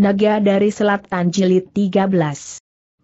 Naga dari Selatan Jilid 13.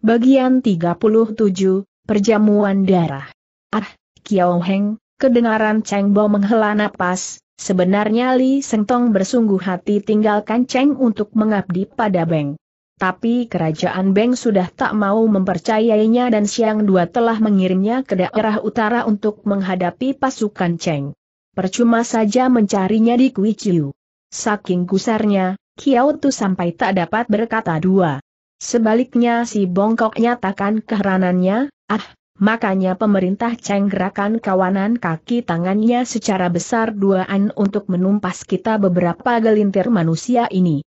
Bagian 37, Perjamuan Darah. Ah, Kiao Heng, kedengaran Cheng Bo menghela napas, sebenarnya Li Sengtong bersungguh hati tinggalkan Cheng untuk mengabdi pada Beng. Tapi kerajaan Beng sudah tak mau mempercayainya dan Siang Dua telah mengirimnya ke daerah utara untuk menghadapi pasukan Cheng. Percuma saja mencarinya di Chiu. Saking gusarnya, Kiao Tu sampai tak dapat berkata dua. Sebaliknya si bongkok nyatakan keheranannya, ah, makanya pemerintah Cheng gerakan kawanan kaki tangannya secara besar duaan untuk menumpas kita beberapa gelintir manusia ini.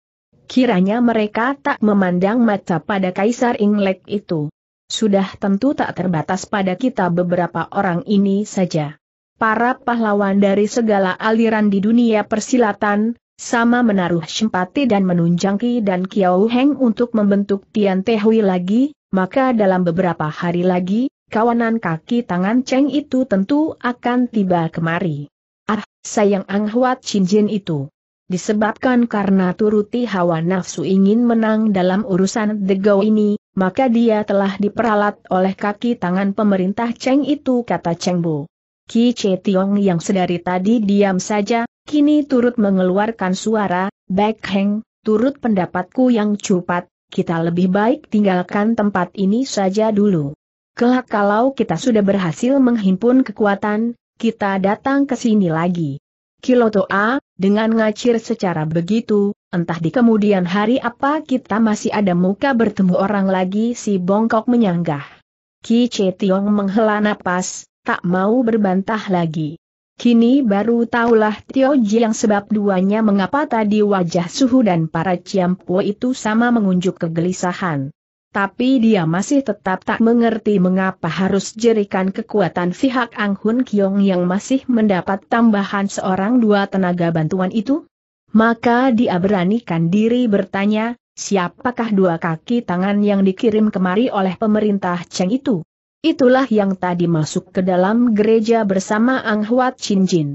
Kiranya mereka tak memandang mata pada Kaisar Inglek itu. Sudah tentu tak terbatas pada kita beberapa orang ini saja. Para pahlawan dari segala aliran di dunia persilatan, sama menaruh simpati dan menunjang Ki dan Kiao Heng untuk membentuk Tian Te Tehui lagi, maka dalam beberapa hari lagi, kawanan kaki tangan Cheng itu tentu akan tiba kemari. Ah, sayang Ang Huat Chin Jin itu. Disebabkan karena turuti hawa nafsu ingin menang dalam urusan The Go ini, maka dia telah diperalat oleh kaki tangan pemerintah Cheng itu kata Cheng Bo. Ki Che Tiong yang sedari tadi diam saja, Kini turut mengeluarkan suara, Baik Heng, turut pendapatku yang cupat, kita lebih baik tinggalkan tempat ini saja dulu. Kelak kalau kita sudah berhasil menghimpun kekuatan, kita datang ke sini lagi. Kiloto A, dengan ngacir secara begitu, entah di kemudian hari apa kita masih ada muka bertemu orang lagi si bongkok menyanggah. Ki Chetiong menghela napas, tak mau berbantah lagi. Kini baru tahulah Tio yang sebab duanya mengapa tadi wajah Suhu dan para Ciampuo itu sama mengunjuk kegelisahan. Tapi dia masih tetap tak mengerti mengapa harus jerikan kekuatan pihak Ang Hun Kiong yang masih mendapat tambahan seorang dua tenaga bantuan itu. Maka dia beranikan diri bertanya, siapakah dua kaki tangan yang dikirim kemari oleh pemerintah Cheng itu? Itulah yang tadi masuk ke dalam gereja bersama Ang Huat Chin Jin.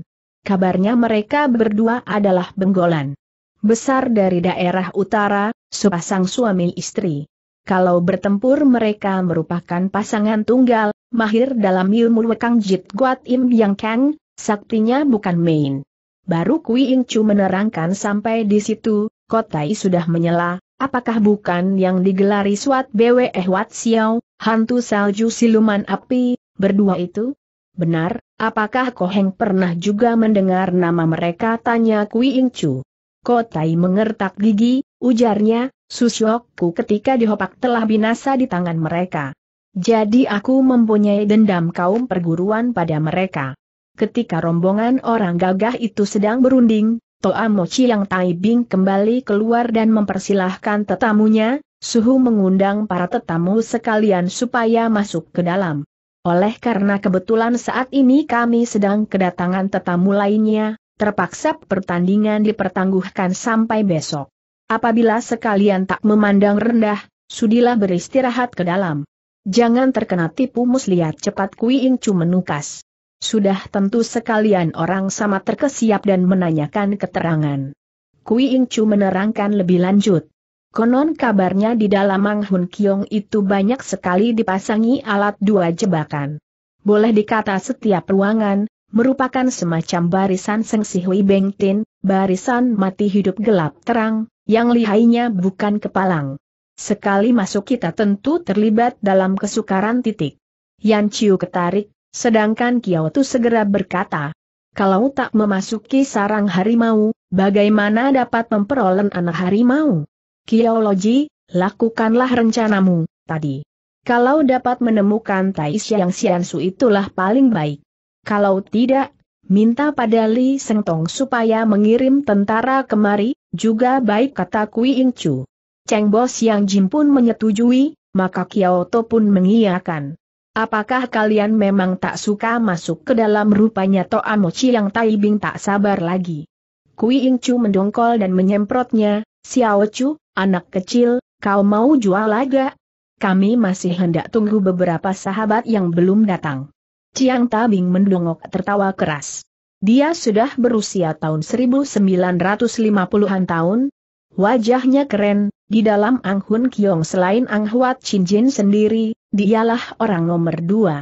Kabarnya mereka berdua adalah benggolan besar dari daerah utara, sepasang suami istri. Kalau bertempur mereka merupakan pasangan tunggal, mahir dalam ilmu wekang jit guat im yang kang, saktinya bukan main. Baru Kui Ing Chu menerangkan sampai di situ, Kotai sudah menyela, Apakah bukan yang digelari Swat Bwe eh, Wat Xiao, hantu salju siluman api, berdua itu? Benar, apakah Koheng pernah juga mendengar nama mereka tanya Kui Ing Chu? Kotai mengertak gigi, ujarnya, Susyokku ketika dihopak telah binasa di tangan mereka. Jadi aku mempunyai dendam kaum perguruan pada mereka. Ketika rombongan orang gagah itu sedang berunding, Toa Mochi yang Tai Bing kembali keluar dan mempersilahkan tetamunya, Suhu mengundang para tetamu sekalian supaya masuk ke dalam. Oleh karena kebetulan saat ini kami sedang kedatangan tetamu lainnya, terpaksa pertandingan dipertangguhkan sampai besok. Apabila sekalian tak memandang rendah, sudilah beristirahat ke dalam. Jangan terkena tipu muslihat cepat Kui Ingcu menukas. Sudah tentu sekalian orang sama terkesiap dan menanyakan keterangan. Kui Ing Chu menerangkan lebih lanjut. Konon kabarnya di dalam Mang Hun Kiong itu banyak sekali dipasangi alat dua jebakan. Boleh dikata setiap ruangan, merupakan semacam barisan Seng Sihui Beng Tin, barisan mati hidup gelap terang, yang lihainya bukan kepalang. Sekali masuk kita tentu terlibat dalam kesukaran titik. Yan Chiu ketarik, Sedangkan Kyoto segera berkata, kalau tak memasuki sarang harimau, bagaimana dapat memperoleh anak harimau? Loji, lakukanlah rencanamu, tadi. Kalau dapat menemukan Tai Xiang Su itulah paling baik. Kalau tidak, minta pada Li Sengtong supaya mengirim tentara kemari, juga baik kata Kui Chu. Cheng Bo Siang Jin pun menyetujui, maka Kyoto pun mengiyakan. Apakah kalian memang tak suka masuk ke dalam rupanya Toa Mochi yang Taibing tak sabar lagi? Kui Ing Chu mendongkol dan menyemprotnya, Xiao Chu, anak kecil, kau mau jual lagi? Kami masih hendak tunggu beberapa sahabat yang belum datang. Chiang Taibing mendongok tertawa keras. Dia sudah berusia tahun 1950-an tahun, wajahnya keren, di dalam Ang Hun Kiong selain Ang Huat Chin Jin sendiri, Dialah orang nomor dua.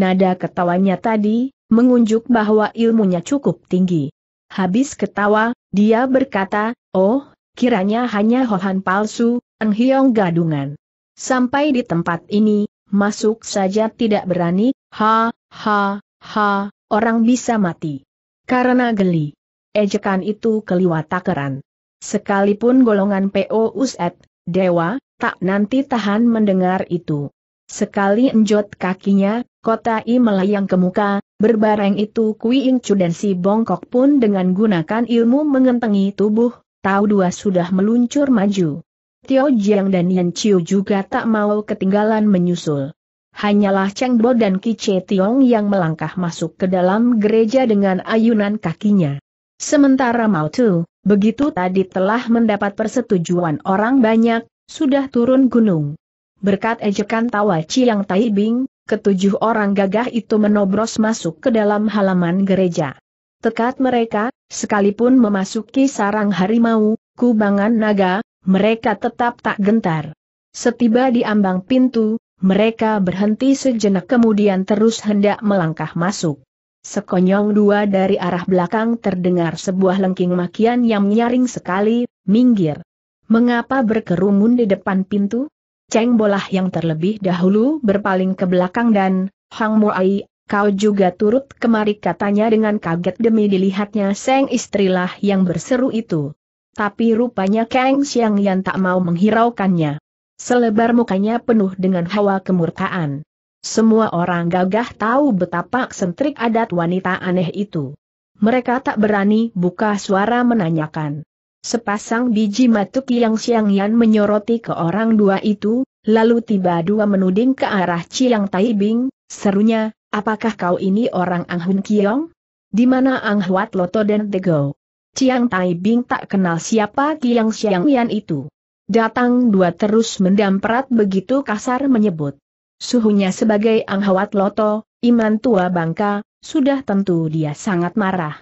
Nada ketawanya tadi, mengunjuk bahwa ilmunya cukup tinggi. Habis ketawa, dia berkata, oh, kiranya hanya hohan palsu, enghiong gadungan. Sampai di tempat ini, masuk saja tidak berani, ha, ha, ha, orang bisa mati. Karena geli. Ejekan itu keliwat takaran. Sekalipun golongan PO e Dewa, tak nanti tahan mendengar itu. Sekali enjot kakinya, kotai melayang ke muka, berbareng itu Kui Incu dan si bongkok pun dengan gunakan ilmu mengentengi tubuh, tahu dua sudah meluncur maju. Tio Jiang dan Yan Chiu juga tak mau ketinggalan menyusul. Hanyalah Cheng Bo dan Che Tiong yang melangkah masuk ke dalam gereja dengan ayunan kakinya. Sementara Mao Tu, begitu tadi telah mendapat persetujuan orang banyak, sudah turun gunung. Berkat ejekan tawa Ciang Tai Bing, ketujuh orang gagah itu menobros masuk ke dalam halaman gereja. Tekad mereka, sekalipun memasuki sarang harimau, kubangan naga, mereka tetap tak gentar. Setiba di ambang pintu, mereka berhenti sejenak kemudian terus hendak melangkah masuk. Sekonyong dua dari arah belakang terdengar sebuah lengking makian yang nyaring sekali, minggir. Mengapa berkerumun di depan pintu? Cheng Bolah yang terlebih dahulu berpaling ke belakang dan, Hang Ai, kau juga turut kemari katanya dengan kaget demi dilihatnya Seng istrilah yang berseru itu. Tapi rupanya Kang Xiang yang tak mau menghiraukannya. Selebar mukanya penuh dengan hawa kemurkaan. Semua orang gagah tahu betapa eksentrik adat wanita aneh itu. Mereka tak berani buka suara menanyakan. Sepasang biji matuk yang Siang Yan menyoroti ke orang dua itu, lalu tiba dua menuding ke arah ciang Taibing, serunya, apakah kau ini orang Ang Hun Kiong? Di mana Ang Huat Loto dan Dego? Ciang Taibing tak kenal siapa Kiang Yan itu. Datang dua terus mendamprat begitu kasar menyebut. Suhunya sebagai Ang Huat Loto, Iman Tua Bangka, sudah tentu dia sangat marah.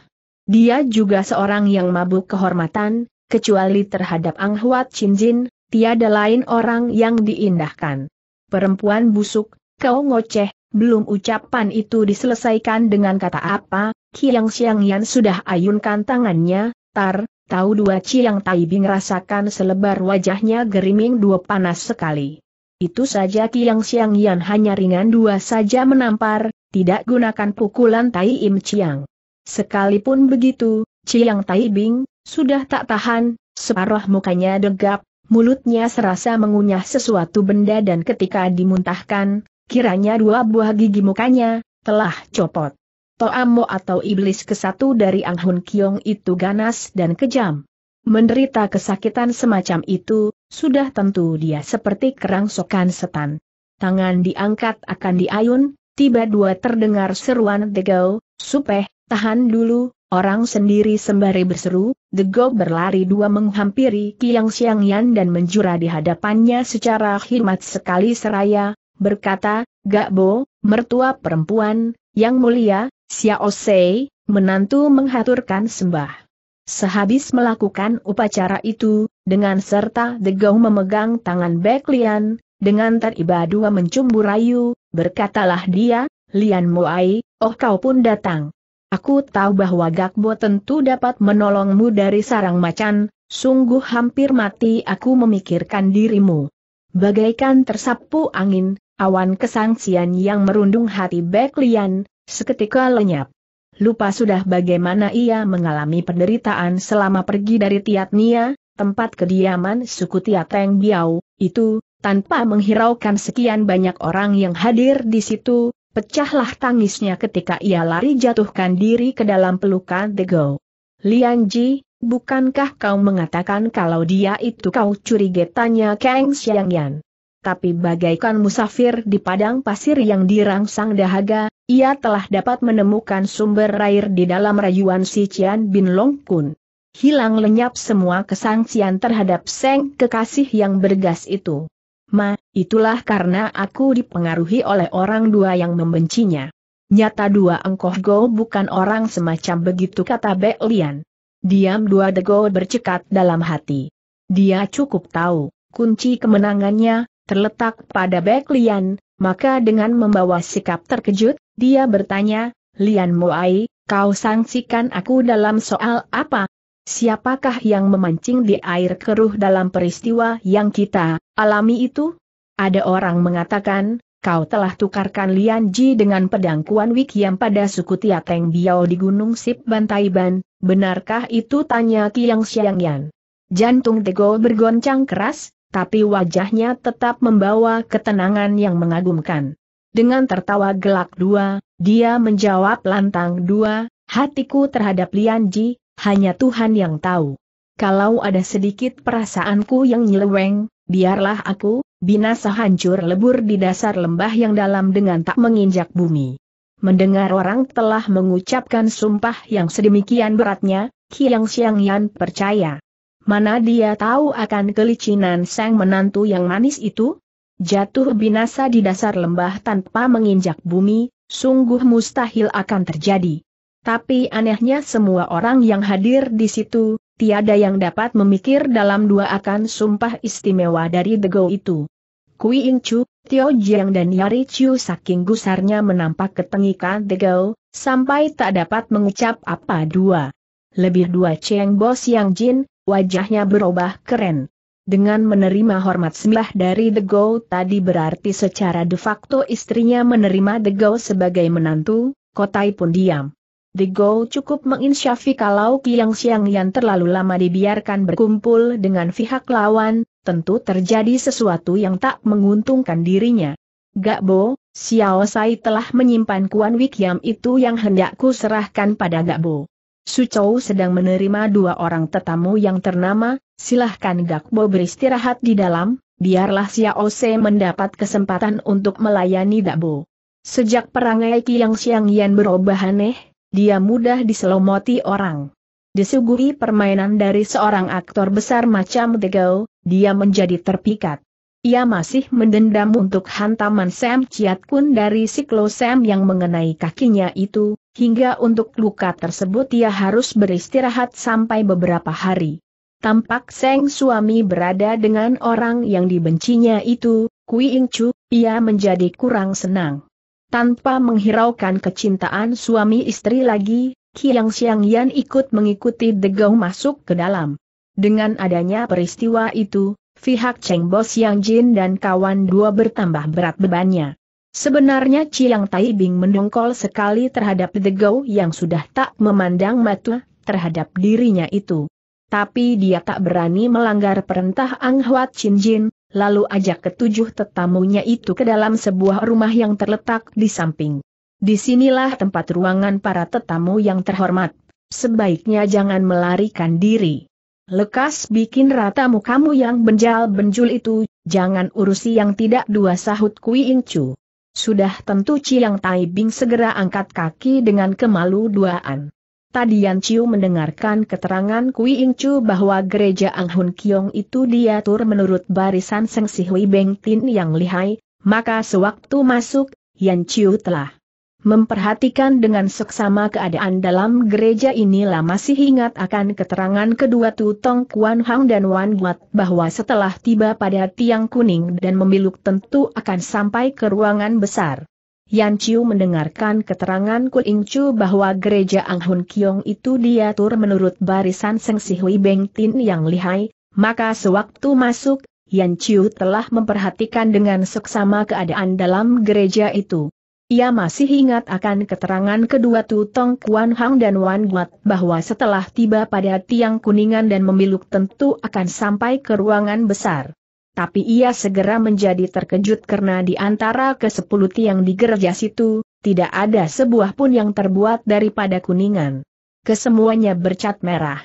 Dia juga seorang yang mabuk kehormatan, kecuali terhadap Ang Huat Chin Jin, tiada lain orang yang diindahkan. Perempuan busuk, kau ngoceh, belum ucapan itu diselesaikan dengan kata apa, Kiang Xiang Yan sudah ayunkan tangannya, tar, tahu dua Chiang Tai Bing rasakan selebar wajahnya geriming dua panas sekali. Itu saja Kiang Xiang Yan hanya ringan dua saja menampar, tidak gunakan pukulan Tai Im Chiang. Sekalipun begitu, Ciang Taibing sudah tak tahan, separuh mukanya degap, mulutnya serasa mengunyah sesuatu benda dan ketika dimuntahkan, kiranya dua buah gigi mukanya, telah copot. Toamo atau iblis kesatu dari Ang Hun Kiong itu ganas dan kejam. Menderita kesakitan semacam itu, sudah tentu dia seperti kerangsokan setan. Tangan diangkat akan diayun, tiba dua terdengar seruan degau, supeh, Tahan dulu, orang sendiri sembari berseru, The Go berlari dua menghampiri Kiang Siang Yan dan menjura di hadapannya secara khidmat sekali seraya, berkata, Gak Bo, mertua perempuan, yang mulia, Xiao Sei, menantu menghaturkan sembah. Sehabis melakukan upacara itu, dengan serta The Degau memegang tangan Bek Lian, dengan teriba dua mencumbu rayu, berkatalah dia, Lian Moai, oh kau pun datang. Aku tahu bahwa Gakbo tentu dapat menolongmu dari sarang macan, sungguh hampir mati aku memikirkan dirimu. Bagaikan tersapu angin, awan kesangsian yang merundung hati Beklian, seketika lenyap. Lupa sudah bagaimana ia mengalami penderitaan selama pergi dari Tiatnia, tempat kediaman suku Tiateng Biau, itu, tanpa menghiraukan sekian banyak orang yang hadir di situ, Pecahlah tangisnya ketika ia lari jatuhkan diri ke dalam pelukan The Go. Lian Ji, bukankah kau mengatakan kalau dia itu kau curiga tanya Kang Xiangyan? Tapi bagaikan musafir di padang pasir yang dirangsang dahaga, ia telah dapat menemukan sumber air di dalam rayuan si Cian Bin Long Kun. Hilang lenyap semua kesangsian terhadap Seng kekasih yang bergas itu. Ma, itulah karena aku dipengaruhi oleh orang dua yang membencinya. Nyata dua engkoh go bukan orang semacam begitu kata Bek Lian. Diam dua dego bercekat dalam hati. Dia cukup tahu, kunci kemenangannya, terletak pada Bek Lian, maka dengan membawa sikap terkejut, dia bertanya, Lian Moai, kau sangsikan aku dalam soal apa? Siapakah yang memancing di air keruh dalam peristiwa yang kita alami itu? Ada orang mengatakan, kau telah tukarkan Lian Ji dengan pedang Kuan Wik yang pada suku Tiateng Biao di Gunung Sip Bantaiban, benarkah itu tanya Kiang Xiangyan. Jantung Tego bergoncang keras, tapi wajahnya tetap membawa ketenangan yang mengagumkan. Dengan tertawa gelak dua, dia menjawab lantang dua, hatiku terhadap Lian Ji, hanya Tuhan yang tahu. Kalau ada sedikit perasaanku yang nyeleweng, biarlah aku, binasa hancur lebur di dasar lembah yang dalam dengan tak menginjak bumi. Mendengar orang telah mengucapkan sumpah yang sedemikian beratnya, Kiang Xiang Yan percaya. Mana dia tahu akan kelicinan sang menantu yang manis itu? Jatuh binasa di dasar lembah tanpa menginjak bumi, sungguh mustahil akan terjadi. Tapi anehnya semua orang yang hadir di situ, tiada yang dapat memikir dalam dua akan sumpah istimewa dari the Dego itu. Kui Ing Chu, Tio Jiang dan Yari Chu saking gusarnya menampak ketengikan go, sampai tak dapat mengucap apa dua. Lebih dua Cheng Bos Yang Jin, wajahnya berubah keren. Dengan menerima hormat sembah dari the go tadi berarti secara de facto istrinya menerima the go sebagai menantu, Kotai pun diam. The Go cukup menginsyafi kalau Kiang Siang yang terlalu lama dibiarkan berkumpul dengan pihak lawan, tentu terjadi sesuatu yang tak menguntungkan dirinya. Gak Bo, Xiao Sai telah menyimpan Kuan Wikiam itu yang hendakku serahkan pada Gak Bo. Su Chou sedang menerima dua orang tetamu yang ternama, silahkan Gak Bo beristirahat di dalam, biarlah Xiao Sai mendapat kesempatan untuk melayani Gak Bo. Sejak perangai Kiang Siang yang berubah aneh, dia mudah diselomoti orang. Disuguhi permainan dari seorang aktor besar macam The Go, dia menjadi terpikat. Ia masih mendendam untuk hantaman Sam Chiat Kun dari siklo Sam yang mengenai kakinya itu, hingga untuk luka tersebut ia harus beristirahat sampai beberapa hari. Tampak Seng suami berada dengan orang yang dibencinya itu, Kui Ing Chu, ia menjadi kurang senang. Tanpa menghiraukan kecintaan suami istri lagi, Kiang Xiang Yan ikut mengikuti Degau masuk ke dalam. Dengan adanya peristiwa itu, pihak Cheng Bo Xiang Jin dan kawan dua bertambah berat bebannya. Sebenarnya Chiang Tai Bing mendongkol sekali terhadap Degau yang sudah tak memandang mata terhadap dirinya itu. Tapi dia tak berani melanggar perintah Ang Huat Chin Jin, lalu ajak ketujuh tetamunya itu ke dalam sebuah rumah yang terletak di samping. Disinilah tempat ruangan para tetamu yang terhormat. Sebaiknya jangan melarikan diri. Lekas bikin ratamu kamu yang benjal-benjul itu, jangan urusi yang tidak dua sahut Kui Incu. Sudah tentu Ciang Tai segera angkat kaki dengan kemalu duaan. Tadi Yan Chiu mendengarkan keterangan Kui Ing Chu bahwa gereja Ang Hun Kiong itu diatur menurut barisan Seng Si Hui Beng Tin yang lihai, maka sewaktu masuk, Yan Chiu telah memperhatikan dengan seksama keadaan dalam gereja inilah masih ingat akan keterangan kedua Tutong Kuan Hang dan Wan Guat bahwa setelah tiba pada tiang kuning dan memiluk tentu akan sampai ke ruangan besar. Yan Chiu mendengarkan keterangan Kuing Chu bahwa gereja Hun Kiong itu diatur menurut barisan Seng Si Hui Beng Tin yang lihai, maka sewaktu masuk, Yan Chiu telah memperhatikan dengan seksama keadaan dalam gereja itu. Ia masih ingat akan keterangan kedua Tutong Kuan Hang dan Wan Guat bahwa setelah tiba pada tiang kuningan dan memiluk tentu akan sampai ke ruangan besar tapi ia segera menjadi terkejut karena di antara kesepuluh tiang di gereja situ, tidak ada sebuah pun yang terbuat daripada kuningan. Kesemuanya bercat merah.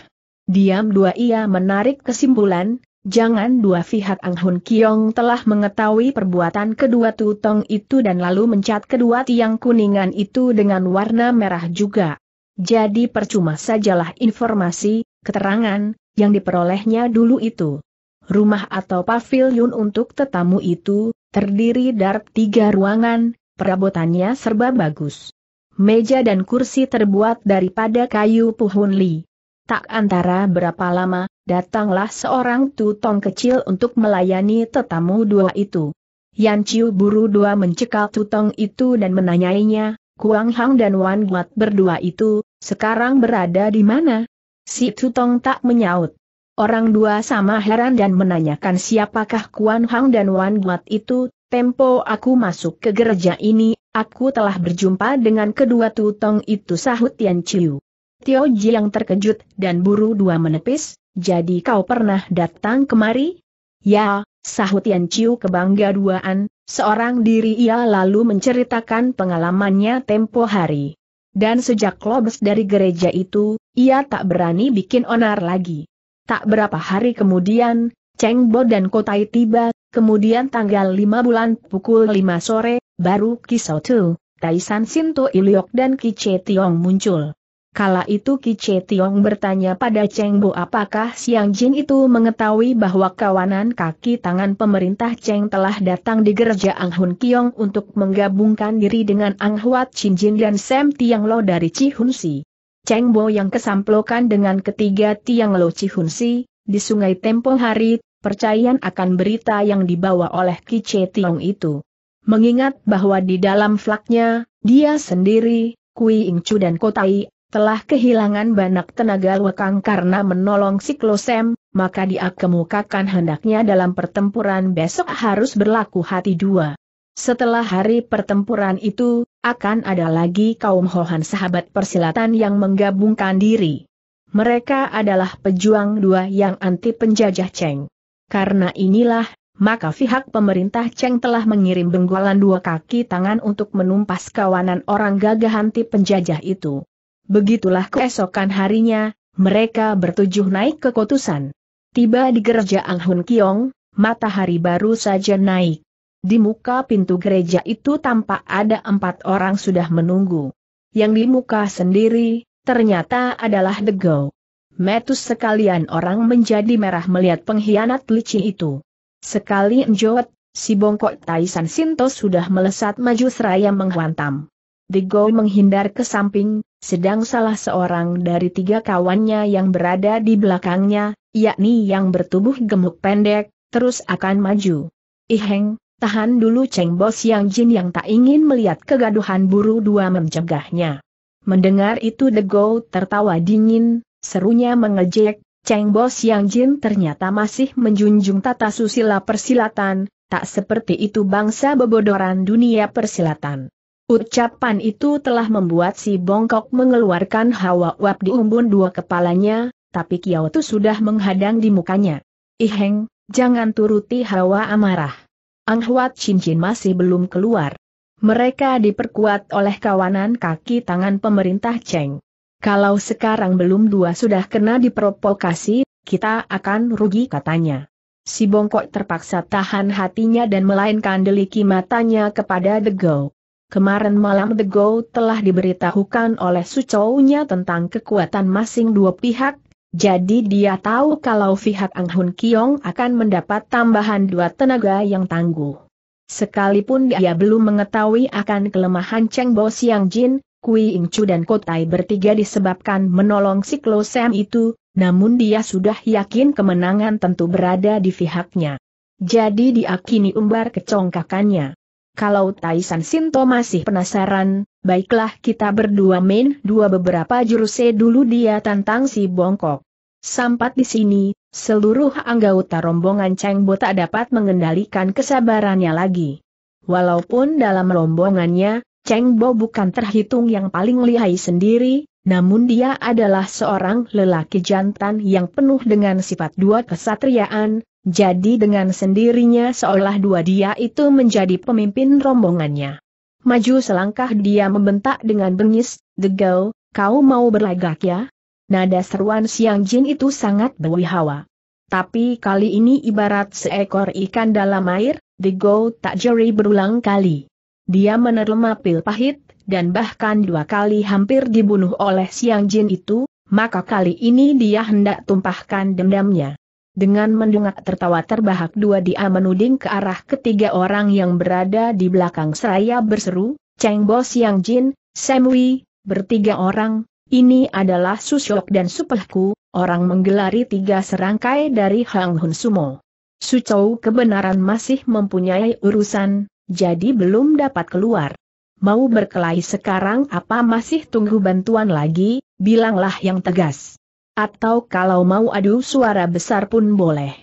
Diam dua ia menarik kesimpulan, jangan dua pihak Ang Hun Kiong telah mengetahui perbuatan kedua tutong itu dan lalu mencat kedua tiang kuningan itu dengan warna merah juga. Jadi percuma sajalah informasi, keterangan, yang diperolehnya dulu itu. Rumah atau pavilion untuk tetamu itu, terdiri dari tiga ruangan, perabotannya serba bagus. Meja dan kursi terbuat daripada kayu puhun li. Tak antara berapa lama, datanglah seorang tutong kecil untuk melayani tetamu dua itu. Yan Chiu buru dua mencekal tutong itu dan menanyainya, Kuang Hang dan Wan Guat berdua itu, sekarang berada di mana? Si tutong tak menyaut. Orang dua sama heran dan menanyakan siapakah Kuan Hang dan Wan Guat itu, tempo aku masuk ke gereja ini, aku telah berjumpa dengan kedua tutong itu sahut Tian Chiu. Tio Ji yang terkejut dan buru dua menepis, jadi kau pernah datang kemari? Ya, sahut Tian Chiu kebangga duaan, seorang diri ia lalu menceritakan pengalamannya tempo hari. Dan sejak lobes dari gereja itu, ia tak berani bikin onar lagi. Tak berapa hari kemudian, Cheng Bo dan Kotai tiba, kemudian tanggal 5 bulan pukul 5 sore, baru Kisau Tu, Taisan Sinto Iliok dan Kiche Tiong muncul. Kala itu Kiche Tiong bertanya pada Cheng Bo apakah Siang Jin itu mengetahui bahwa kawanan kaki tangan pemerintah Cheng telah datang di gereja Ang Hun Kiong untuk menggabungkan diri dengan Ang Huat Chin Jin dan Sam Tiang Lo dari Chi Hun Si. Cheng Bo yang kesamplokan dengan ketiga tiang Lo Si, di sungai Tempo Hari, percayaan akan berita yang dibawa oleh Ki Che Tiong itu. Mengingat bahwa di dalam flaknya, dia sendiri, Kui Ing Chu dan Kotai, telah kehilangan banyak tenaga wakang karena menolong siklosem, maka dia kemukakan hendaknya dalam pertempuran besok harus berlaku hati dua. Setelah hari pertempuran itu, akan ada lagi kaum Hohan sahabat persilatan yang menggabungkan diri. Mereka adalah pejuang dua yang anti penjajah Cheng. Karena inilah, maka pihak pemerintah Cheng telah mengirim benggolan dua kaki tangan untuk menumpas kawanan orang gagah anti penjajah itu. Begitulah keesokan harinya, mereka bertujuh naik ke Kotusan. Tiba di gereja Hun Kiong, matahari baru saja naik. Di muka pintu gereja itu tampak ada empat orang sudah menunggu. Yang di muka sendiri, ternyata adalah The Go. Metus sekalian orang menjadi merah melihat pengkhianat licin itu. Sekali enjot, si bongkok Taisan Sinto sudah melesat maju seraya menghantam. The Go menghindar ke samping, sedang salah seorang dari tiga kawannya yang berada di belakangnya, yakni yang bertubuh gemuk pendek, terus akan maju. Iheng, Tahan dulu Cheng Bos Yang Jin yang tak ingin melihat kegaduhan buru dua mencegahnya. Mendengar itu The Gold tertawa dingin, serunya mengejek, Cheng Bos Yang Jin ternyata masih menjunjung tata susila persilatan, tak seperti itu bangsa bebodoran dunia persilatan. Ucapan itu telah membuat si bongkok mengeluarkan hawa uap di umbun dua kepalanya, tapi Kiao Tu sudah menghadang di mukanya. Iheng, jangan turuti hawa amarah. Ang Huat Cincin masih belum keluar. Mereka diperkuat oleh kawanan kaki tangan pemerintah Cheng. Kalau sekarang belum dua sudah kena diprovokasi, kita akan rugi katanya. Si bongkok terpaksa tahan hatinya dan melainkan deliki matanya kepada The Go. Kemarin malam The Go telah diberitahukan oleh sucownya tentang kekuatan masing dua pihak, jadi dia tahu kalau pihak Ang Hun Kiong akan mendapat tambahan dua tenaga yang tangguh. Sekalipun dia belum mengetahui akan kelemahan Cheng Bo Siang Jin, Kui Ing Chu dan Kotai bertiga disebabkan menolong Sam itu, namun dia sudah yakin kemenangan tentu berada di pihaknya. Jadi diakini kini umbar kecongkakannya. Kalau San Sinto masih penasaran, baiklah kita berdua main dua beberapa jurusnya dulu dia tantang si bongkok. Sampat di sini, seluruh anggota rombongan Cheng Bo tak dapat mengendalikan kesabarannya lagi. Walaupun dalam rombongannya, Cheng Bo bukan terhitung yang paling lihai sendiri, namun dia adalah seorang lelaki jantan yang penuh dengan sifat dua kesatriaan, jadi dengan sendirinya seolah dua dia itu menjadi pemimpin rombongannya. Maju selangkah dia membentak dengan bengis, Degau, kau mau berlagak ya? Nada seruan Siang Jin itu sangat berwihawa. Tapi kali ini ibarat seekor ikan dalam air, Degau tak jeri berulang kali. Dia menerima pil pahit, dan bahkan dua kali hampir dibunuh oleh Siang Jin itu, maka kali ini dia hendak tumpahkan dendamnya. Dengan mendungak tertawa terbahak dua dia menuding ke arah ketiga orang yang berada di belakang seraya berseru, Cheng Bo Siang Jin, Samui, bertiga orang, ini adalah Susyok dan Supelku, orang menggelari tiga serangkai dari Hang Hun Sumo. Sucou kebenaran masih mempunyai urusan, jadi belum dapat keluar. Mau berkelahi sekarang apa masih tunggu bantuan lagi, bilanglah yang tegas. Atau kalau mau adu suara besar pun boleh.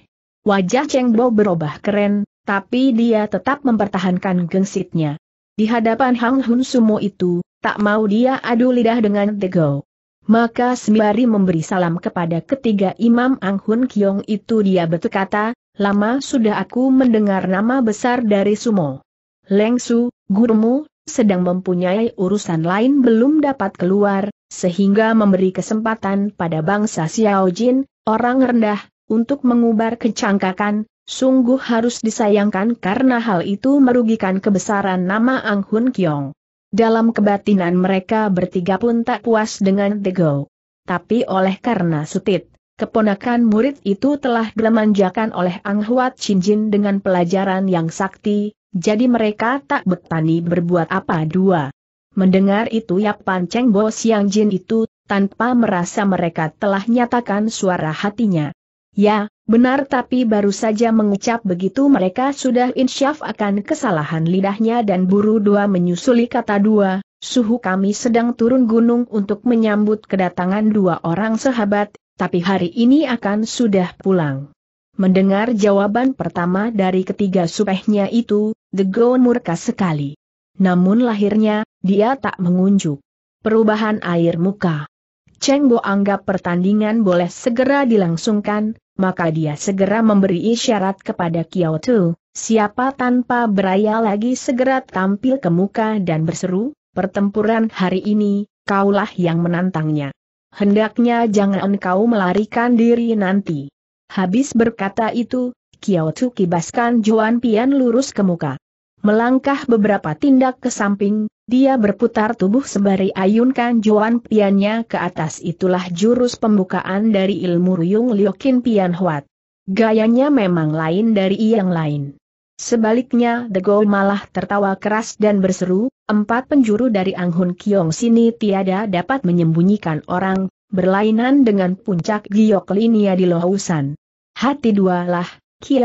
Wajah Cheng Bo berubah keren, tapi dia tetap mempertahankan gengsitnya. Di hadapan Hang Hun Sumo itu, tak mau dia adu lidah dengan the go. Maka sembari memberi salam kepada ketiga Imam Ang Hun Kiong itu dia berkata, lama sudah aku mendengar nama besar dari Sumo. leng su, gurumu, sedang mempunyai urusan lain belum dapat keluar, sehingga memberi kesempatan pada bangsa Xiao Jin, orang rendah, untuk mengubar kecangkakan, sungguh harus disayangkan karena hal itu merugikan kebesaran nama Ang Hun Kyong. Dalam kebatinan mereka bertiga pun tak puas dengan The Go. Tapi oleh karena sutit, keponakan murid itu telah dilemanjakan oleh Ang Huat Chin Jin dengan pelajaran yang sakti, jadi mereka tak bertani berbuat apa dua. Mendengar itu Yap Panceng Bo Siang Jin itu, tanpa merasa mereka telah nyatakan suara hatinya. Ya, benar tapi baru saja mengucap begitu mereka sudah insyaf akan kesalahan lidahnya dan buru dua menyusuli kata dua, suhu kami sedang turun gunung untuk menyambut kedatangan dua orang sahabat, tapi hari ini akan sudah pulang. Mendengar jawaban pertama dari ketiga supehnya itu, Dego murka sekali. Namun lahirnya, dia tak mengunjuk. Perubahan air muka. Cheng Bo anggap pertandingan boleh segera dilangsungkan, maka dia segera memberi isyarat kepada Kiao Tu, siapa tanpa beraya lagi segera tampil ke muka dan berseru, pertempuran hari ini, kaulah yang menantangnya. Hendaknya jangan engkau melarikan diri nanti. Habis berkata itu, Kiao Tu kibaskan Juan Pian lurus ke muka. Melangkah beberapa tindak ke samping, dia berputar tubuh sembari ayunkan Juan Piannya ke atas itulah jurus pembukaan dari ilmu Ruyung Liokin Pian Huat. Gayanya memang lain dari yang lain. Sebaliknya The Go malah tertawa keras dan berseru, empat penjuru dari Anghun Kiong sini tiada dapat menyembunyikan orang, berlainan dengan puncak Giok Linia di Lohusan. Hati dualah,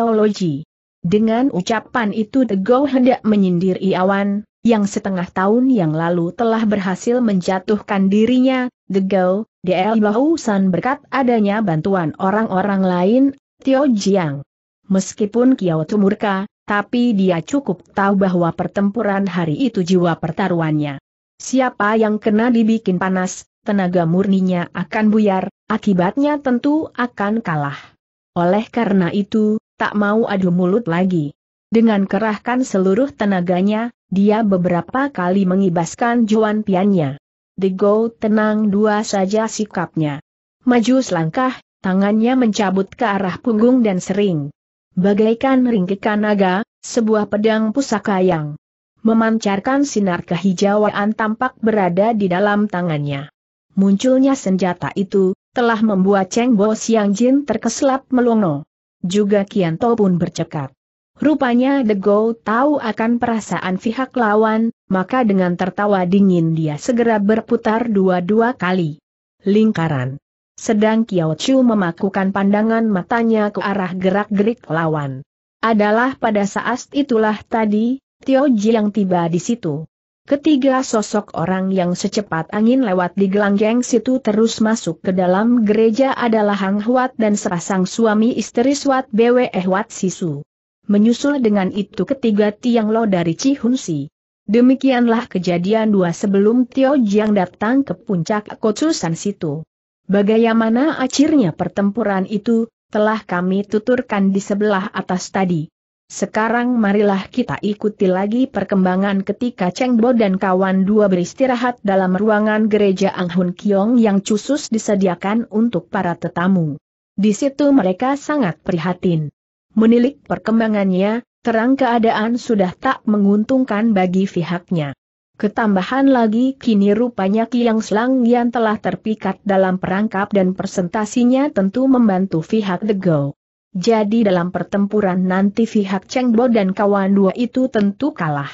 Loji. Dengan ucapan itu Degau hendak menyindir Iawan, yang setengah tahun yang lalu telah berhasil menjatuhkan dirinya, Degau, DL San berkat adanya bantuan orang-orang lain, Tio Jiang. Meskipun Kiao murka, tapi dia cukup tahu bahwa pertempuran hari itu jiwa pertaruhannya. Siapa yang kena dibikin panas, tenaga murninya akan buyar, akibatnya tentu akan kalah. Oleh karena itu, tak mau adu mulut lagi. Dengan kerahkan seluruh tenaganya, dia beberapa kali mengibaskan Juan Piannya. The Go tenang dua saja sikapnya. Maju selangkah, tangannya mencabut ke arah punggung dan sering. Bagaikan ringkikan naga, sebuah pedang pusaka yang memancarkan sinar kehijauan tampak berada di dalam tangannya. Munculnya senjata itu, telah membuat Cheng Bo Siang Jin terkeslap melongo. Juga Kianto pun bercekap. Rupanya The Go tahu akan perasaan pihak lawan, maka dengan tertawa dingin dia segera berputar dua-dua kali. Lingkaran. Sedang Kiao Chu memakukan pandangan matanya ke arah gerak-gerik lawan. Adalah pada saat itulah tadi, Tio Ji yang tiba di situ. Ketiga sosok orang yang secepat angin lewat di gelanggang situ terus masuk ke dalam gereja adalah Hang Huat dan sepasang suami istri suat Bwe Huat Sisu. Menyusul dengan itu ketiga Tiang Lo dari Cihunsi. Demikianlah kejadian dua sebelum Tio Jiang datang ke puncak Kotsusan situ. Bagaimana akhirnya pertempuran itu, telah kami tuturkan di sebelah atas tadi. Sekarang marilah kita ikuti lagi perkembangan ketika Cheng Bo dan kawan dua beristirahat dalam ruangan gereja Ang Hun Kiong yang khusus disediakan untuk para tetamu. Di situ mereka sangat prihatin. Menilik perkembangannya, terang keadaan sudah tak menguntungkan bagi pihaknya. Ketambahan lagi kini rupanya Kiang Selang yang telah terpikat dalam perangkap dan presentasinya tentu membantu pihak The Go. Jadi dalam pertempuran nanti pihak Cheng Bo dan kawan dua itu tentu kalah.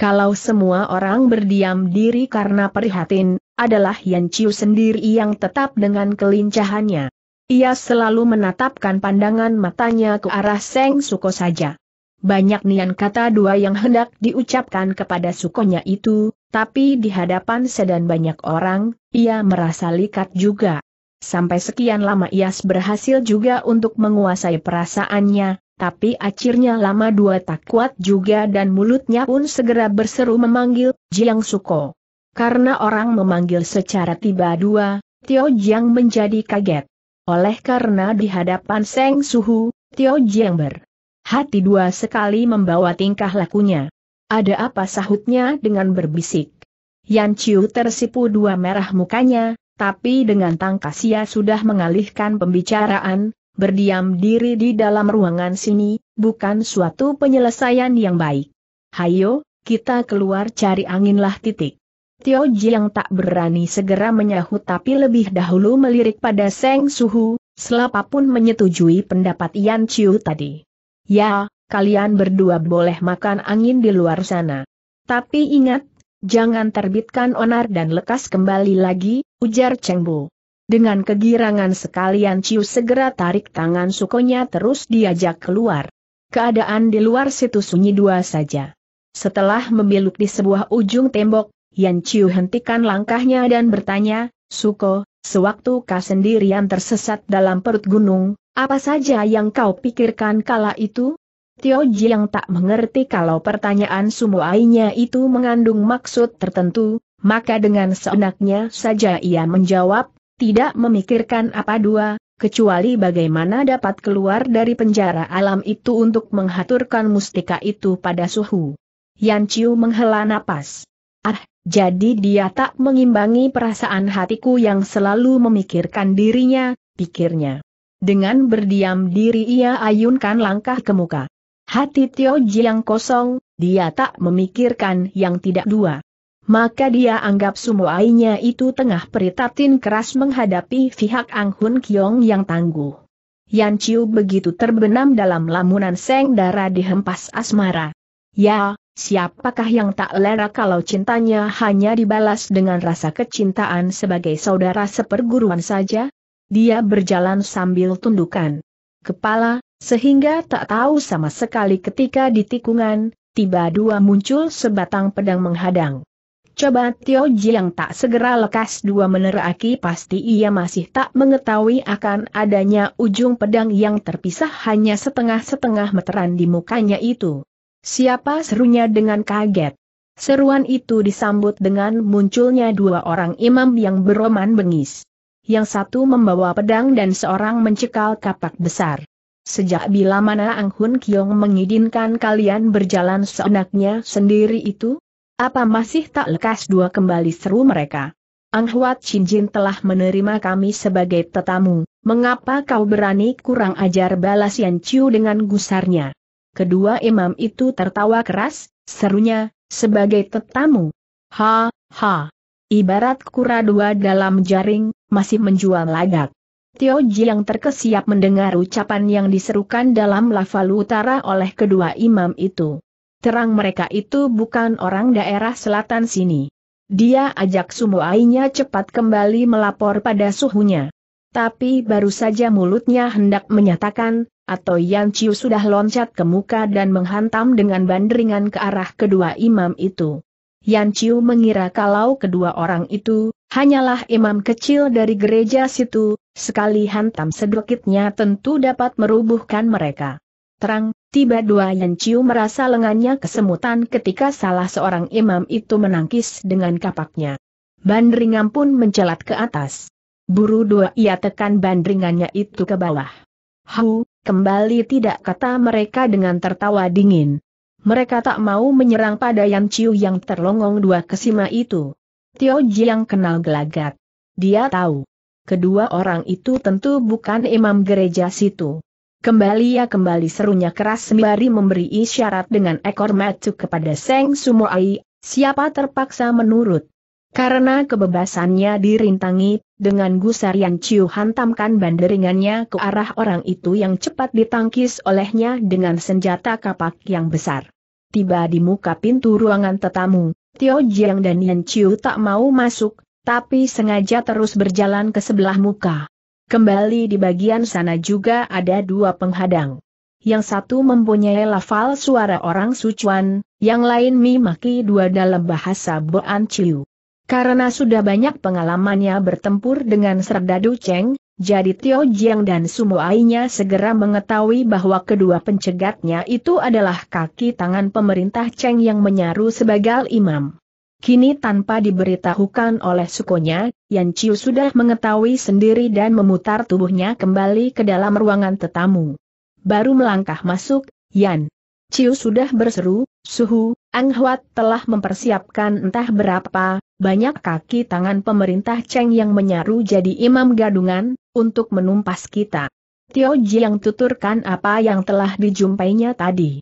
Kalau semua orang berdiam diri karena prihatin, adalah Yan Chiu sendiri yang tetap dengan kelincahannya. Ia selalu menatapkan pandangan matanya ke arah Seng Suko saja. Banyak nian kata dua yang hendak diucapkan kepada sukonya itu, tapi di hadapan sedan banyak orang, ia merasa likat juga. Sampai sekian lama Ias berhasil juga untuk menguasai perasaannya, tapi akhirnya lama dua tak kuat juga dan mulutnya pun segera berseru memanggil, Jiang Suko. Karena orang memanggil secara tiba dua, Tio Jiang menjadi kaget. Oleh karena di hadapan Seng Suhu, Tio Jiang berhati dua sekali membawa tingkah lakunya. Ada apa sahutnya dengan berbisik. Yan Chiu tersipu dua merah mukanya, tapi dengan tangkas ia sudah mengalihkan pembicaraan, berdiam diri di dalam ruangan sini, bukan suatu penyelesaian yang baik. Hayo, kita keluar cari anginlah titik. Tio Ji yang tak berani segera menyahut tapi lebih dahulu melirik pada Seng Suhu, Selapa pun menyetujui pendapat Yan Chiu tadi. Ya, kalian berdua boleh makan angin di luar sana. Tapi ingat, Jangan terbitkan onar dan lekas kembali lagi, ujar Cheng Bu. Dengan kegirangan sekalian Ciu segera tarik tangan sukonya terus diajak keluar. Keadaan di luar situ sunyi dua saja. Setelah memiluk di sebuah ujung tembok, Yan Ciu hentikan langkahnya dan bertanya, Suko, sewaktu kau sendirian tersesat dalam perut gunung, apa saja yang kau pikirkan kala itu? Tio Jiang tak mengerti kalau pertanyaan sumuainya itu mengandung maksud tertentu, maka dengan seenaknya saja ia menjawab, tidak memikirkan apa dua, kecuali bagaimana dapat keluar dari penjara alam itu untuk menghaturkan mustika itu pada suhu. Yan Chiu menghela napas. Ah, jadi dia tak mengimbangi perasaan hatiku yang selalu memikirkan dirinya, pikirnya. Dengan berdiam diri ia ayunkan langkah ke muka. Hati Tio Jiang kosong, dia tak memikirkan yang tidak dua. Maka dia anggap sumoainya itu tengah peritatin keras menghadapi pihak Ang Hun Kiong yang tangguh. Yan Chiu begitu terbenam dalam lamunan seng darah dihempas asmara. Ya, siapakah yang tak lera kalau cintanya hanya dibalas dengan rasa kecintaan sebagai saudara seperguruan saja? Dia berjalan sambil tundukan kepala, sehingga tak tahu sama sekali ketika di tikungan, tiba dua muncul sebatang pedang menghadang. Coba Tio Jiang tak segera lekas dua meneraki pasti ia masih tak mengetahui akan adanya ujung pedang yang terpisah hanya setengah-setengah meteran di mukanya itu. Siapa serunya dengan kaget. Seruan itu disambut dengan munculnya dua orang imam yang beroman bengis. Yang satu membawa pedang dan seorang mencekal kapak besar. Sejak bila mana Ang Hun Kiong mengizinkan kalian berjalan seenaknya sendiri itu? Apa masih tak lekas dua kembali seru mereka? Ang Huat Chin Jin telah menerima kami sebagai tetamu, mengapa kau berani kurang ajar balas Yan Chiu dengan gusarnya? Kedua imam itu tertawa keras, serunya, sebagai tetamu. Ha, ha. Ibarat kura dua dalam jaring, masih menjual lagak. Tio Ji yang terkesiap mendengar ucapan yang diserukan dalam lafal Utara oleh kedua imam itu. Terang mereka itu bukan orang daerah selatan sini. Dia ajak sumuainya cepat kembali melapor pada suhunya. Tapi baru saja mulutnya hendak menyatakan, atau Yan Chiu sudah loncat ke muka dan menghantam dengan banderingan ke arah kedua imam itu. Yan Chiu mengira kalau kedua orang itu, hanyalah imam kecil dari gereja situ, sekali hantam sedikitnya tentu dapat merubuhkan mereka. Terang, tiba dua Yan Chiu merasa lengannya kesemutan ketika salah seorang imam itu menangkis dengan kapaknya. Bandringan pun mencelat ke atas. Buru dua ia tekan bandringannya itu ke bawah. Hu, kembali tidak kata mereka dengan tertawa dingin mereka tak mau menyerang pada Yan Chiu yang terlongong dua kesima itu. Tio Jiang kenal gelagat. Dia tahu. Kedua orang itu tentu bukan imam gereja situ. Kembali ya kembali serunya keras sembari memberi isyarat dengan ekor matu kepada Seng Sumoai, siapa terpaksa menurut. Karena kebebasannya dirintangi, dengan gusar Yan Chiu hantamkan banderingannya ke arah orang itu yang cepat ditangkis olehnya dengan senjata kapak yang besar. Tiba di muka pintu ruangan tetamu, Tio Jiang dan Yan Chiu tak mau masuk, tapi sengaja terus berjalan ke sebelah muka. Kembali di bagian sana juga ada dua penghadang. Yang satu mempunyai lafal suara orang Sucuan, yang lain mimaki dua dalam bahasa Boan Chiu. Karena sudah banyak pengalamannya bertempur dengan Serdadu Cheng, jadi Tio Jiang dan Sumo Ainya segera mengetahui bahwa kedua pencegatnya itu adalah kaki tangan pemerintah Cheng yang menyaru sebagai imam. Kini tanpa diberitahukan oleh sukonya, Yan Chiu sudah mengetahui sendiri dan memutar tubuhnya kembali ke dalam ruangan tetamu. Baru melangkah masuk, Yan Chiu sudah berseru, Suhu, Ang Huat telah mempersiapkan entah berapa, banyak kaki tangan pemerintah Cheng yang menyaru jadi imam gadungan, untuk menumpas kita. Tio yang tuturkan apa yang telah dijumpainya tadi.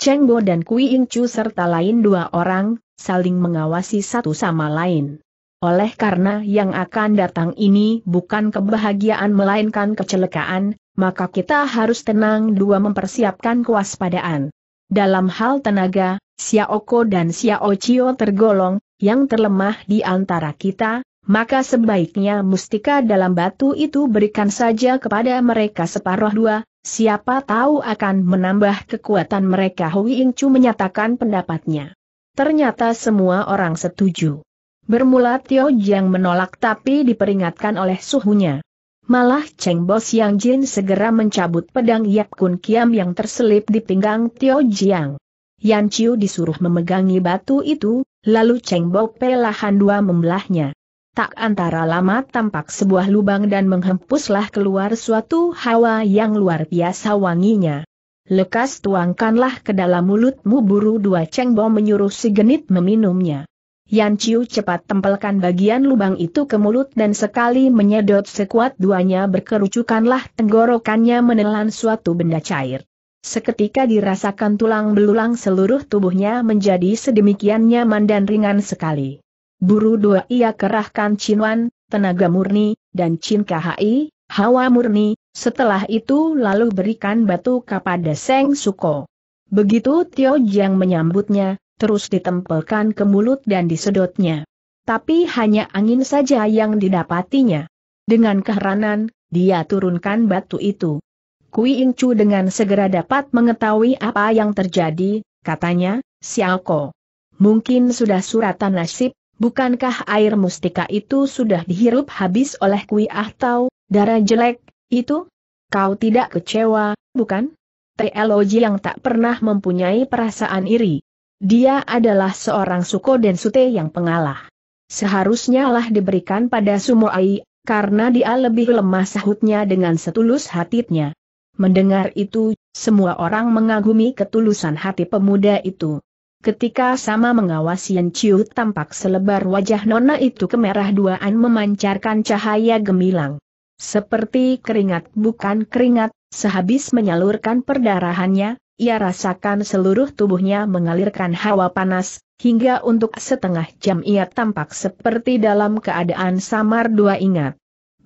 Cheng Bo dan Kui Ing Chu serta lain dua orang, saling mengawasi satu sama lain. Oleh karena yang akan datang ini bukan kebahagiaan melainkan kecelakaan, maka kita harus tenang dua mempersiapkan kewaspadaan. Dalam hal tenaga, Xiaoko dan Xiao Chio tergolong, yang terlemah di antara kita, maka sebaiknya mustika dalam batu itu berikan saja kepada mereka separuh dua, siapa tahu akan menambah kekuatan mereka Hui Ing menyatakan pendapatnya. Ternyata semua orang setuju. Bermula Tio Jiang menolak tapi diperingatkan oleh suhunya. Malah Cheng Bo Siang Jin segera mencabut pedang Yap Kun Kiam yang terselip di pinggang Tio Jiang. Yan Chiu disuruh memegangi batu itu, lalu Cheng Bo perlahan dua membelahnya. Tak antara lama tampak sebuah lubang dan menghempuslah keluar suatu hawa yang luar biasa wanginya. Lekas tuangkanlah ke dalam mulutmu buru dua Cheng Bo menyuruh si genit meminumnya. Yan Chiu cepat tempelkan bagian lubang itu ke mulut dan sekali menyedot sekuat duanya berkerucukanlah tenggorokannya menelan suatu benda cair. Seketika dirasakan tulang belulang seluruh tubuhnya menjadi sedemikian nyaman dan ringan sekali. Buru dua ia kerahkan Cinwan, tenaga murni, dan Cin kahai, hawa murni, setelah itu lalu berikan batu kepada Seng Suko. Begitu Tio Jiang menyambutnya, terus ditempelkan ke mulut dan disedotnya. Tapi hanya angin saja yang didapatinya. Dengan keheranan, dia turunkan batu itu. Kui Incu dengan segera dapat mengetahui apa yang terjadi, katanya, Siako. Mungkin sudah suratan nasib, bukankah air mustika itu sudah dihirup habis oleh Kui Ah Tau, darah jelek, itu? Kau tidak kecewa, bukan? Teloji yang tak pernah mempunyai perasaan iri. Dia adalah seorang suko dan sute yang pengalah. Seharusnya lah diberikan pada Sumo Ai, karena dia lebih lemah sahutnya dengan setulus hatinya. Mendengar itu, semua orang mengagumi ketulusan hati pemuda itu. Ketika sama mengawasi Yan Chiu tampak selebar wajah nona itu kemerah duaan memancarkan cahaya gemilang. Seperti keringat bukan keringat, sehabis menyalurkan perdarahannya, ia rasakan seluruh tubuhnya mengalirkan hawa panas, hingga untuk setengah jam ia tampak seperti dalam keadaan samar dua ingat.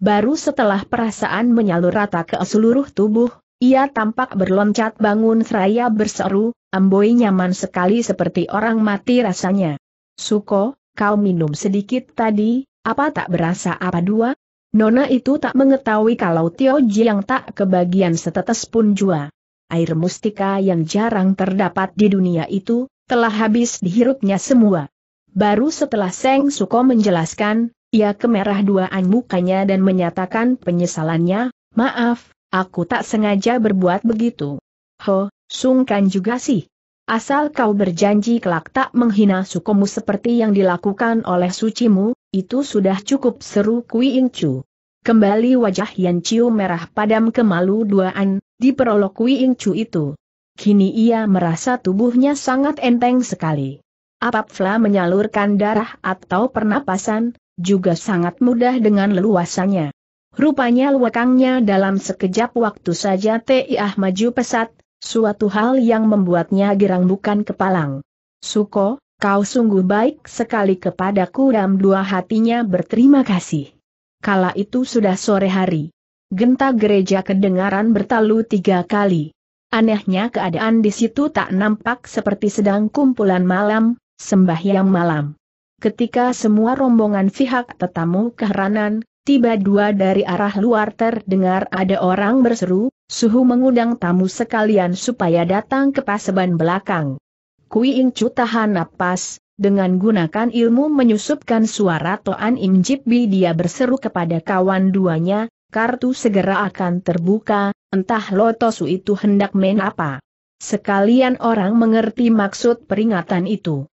Baru setelah perasaan menyalur rata ke seluruh tubuh, ia tampak berloncat bangun seraya berseru, Amboi nyaman sekali seperti orang mati rasanya. Suko, kau minum sedikit tadi, apa tak berasa apa dua? Nona itu tak mengetahui kalau Tio yang tak kebagian setetes pun jua. Air mustika yang jarang terdapat di dunia itu, telah habis dihirupnya semua. Baru setelah Seng Suko menjelaskan, ia kemerah duaan mukanya dan menyatakan penyesalannya, maaf, aku tak sengaja berbuat begitu. Ho, sungkan juga sih. Asal kau berjanji kelak tak menghina sukumu seperti yang dilakukan oleh sucimu, itu sudah cukup seru Kui Incu. Kembali wajah Yan Chiu merah padam kemalu duaan, di perolok Kui Incu itu. Kini ia merasa tubuhnya sangat enteng sekali. Apapfla menyalurkan darah atau pernapasan, juga sangat mudah dengan leluasannya. Rupanya luakangnya dalam sekejap waktu saja Tiah maju pesat, suatu hal yang membuatnya girang bukan kepalang. Suko, kau sungguh baik sekali kepadaku dan dua hatinya berterima kasih. Kala itu sudah sore hari. Genta gereja kedengaran bertalu tiga kali. Anehnya keadaan di situ tak nampak seperti sedang kumpulan malam, sembahyang malam. Ketika semua rombongan pihak tetamu keheranan, tiba dua dari arah luar terdengar ada orang berseru, suhu mengundang tamu sekalian supaya datang ke paseban belakang. Kui Ingcu tahan napas, dengan gunakan ilmu menyusupkan suara Toan Im Jipbi dia berseru kepada kawan duanya, kartu segera akan terbuka, entah Lotosu itu hendak main apa. Sekalian orang mengerti maksud peringatan itu.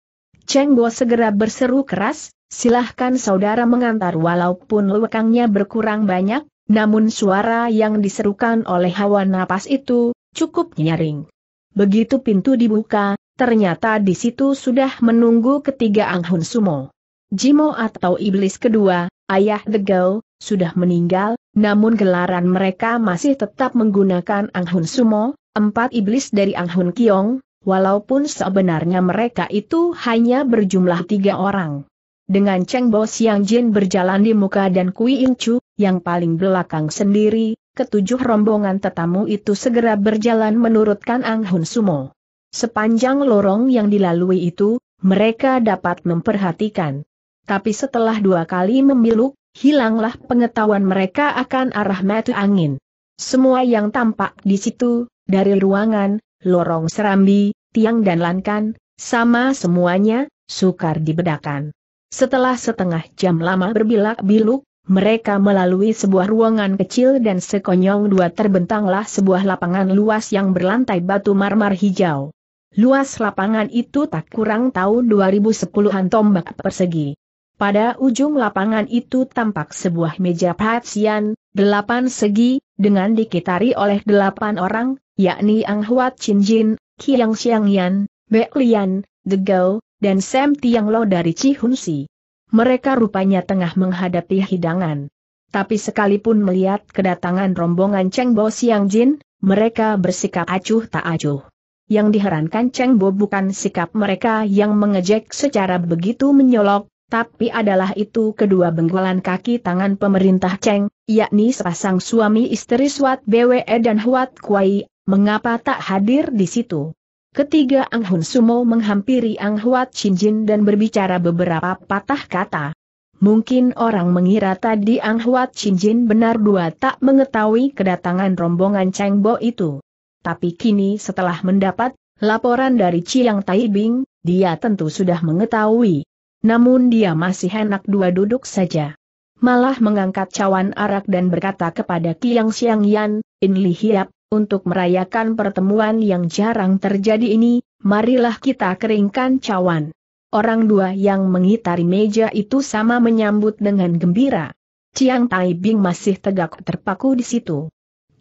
Cheng Bo segera berseru keras, silahkan saudara mengantar walaupun lekangnya berkurang banyak, namun suara yang diserukan oleh hawa napas itu, cukup nyaring. Begitu pintu dibuka, ternyata di situ sudah menunggu ketiga Anghun Sumo. Jimo atau iblis kedua, ayah The Girl, sudah meninggal, namun gelaran mereka masih tetap menggunakan Anghun Sumo, empat iblis dari Anghun Kiong, walaupun sebenarnya mereka itu hanya berjumlah tiga orang. Dengan Cheng Bo Siang Jin berjalan di muka dan Kui In Chu, yang paling belakang sendiri, ketujuh rombongan tetamu itu segera berjalan menurutkan Ang Hun Sumo. Sepanjang lorong yang dilalui itu, mereka dapat memperhatikan. Tapi setelah dua kali memiluk, hilanglah pengetahuan mereka akan arah metu angin. Semua yang tampak di situ, dari ruangan, lorong serambi, tiang dan lankan, sama semuanya, sukar dibedakan. Setelah setengah jam lama berbilak-biluk, mereka melalui sebuah ruangan kecil dan sekonyong dua terbentanglah sebuah lapangan luas yang berlantai batu marmer hijau. Luas lapangan itu tak kurang tahun 2010-an tombak persegi. Pada ujung lapangan itu tampak sebuah meja patsian, delapan segi, dengan dikitari oleh delapan orang, yakni Ang Huat Chin Jin, Kiang Xiang Yan, Bek Lian, Gao, dan Sam Tiang Lo dari Cihun Si. Mereka rupanya tengah menghadapi hidangan. Tapi sekalipun melihat kedatangan rombongan Cheng Bo Siang Jin, mereka bersikap acuh tak acuh. Yang diherankan Cheng Bo bukan sikap mereka yang mengejek secara begitu menyolok, tapi adalah itu kedua benggolan kaki tangan pemerintah Cheng, yakni sepasang suami istri Suat BWE dan Huat Kuai, Mengapa tak hadir di situ? Ketiga Ang Hun Sumo menghampiri Ang Huat Chin Jin dan berbicara beberapa patah kata. Mungkin orang mengira tadi Ang Huat Chin Jin benar dua tak mengetahui kedatangan rombongan Cheng Bo itu. Tapi kini setelah mendapat laporan dari Chiang Bing, dia tentu sudah mengetahui. Namun dia masih enak dua duduk saja. Malah mengangkat cawan arak dan berkata kepada Kiang Xiangyan, Yan, In Li Hiap, untuk merayakan pertemuan yang jarang terjadi ini, marilah kita keringkan cawan. Orang dua yang mengitari meja itu sama menyambut dengan gembira. Chiang Tai Bing masih tegak terpaku di situ.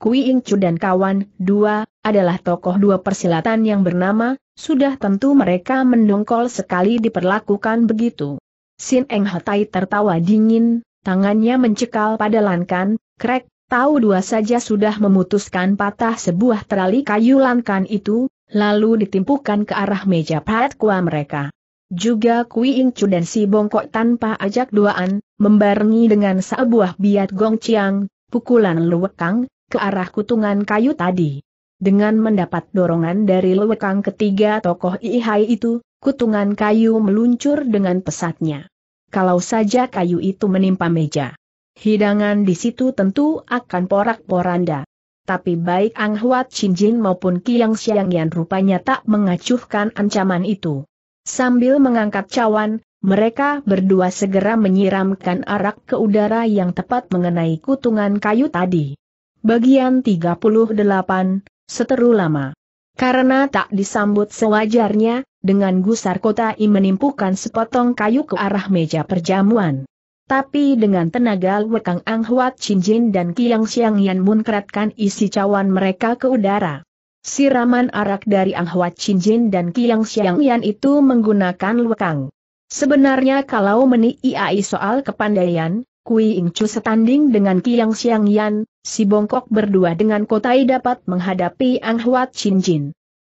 Kui Ing Chu dan kawan, dua, adalah tokoh dua persilatan yang bernama, sudah tentu mereka mendongkol sekali diperlakukan begitu. Sin Eng Hatai tertawa dingin, tangannya mencekal pada lankan, krek, Tahu dua saja sudah memutuskan patah sebuah terali kayu langkan itu, lalu ditimpukan ke arah meja kuah mereka. Juga Kui Ingcu dan si bongkok tanpa ajak duaan, membarengi dengan sebuah biat gong ciang, pukulan luwekang, ke arah kutungan kayu tadi. Dengan mendapat dorongan dari luwekang ketiga tokoh Ihai itu, kutungan kayu meluncur dengan pesatnya. Kalau saja kayu itu menimpa meja hidangan di situ tentu akan porak-poranda. Tapi baik Ang Huat Chin Jin maupun Kiang Xiang Yan rupanya tak mengacuhkan ancaman itu. Sambil mengangkat cawan, mereka berdua segera menyiramkan arak ke udara yang tepat mengenai kutungan kayu tadi. Bagian 38, Seteru Lama Karena tak disambut sewajarnya, dengan gusar kota I menimpukan sepotong kayu ke arah meja perjamuan. Tapi dengan tenaga Wekang Ang Huat Chin Jin dan Kiang Siang Yan munkratkan isi cawan mereka ke udara. Siraman arak dari Ang Huat Chin Jin dan Kiang Siang Yan itu menggunakan Wekang. Sebenarnya kalau iai soal kepandaian, Kui Ing Chu setanding dengan Kiang Siang Yan, si bongkok berdua dengan Kotai dapat menghadapi Ang Huat Chin Jin.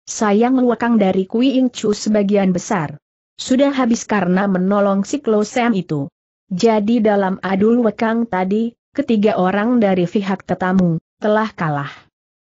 Sayang Wekang dari Kui Ing Chu sebagian besar. Sudah habis karena menolong siklo Sam itu. Jadi dalam adul wekang tadi, ketiga orang dari pihak tetamu, telah kalah.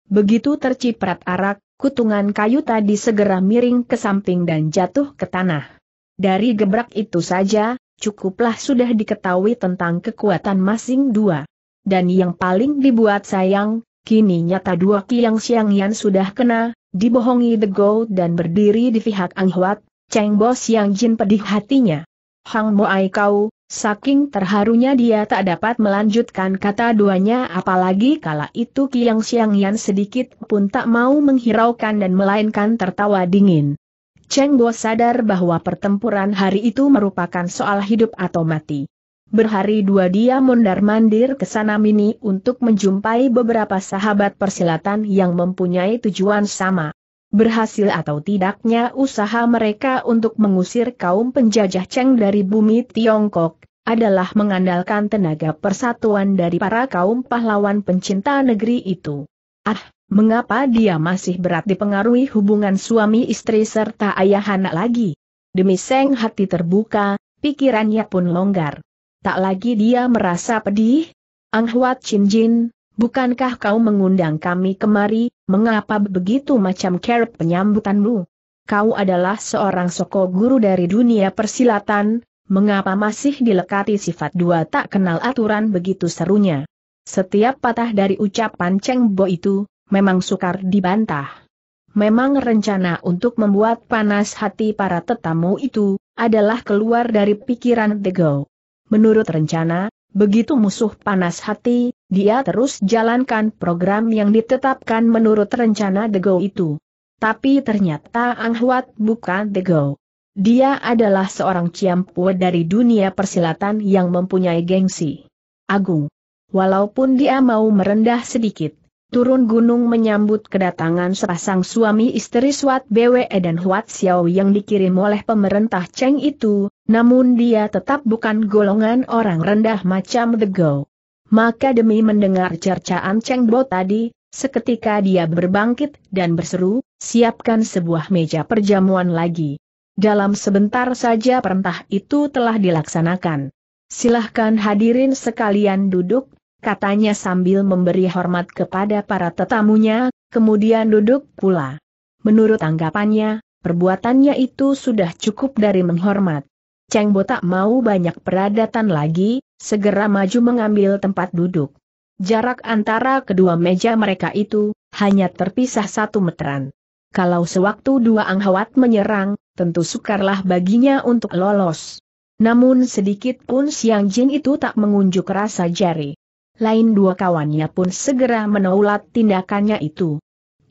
Begitu terciprat arak, kutungan kayu tadi segera miring ke samping dan jatuh ke tanah. Dari gebrak itu saja, cukuplah sudah diketahui tentang kekuatan masing dua. Dan yang paling dibuat sayang, kini nyata dua kiang siang yang sudah kena, dibohongi The Gold dan berdiri di pihak Anghuat, Cheng Bo Siang Jin pedih hatinya. Hang Moai kau, Saking terharunya dia tak dapat melanjutkan kata duanya apalagi kala itu Kiang Siang Yan sedikit pun tak mau menghiraukan dan melainkan tertawa dingin. Cheng Bo sadar bahwa pertempuran hari itu merupakan soal hidup atau mati. Berhari dua dia mondar-mandir ke sana mini untuk menjumpai beberapa sahabat persilatan yang mempunyai tujuan sama. Berhasil atau tidaknya usaha mereka untuk mengusir kaum penjajah Cheng dari bumi Tiongkok, adalah mengandalkan tenaga persatuan dari para kaum pahlawan pencinta negeri itu. Ah, mengapa dia masih berat dipengaruhi hubungan suami istri serta ayah anak lagi? Demi seng hati terbuka, pikirannya pun longgar. Tak lagi dia merasa pedih? Ang Huat Chin Jin, bukankah kau mengundang kami kemari, mengapa begitu macam kerep penyambutanmu? Kau adalah seorang soko guru dari dunia persilatan, mengapa masih dilekati sifat dua tak kenal aturan begitu serunya? Setiap patah dari ucapan Cheng Bo itu, memang sukar dibantah. Memang rencana untuk membuat panas hati para tetamu itu, adalah keluar dari pikiran The Go. Menurut rencana, begitu musuh panas hati, dia terus jalankan program yang ditetapkan menurut rencana The Go itu. Tapi ternyata Ang Huat bukan The Go. Dia adalah seorang ciampu dari dunia persilatan yang mempunyai gengsi. Agung. Walaupun dia mau merendah sedikit, turun gunung menyambut kedatangan sepasang suami istri Suat BWE dan Huat Xiao yang dikirim oleh pemerintah Cheng itu, namun dia tetap bukan golongan orang rendah macam The Go. Maka demi mendengar cercaan Cheng Bo tadi, seketika dia berbangkit dan berseru, siapkan sebuah meja perjamuan lagi. Dalam sebentar saja perintah itu telah dilaksanakan. Silahkan hadirin sekalian duduk, katanya sambil memberi hormat kepada para tetamunya, kemudian duduk pula. Menurut anggapannya, perbuatannya itu sudah cukup dari menghormat. Cheng Bo tak mau banyak peradatan lagi, segera maju mengambil tempat duduk. Jarak antara kedua meja mereka itu, hanya terpisah satu meteran. Kalau sewaktu dua anghawat menyerang, tentu sukarlah baginya untuk lolos. Namun sedikit pun Siang Jin itu tak mengunjuk rasa jari. Lain dua kawannya pun segera menolak tindakannya itu.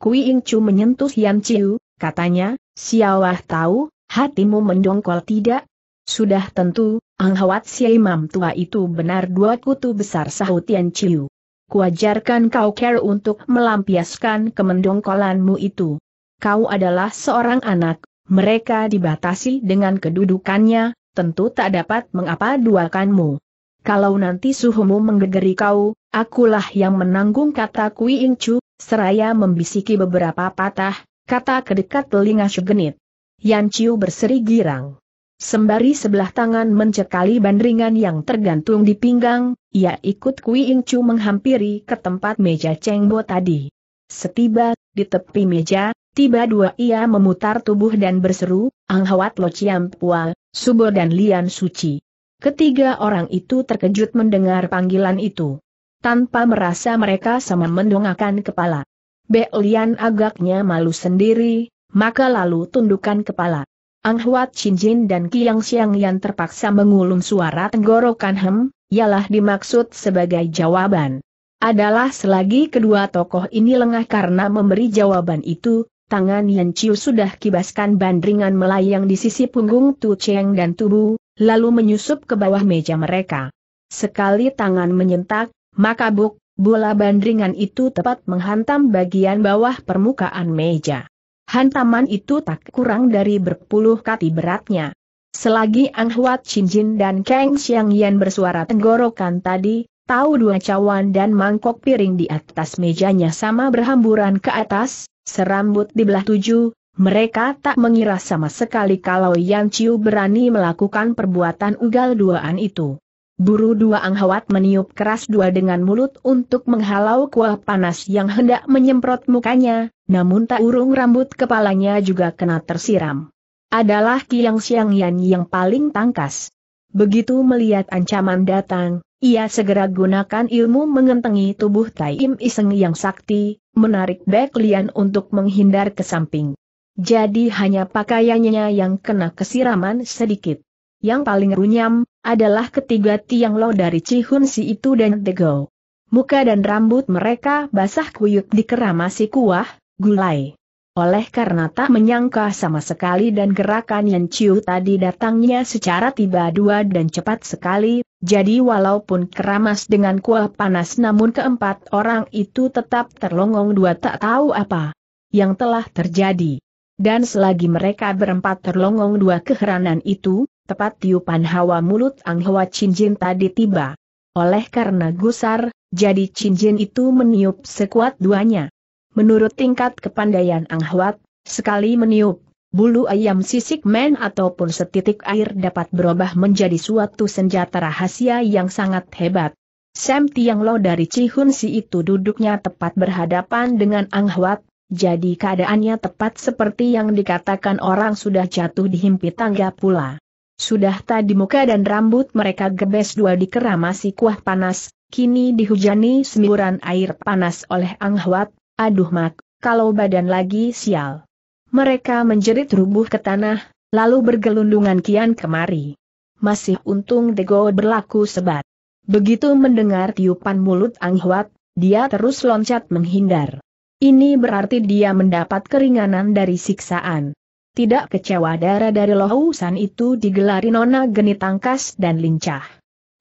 Kui Ing Chu menyentuh Yan Chiu, katanya, Siawah tahu, hatimu mendongkol tidak? Sudah tentu, Anghawat si imam tua itu benar dua kutu besar sahut Tian Chiu. Kuajarkan kau care untuk melampiaskan kemendongkolanmu itu. Kau adalah seorang anak, mereka dibatasi dengan kedudukannya, tentu tak dapat mengapa duakanmu. Kalau nanti suhumu menggegeri kau, akulah yang menanggung kata Kui Chu, seraya membisiki beberapa patah, kata kedekat telinga Shugenit. Yan Chiu berseri girang. Sembari sebelah tangan mencekali bandringan yang tergantung di pinggang, ia ikut Kui Ing Chu menghampiri ke tempat meja Cheng Bo tadi. Setiba, di tepi meja, tiba dua ia memutar tubuh dan berseru, Ang Lo Chiam Pua, Subo dan Lian Suci. Ketiga orang itu terkejut mendengar panggilan itu. Tanpa merasa mereka sama mendongakkan kepala. Be Lian agaknya malu sendiri, maka lalu tundukkan kepala. Ang Huat Jin dan Kiang Xiang yang terpaksa mengulum suara tenggorokan Hem, ialah dimaksud sebagai jawaban. Adalah selagi kedua tokoh ini lengah karena memberi jawaban itu, tangan Yan Chiu sudah kibaskan bandringan melayang di sisi punggung Tu Cheng dan Tubu, lalu menyusup ke bawah meja mereka. Sekali tangan menyentak, maka buk, bola bandringan itu tepat menghantam bagian bawah permukaan meja. Hantaman itu tak kurang dari berpuluh kati beratnya. Selagi Ang Huat Chin Jin dan Kang Xiang Yan bersuara tenggorokan tadi, tahu dua cawan dan mangkok piring di atas mejanya sama berhamburan ke atas, serambut di belah tujuh, mereka tak mengira sama sekali kalau Yan Chiu berani melakukan perbuatan ugal duaan itu. Buru dua Ang Huat meniup keras dua dengan mulut untuk menghalau kuah panas yang hendak menyemprot mukanya, namun tak urung rambut kepalanya juga kena tersiram. Adalah Kiang Siang Yan yang paling tangkas. Begitu melihat ancaman datang, ia segera gunakan ilmu mengentengi tubuh Tai Im Iseng yang sakti, menarik Bek Lian untuk menghindar ke samping. Jadi hanya pakaiannya yang kena kesiraman sedikit. Yang paling runyam, adalah ketiga tiang lo dari Cihun Si itu dan Degau. Muka dan rambut mereka basah kuyup dikeramasi kuah, Gulai. Oleh karena tak menyangka sama sekali dan gerakan yang Ciu tadi datangnya secara tiba-dua dan cepat sekali, jadi walaupun keramas dengan kuah panas namun keempat orang itu tetap terlongong dua tak tahu apa yang telah terjadi. Dan selagi mereka berempat terlongong dua keheranan itu, tepat tiupan hawa mulut Ang Hwa Cinjin tadi tiba. Oleh karena gusar, jadi cincin itu meniup sekuat duanya. Menurut tingkat kepandaian Ang Huat, sekali meniup, bulu ayam sisik men ataupun setitik air dapat berubah menjadi suatu senjata rahasia yang sangat hebat. Sam Tiang Lo dari Cihun Si itu duduknya tepat berhadapan dengan Ang Huat, jadi keadaannya tepat seperti yang dikatakan orang sudah jatuh dihimpit tangga pula. Sudah tadi muka dan rambut mereka gebes dua dikeramasi kuah panas, kini dihujani semburan air panas oleh Ang Huat, Aduh mak, kalau badan lagi sial. Mereka menjerit rubuh ke tanah, lalu bergelundungan kian kemari. Masih untung Dego berlaku sebat. Begitu mendengar tiupan mulut Anghuat, dia terus loncat menghindar. Ini berarti dia mendapat keringanan dari siksaan. Tidak kecewa darah dari lohusan itu digelari nona geni tangkas dan lincah.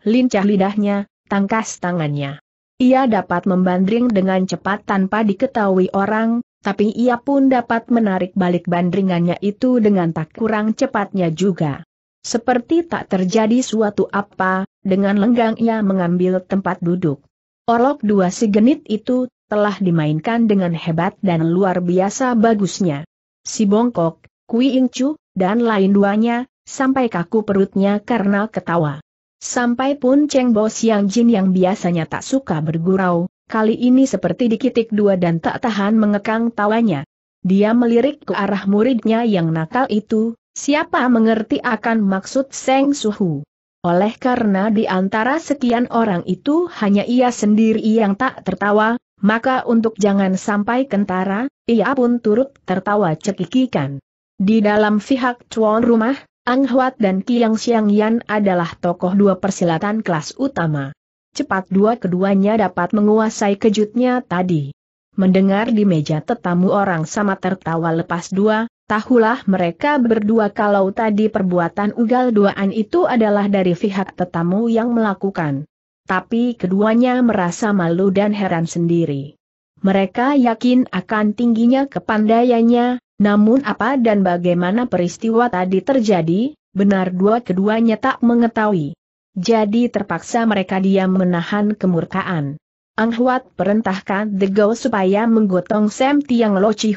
Lincah lidahnya, tangkas tangannya. Ia dapat membandring dengan cepat tanpa diketahui orang, tapi ia pun dapat menarik balik bandringannya itu dengan tak kurang cepatnya juga. Seperti tak terjadi suatu apa, dengan lenggang ia mengambil tempat duduk. Orok dua si genit itu telah dimainkan dengan hebat dan luar biasa bagusnya. Si bongkok, Kui Ingcu, dan lain duanya, sampai kaku perutnya karena ketawa. Sampai pun Cheng Bo Yang Jin yang biasanya tak suka bergurau, kali ini seperti dikitik dua dan tak tahan mengekang tawanya. Dia melirik ke arah muridnya yang nakal itu, siapa mengerti akan maksud Seng Suhu. Oleh karena di antara sekian orang itu hanya ia sendiri yang tak tertawa, maka untuk jangan sampai kentara, ia pun turut tertawa cekikikan. Di dalam pihak tuan rumah, Ang Huat dan Kiang Xiang Yan adalah tokoh dua persilatan kelas utama. Cepat dua keduanya dapat menguasai kejutnya tadi. Mendengar di meja tetamu orang sama tertawa lepas dua, tahulah mereka berdua kalau tadi perbuatan ugal duaan itu adalah dari pihak tetamu yang melakukan. Tapi keduanya merasa malu dan heran sendiri. Mereka yakin akan tingginya kepandaiannya, namun apa dan bagaimana peristiwa tadi terjadi, benar dua keduanya tak mengetahui. Jadi terpaksa mereka diam menahan kemurkaan. Ang Huat perintahkan The Go supaya menggotong Sam Tiang Lo Chi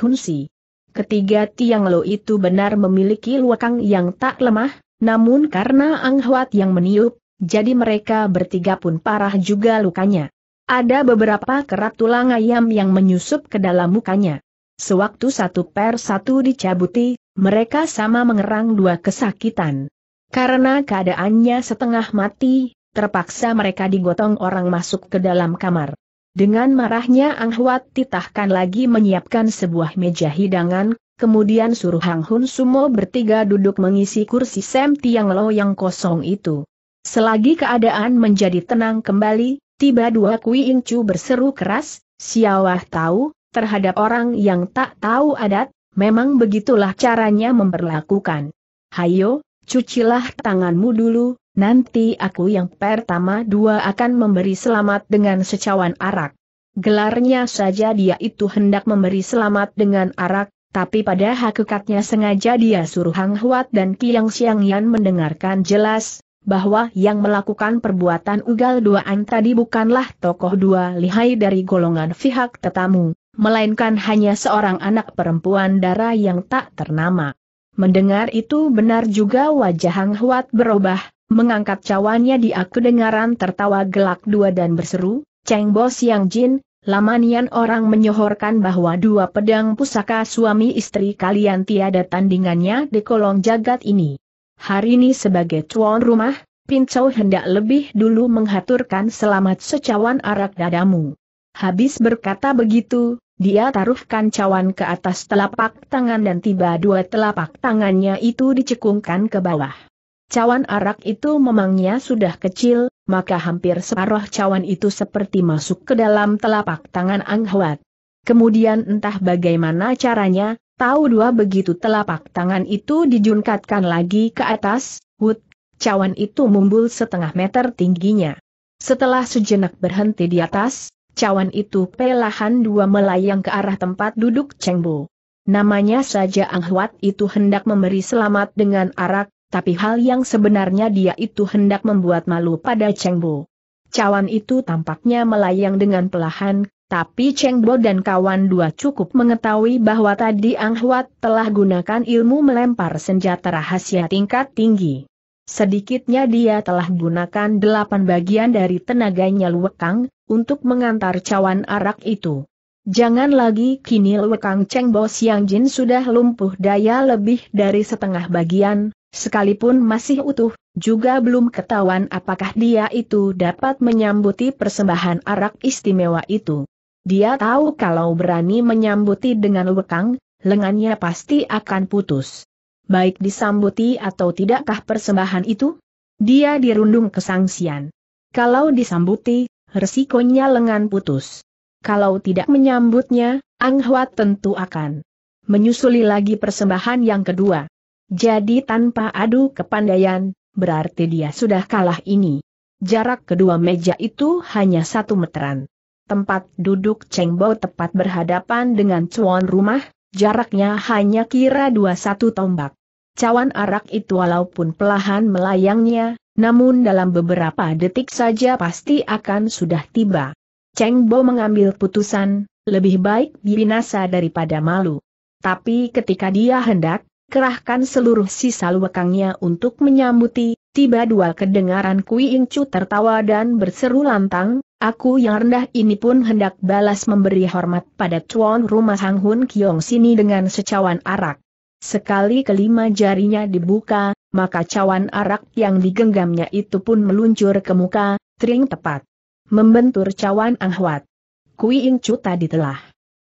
Ketiga Tiang Lo itu benar memiliki luakang yang tak lemah, namun karena Ang Huat yang meniup, jadi mereka bertiga pun parah juga lukanya. Ada beberapa kerat tulang ayam yang menyusup ke dalam mukanya. Sewaktu satu per satu dicabuti, mereka sama mengerang dua kesakitan. Karena keadaannya setengah mati, terpaksa mereka digotong orang masuk ke dalam kamar. Dengan marahnya Ang Huat titahkan lagi menyiapkan sebuah meja hidangan, kemudian suruh Hang Hun Sumo bertiga duduk mengisi kursi Sam Tiang Lo yang kosong itu. Selagi keadaan menjadi tenang kembali, tiba dua Kui Chu berseru keras, Siawah tahu, terhadap orang yang tak tahu adat, memang begitulah caranya memperlakukan. Hayo, cucilah tanganmu dulu, nanti aku yang pertama dua akan memberi selamat dengan secawan arak. Gelarnya saja dia itu hendak memberi selamat dengan arak, tapi pada hakikatnya sengaja dia suruh Hang Huat dan Kiang Siang Yan mendengarkan jelas, bahwa yang melakukan perbuatan ugal duaan tadi bukanlah tokoh dua lihai dari golongan pihak tetamu melainkan hanya seorang anak perempuan darah yang tak ternama. Mendengar itu benar juga wajah Hang Huat berubah, mengangkat cawannya di aku dengaran tertawa gelak dua dan berseru, Ceng Bo Yang Jin, Lamanian orang menyohorkan bahwa dua pedang pusaka suami istri kalian tiada tandingannya di kolong jagat ini. Hari ini sebagai tuan rumah, Pincau hendak lebih dulu menghaturkan selamat secawan arak dadamu. Habis berkata begitu, dia taruhkan cawan ke atas telapak tangan dan tiba dua telapak tangannya itu dicekungkan ke bawah. Cawan arak itu memangnya sudah kecil, maka hampir separuh cawan itu seperti masuk ke dalam telapak tangan Ang Huat. Kemudian entah bagaimana caranya, tahu dua begitu telapak tangan itu dijunkatkan lagi ke atas, wut, cawan itu mumbul setengah meter tingginya. Setelah sejenak berhenti di atas, Cawan itu pelahan dua melayang ke arah tempat duduk Cheng Bo. Namanya saja Ang Huat itu hendak memberi selamat dengan arak, tapi hal yang sebenarnya dia itu hendak membuat malu pada Cheng Bo. Cawan itu tampaknya melayang dengan pelahan, tapi Cheng Bo dan kawan dua cukup mengetahui bahwa tadi Ang Huat telah gunakan ilmu melempar senjata rahasia tingkat tinggi. Sedikitnya dia telah gunakan delapan bagian dari tenaganya Luwekang, untuk mengantar cawan arak itu. Jangan lagi kini Luwekang Cheng Bo Siang Jin sudah lumpuh daya lebih dari setengah bagian, sekalipun masih utuh, juga belum ketahuan apakah dia itu dapat menyambuti persembahan arak istimewa itu. Dia tahu kalau berani menyambuti dengan Luwekang, lengannya pasti akan putus baik disambuti atau tidakkah persembahan itu? Dia dirundung kesangsian. Kalau disambuti, resikonya lengan putus. Kalau tidak menyambutnya, Ang tentu akan menyusuli lagi persembahan yang kedua. Jadi tanpa adu kepandaian, berarti dia sudah kalah ini. Jarak kedua meja itu hanya satu meteran. Tempat duduk Cheng Bo tepat berhadapan dengan cuan rumah, jaraknya hanya kira dua satu tombak cawan arak itu walaupun pelahan melayangnya, namun dalam beberapa detik saja pasti akan sudah tiba. Cheng Bo mengambil putusan, lebih baik binasa daripada malu. Tapi ketika dia hendak, kerahkan seluruh sisa luwekangnya untuk menyambuti, tiba dua kedengaran Kui Chu tertawa dan berseru lantang, aku yang rendah ini pun hendak balas memberi hormat pada tuan rumah Hang Hun Kiong sini dengan secawan arak. Sekali kelima jarinya dibuka, maka cawan arak yang digenggamnya itu pun meluncur ke muka, tering tepat. Membentur cawan anghwat. Kui Ing Chu tadi telah.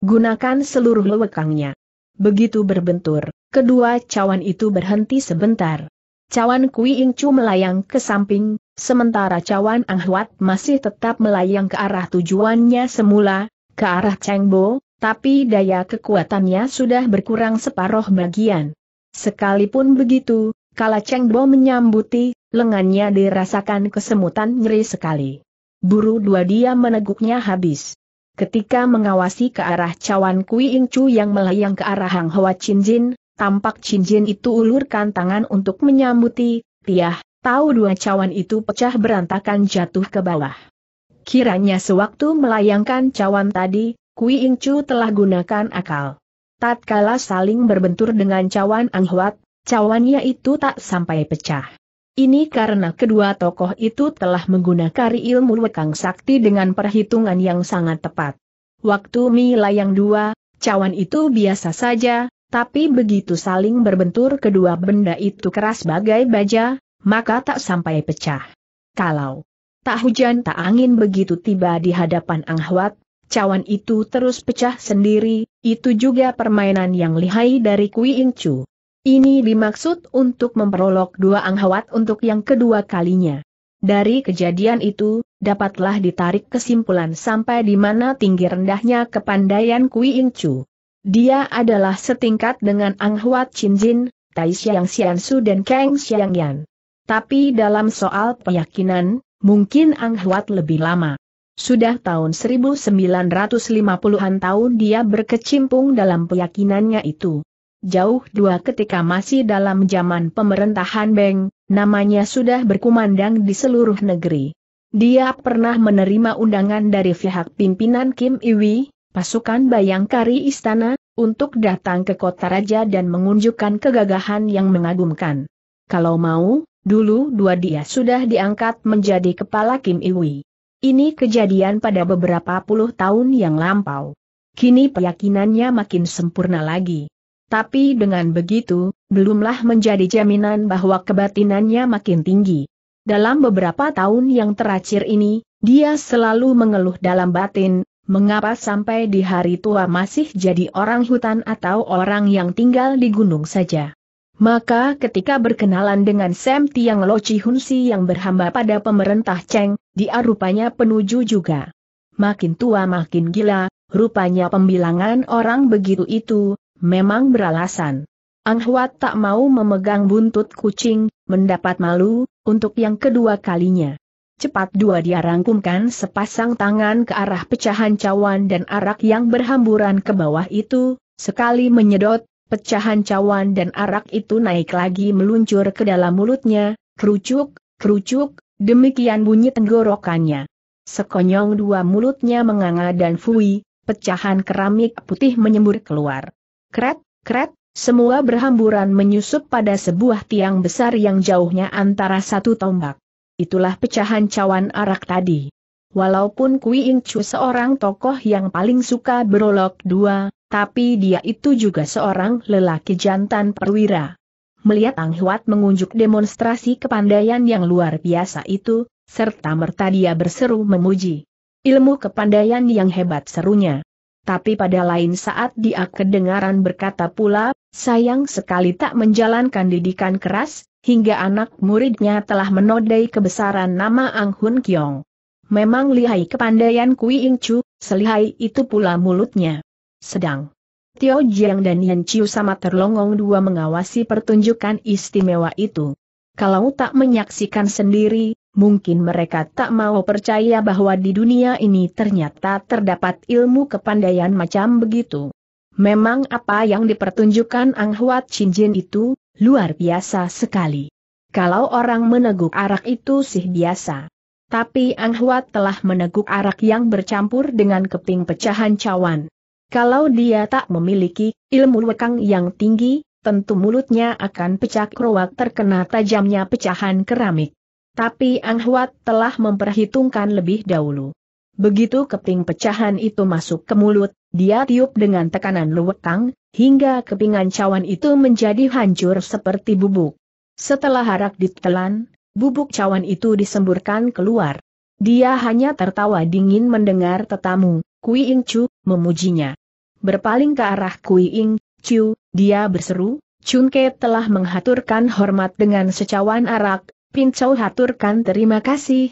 Gunakan seluruh lewekangnya. Begitu berbentur, kedua cawan itu berhenti sebentar. Cawan Kui Ing Chu melayang ke samping, sementara cawan anghwat masih tetap melayang ke arah tujuannya semula, ke arah Bo tapi daya kekuatannya sudah berkurang separoh bagian. Sekalipun begitu, kala Chengbo menyambuti, lengannya dirasakan kesemutan nyeri sekali. Buru dua dia meneguknya habis. Ketika mengawasi ke arah cawan Kui ing cu yang melayang ke arah Hang chin jin, tampak chin jin itu ulurkan tangan untuk menyambuti, tiah, tahu dua cawan itu pecah berantakan jatuh ke bawah. Kiranya sewaktu melayangkan cawan tadi, Kui Chu telah gunakan akal. Tatkala saling berbentur dengan cawan Huat, cawannya itu tak sampai pecah. Ini karena kedua tokoh itu telah menggunakan ilmu wekang sakti dengan perhitungan yang sangat tepat. Waktu Mi Layang dua, cawan itu biasa saja, tapi begitu saling berbentur kedua benda itu keras bagai baja, maka tak sampai pecah. Kalau tak hujan tak angin begitu tiba di hadapan Huat, cawan itu terus pecah sendiri, itu juga permainan yang lihai dari Kui Ing Chu. Ini dimaksud untuk memperolok dua anghawat untuk yang kedua kalinya. Dari kejadian itu, dapatlah ditarik kesimpulan sampai di mana tinggi rendahnya kepandaian Kui Ing Chu. Dia adalah setingkat dengan Ang Huat Chin Jin, Tai Xiang Xian Su dan Kang Xiang Yan. Tapi dalam soal keyakinan, mungkin Ang lebih lama. Sudah tahun 1950-an tahun dia berkecimpung dalam keyakinannya itu. Jauh dua ketika masih dalam zaman pemerintahan Beng, namanya sudah berkumandang di seluruh negeri. Dia pernah menerima undangan dari pihak pimpinan Kim Iwi, pasukan Bayangkari Istana, untuk datang ke kota raja dan mengunjukkan kegagahan yang mengagumkan. Kalau mau, dulu dua dia sudah diangkat menjadi kepala Kim Iwi. Ini kejadian pada beberapa puluh tahun yang lampau. Kini keyakinannya makin sempurna lagi. Tapi dengan begitu, belumlah menjadi jaminan bahwa kebatinannya makin tinggi. Dalam beberapa tahun yang terakhir ini, dia selalu mengeluh dalam batin, mengapa sampai di hari tua masih jadi orang hutan atau orang yang tinggal di gunung saja. Maka ketika berkenalan dengan Sam Tiang Lo Chi yang berhamba pada pemerintah Cheng, dia rupanya penuju juga. Makin tua makin gila, rupanya pembilangan orang begitu itu, memang beralasan. Ang Huat tak mau memegang buntut kucing, mendapat malu, untuk yang kedua kalinya. Cepat dua dia rangkumkan sepasang tangan ke arah pecahan cawan dan arak yang berhamburan ke bawah itu, sekali menyedot, Pecahan cawan dan arak itu naik lagi meluncur ke dalam mulutnya, kerucuk, kerucuk, demikian bunyi tenggorokannya. Sekonyong dua mulutnya menganga dan fui, pecahan keramik putih menyembur keluar. Kret, kret, semua berhamburan menyusup pada sebuah tiang besar yang jauhnya antara satu tombak. Itulah pecahan cawan arak tadi. Walaupun Kui In Chu seorang tokoh yang paling suka berolok dua, tapi dia itu juga seorang lelaki jantan perwira. Melihat Ang Huat mengunjuk demonstrasi kepandaian yang luar biasa itu, serta merta dia berseru memuji. Ilmu kepandaian yang hebat serunya. Tapi pada lain saat dia kedengaran berkata pula, sayang sekali tak menjalankan didikan keras, hingga anak muridnya telah menodai kebesaran nama Ang Hun Kiong. Memang lihai kepandaian Kui Ing Chu, selihai itu pula mulutnya. Sedang Tio Jiang dan Yan Chiu sama terlongong dua mengawasi pertunjukan istimewa itu. Kalau tak menyaksikan sendiri, mungkin mereka tak mau percaya bahwa di dunia ini ternyata terdapat ilmu kepandaian macam begitu. Memang apa yang dipertunjukkan Ang Huat Chin Jin itu, luar biasa sekali. Kalau orang meneguk arak itu sih biasa. Tapi Ang Huat telah meneguk arak yang bercampur dengan keping pecahan cawan. Kalau dia tak memiliki ilmu wekang yang tinggi, tentu mulutnya akan pecah kroak terkena tajamnya pecahan keramik. Tapi Ang Huat telah memperhitungkan lebih dahulu. Begitu keping pecahan itu masuk ke mulut, dia tiup dengan tekanan luwekang, hingga kepingan cawan itu menjadi hancur seperti bubuk. Setelah arak ditelan, Bubuk cawan itu disemburkan keluar. Dia hanya tertawa dingin mendengar tetamu, Kui Ing Chu, memujinya. Berpaling ke arah Kui Ing Chu, dia berseru, Chun Ke telah menghaturkan hormat dengan secawan arak, Pin haturkan terima kasih.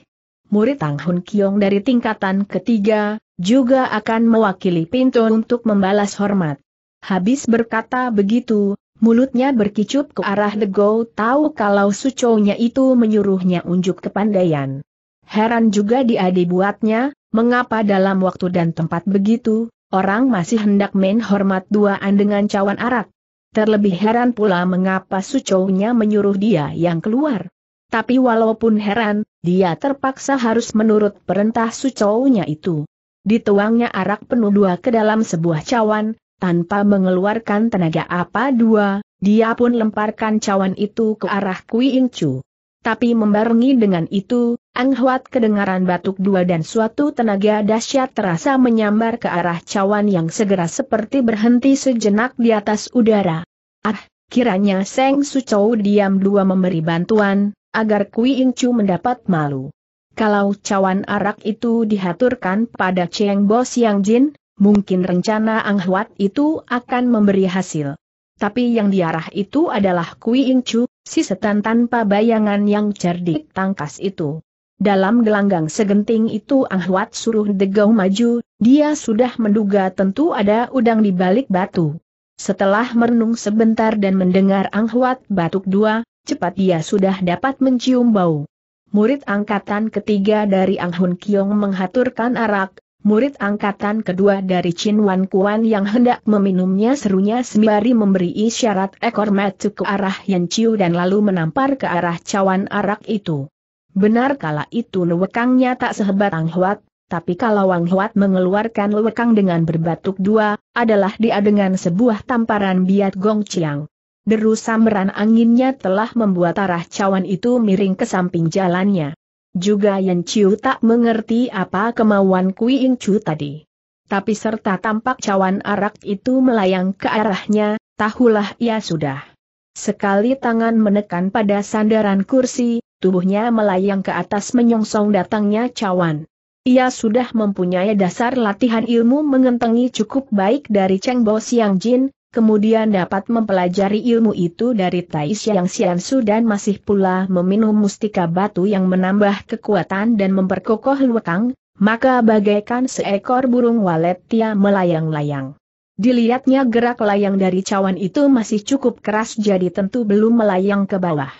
Murid Tang Hun Kiong dari tingkatan ketiga, juga akan mewakili Pinto untuk membalas hormat. Habis berkata begitu, Mulutnya berkicup ke arah The Go tahu kalau suconya itu menyuruhnya unjuk kepandaian. Heran juga dia dibuatnya, mengapa dalam waktu dan tempat begitu, orang masih hendak main hormat duaan dengan cawan arak. Terlebih heran pula mengapa suconya menyuruh dia yang keluar. Tapi walaupun heran, dia terpaksa harus menurut perintah suconya itu. Dituangnya arak penuh dua ke dalam sebuah cawan, tanpa mengeluarkan tenaga apa dua, dia pun lemparkan cawan itu ke arah Kui Ing Chu. Tapi membarengi dengan itu, Ang Huat kedengaran batuk dua dan suatu tenaga dahsyat terasa menyambar ke arah cawan yang segera seperti berhenti sejenak di atas udara. Ah, kiranya Seng Sucou diam dua memberi bantuan, agar Kui Ing Chu mendapat malu. Kalau cawan arak itu dihaturkan pada Cheng Bo Siang Jin, mungkin rencana Ang Huat itu akan memberi hasil. Tapi yang diarah itu adalah Kui Ying Chu, si setan tanpa bayangan yang cerdik tangkas itu. Dalam gelanggang segenting itu Ang Huat suruh Degau maju, dia sudah menduga tentu ada udang di balik batu. Setelah merenung sebentar dan mendengar Ang Huat batuk dua, cepat dia sudah dapat mencium bau. Murid angkatan ketiga dari Ang Hun Kiong menghaturkan arak, murid angkatan kedua dari Chin Wan Kuan yang hendak meminumnya serunya sembari memberi isyarat ekor matu ke arah Yan Chiu dan lalu menampar ke arah cawan arak itu. Benar kala itu lewekangnya tak sehebat Ang Huat, tapi kalau Wang Huat mengeluarkan lewekang dengan berbatuk dua, adalah dia dengan sebuah tamparan biat gong Chiang. Deru samberan anginnya telah membuat arah cawan itu miring ke samping jalannya. Juga Yan Chiu tak mengerti apa kemauan Kui Ying Chu tadi. Tapi serta tampak cawan arak itu melayang ke arahnya, tahulah ia sudah. Sekali tangan menekan pada sandaran kursi, tubuhnya melayang ke atas menyongsong datangnya cawan. Ia sudah mempunyai dasar latihan ilmu mengentengi cukup baik dari Cheng Bo Siang Jin, kemudian dapat mempelajari ilmu itu dari Tai Xiang Xiansu dan masih pula meminum mustika batu yang menambah kekuatan dan memperkokoh luekang, maka bagaikan seekor burung walet dia melayang-layang. Dilihatnya gerak layang dari cawan itu masih cukup keras jadi tentu belum melayang ke bawah.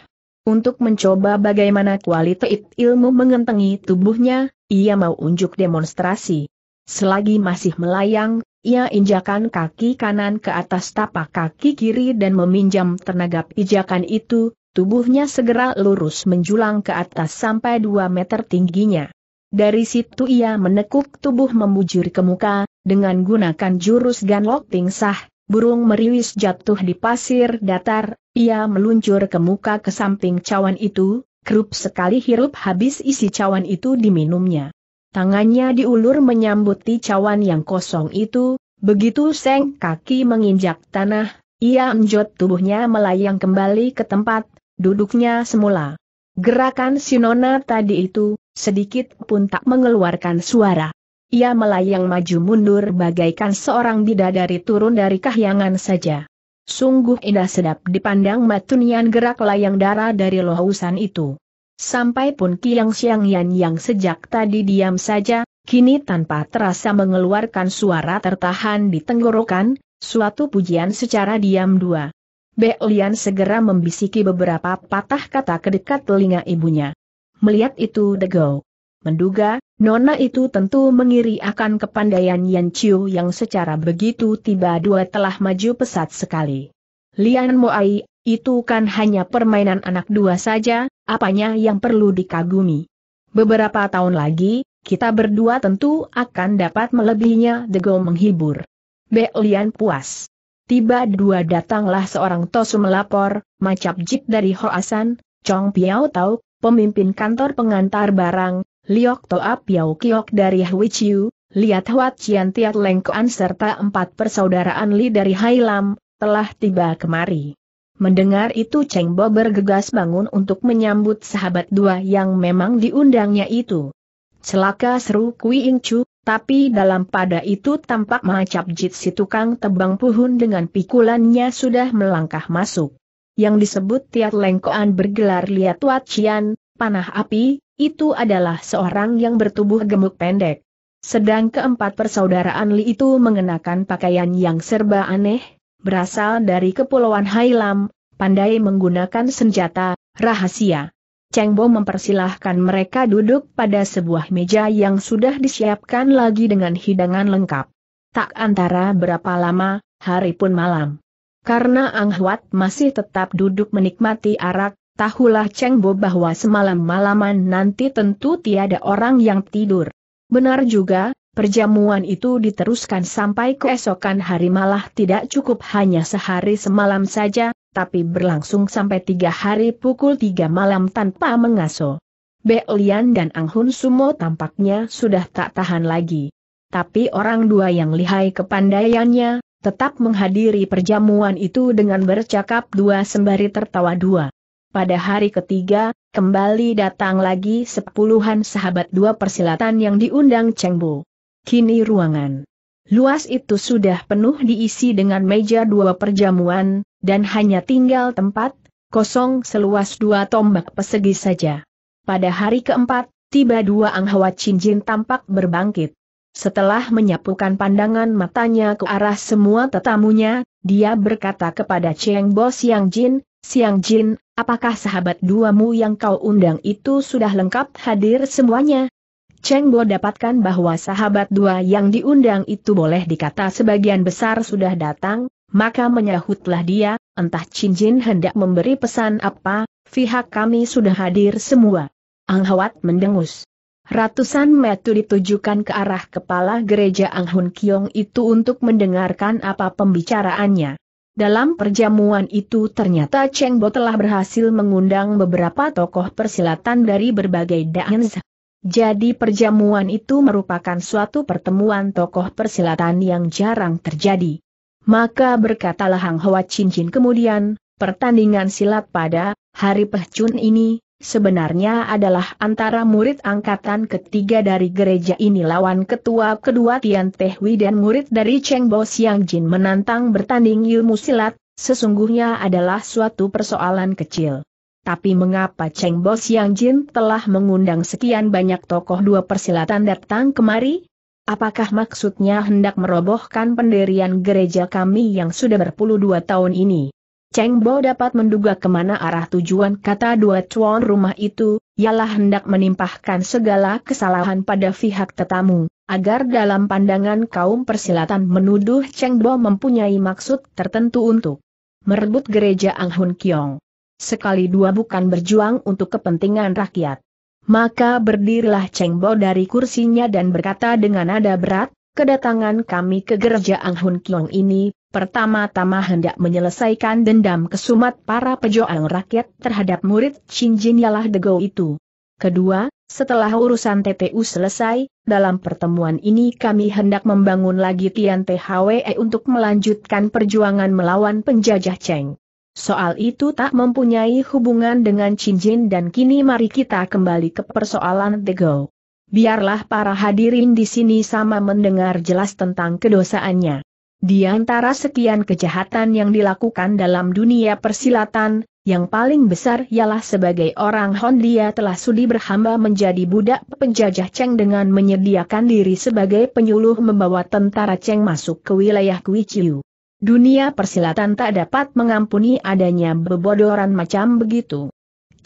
Untuk mencoba bagaimana kualitas ilmu mengentengi tubuhnya, ia mau unjuk demonstrasi. Selagi masih melayang, ia injakan kaki kanan ke atas tapak kaki kiri dan meminjam tenaga pijakan itu, tubuhnya segera lurus menjulang ke atas sampai 2 meter tingginya. Dari situ ia menekuk tubuh membujur ke muka, dengan gunakan jurus ganlok pingsah, burung meriwis jatuh di pasir datar, ia meluncur ke muka ke samping cawan itu, kerup sekali hirup habis isi cawan itu diminumnya. Tangannya diulur menyambut cawan yang kosong itu, begitu seng kaki menginjak tanah, ia menjot tubuhnya melayang kembali ke tempat, duduknya semula. Gerakan Sinona tadi itu, sedikit pun tak mengeluarkan suara. Ia melayang maju mundur bagaikan seorang bidadari turun dari kahyangan saja. Sungguh indah sedap dipandang matunian gerak layang darah dari lohusan itu. Sampai pun Kiang siang Yan yang sejak tadi diam saja, kini tanpa terasa mengeluarkan suara tertahan di tenggorokan, suatu pujian secara diam dua. Be Lian segera membisiki beberapa patah kata ke dekat telinga ibunya. Melihat itu Degau. Menduga, Nona itu tentu mengiri akan kepandaian Yan Chiu yang secara begitu tiba dua telah maju pesat sekali. Lian Moai itu kan hanya permainan anak dua saja, apanya yang perlu dikagumi. Beberapa tahun lagi, kita berdua tentu akan dapat melebihinya Dego menghibur. Belian puas. Tiba dua datanglah seorang Tosu melapor, macap jip dari Hoasan, Chong Piao Tau, pemimpin kantor pengantar barang, Liok Toa Piao Kiok dari Huichiu, lihat Liat Huat Cian Tiat Lengkoan serta empat persaudaraan Li dari Hailam, telah tiba kemari. Mendengar itu Cheng Bo bergegas bangun untuk menyambut sahabat dua yang memang diundangnya itu. Celaka seru Kui Ing Chu, tapi dalam pada itu tampak macap jit si tukang tebang puhun dengan pikulannya sudah melangkah masuk. Yang disebut Tiat Lengkoan bergelar Liat Wat Chian, panah api, itu adalah seorang yang bertubuh gemuk pendek. Sedang keempat persaudaraan Li itu mengenakan pakaian yang serba aneh, berasal dari Kepulauan Hailam, pandai menggunakan senjata, rahasia. Cheng Bo mempersilahkan mereka duduk pada sebuah meja yang sudah disiapkan lagi dengan hidangan lengkap. Tak antara berapa lama, hari pun malam. Karena Ang Huat masih tetap duduk menikmati arak, tahulah Cheng Bo bahwa semalam malaman nanti tentu tiada orang yang tidur. Benar juga, Perjamuan itu diteruskan sampai keesokan hari malah tidak cukup hanya sehari semalam saja, tapi berlangsung sampai tiga hari pukul tiga malam tanpa mengaso. Belian dan Ang Hun Sumo tampaknya sudah tak tahan lagi. Tapi orang dua yang lihai kepandaiannya, tetap menghadiri perjamuan itu dengan bercakap dua sembari tertawa dua. Pada hari ketiga, kembali datang lagi sepuluhan sahabat dua persilatan yang diundang Cheng Bu. Kini ruangan luas itu sudah penuh diisi dengan meja dua perjamuan, dan hanya tinggal tempat, kosong seluas dua tombak persegi saja. Pada hari keempat, tiba dua Anghawa Cincin tampak berbangkit. Setelah menyapukan pandangan matanya ke arah semua tetamunya, dia berkata kepada Cheng Bo Siang Jin, Siang Jin, apakah sahabat duamu yang kau undang itu sudah lengkap hadir semuanya? Cheng Bo dapatkan bahwa sahabat dua yang diundang itu boleh dikata sebagian besar sudah datang, maka menyahutlah dia, entah Chin Jin hendak memberi pesan apa, pihak kami sudah hadir semua. Ang Anghawat mendengus. Ratusan metu ditujukan ke arah kepala gereja Ang Hun Kiong itu untuk mendengarkan apa pembicaraannya. Dalam perjamuan itu ternyata Cheng Bo telah berhasil mengundang beberapa tokoh persilatan dari berbagai daerah. Jadi perjamuan itu merupakan suatu pertemuan tokoh persilatan yang jarang terjadi. Maka berkatalah Hang Hoa Cincin kemudian, pertandingan silat pada hari pehcun ini, sebenarnya adalah antara murid angkatan ketiga dari gereja ini lawan ketua kedua Tian Tehui dan murid dari Cheng Bo Siang Jin menantang bertanding ilmu silat, sesungguhnya adalah suatu persoalan kecil. Tapi mengapa Cheng Bo Siang Jin telah mengundang sekian banyak tokoh dua persilatan datang kemari? Apakah maksudnya hendak merobohkan pendirian gereja kami yang sudah berpuluh dua tahun ini? Cheng Bo dapat menduga kemana arah tujuan kata dua cuan rumah itu, ialah hendak menimpahkan segala kesalahan pada pihak tetamu, agar dalam pandangan kaum persilatan menuduh Cheng Bo mempunyai maksud tertentu untuk merebut gereja Ang Hun Kiong sekali dua bukan berjuang untuk kepentingan rakyat. Maka berdirilah Cheng Bo dari kursinya dan berkata dengan nada berat, kedatangan kami ke gereja Ang Hun Kiong ini, pertama-tama hendak menyelesaikan dendam kesumat para pejuang rakyat terhadap murid Chin Jin Yalah Dego itu. Kedua, setelah urusan TPU selesai, dalam pertemuan ini kami hendak membangun lagi Tian THWE untuk melanjutkan perjuangan melawan penjajah Cheng. Soal itu tak mempunyai hubungan dengan cincin dan kini mari kita kembali ke persoalan The Go. Biarlah para hadirin di sini sama mendengar jelas tentang kedosaannya. Di antara sekian kejahatan yang dilakukan dalam dunia persilatan, yang paling besar ialah sebagai orang Hondia telah sudi berhamba menjadi budak penjajah Cheng dengan menyediakan diri sebagai penyuluh membawa tentara Cheng masuk ke wilayah Kuichiu. Dunia persilatan tak dapat mengampuni adanya bebodoran macam begitu.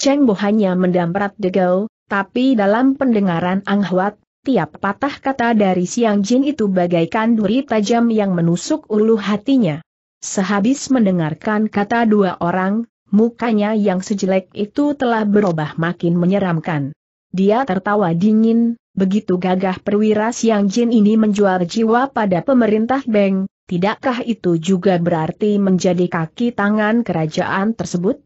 Cheng Bo hanya mendamprat Degau, tapi dalam pendengaran Ang Huat, tiap patah kata dari Siang Jin itu bagaikan duri tajam yang menusuk ulu hatinya. Sehabis mendengarkan kata dua orang, mukanya yang sejelek itu telah berubah makin menyeramkan. Dia tertawa dingin, begitu gagah perwira Siang Jin ini menjual jiwa pada pemerintah Beng, tidakkah itu juga berarti menjadi kaki tangan kerajaan tersebut?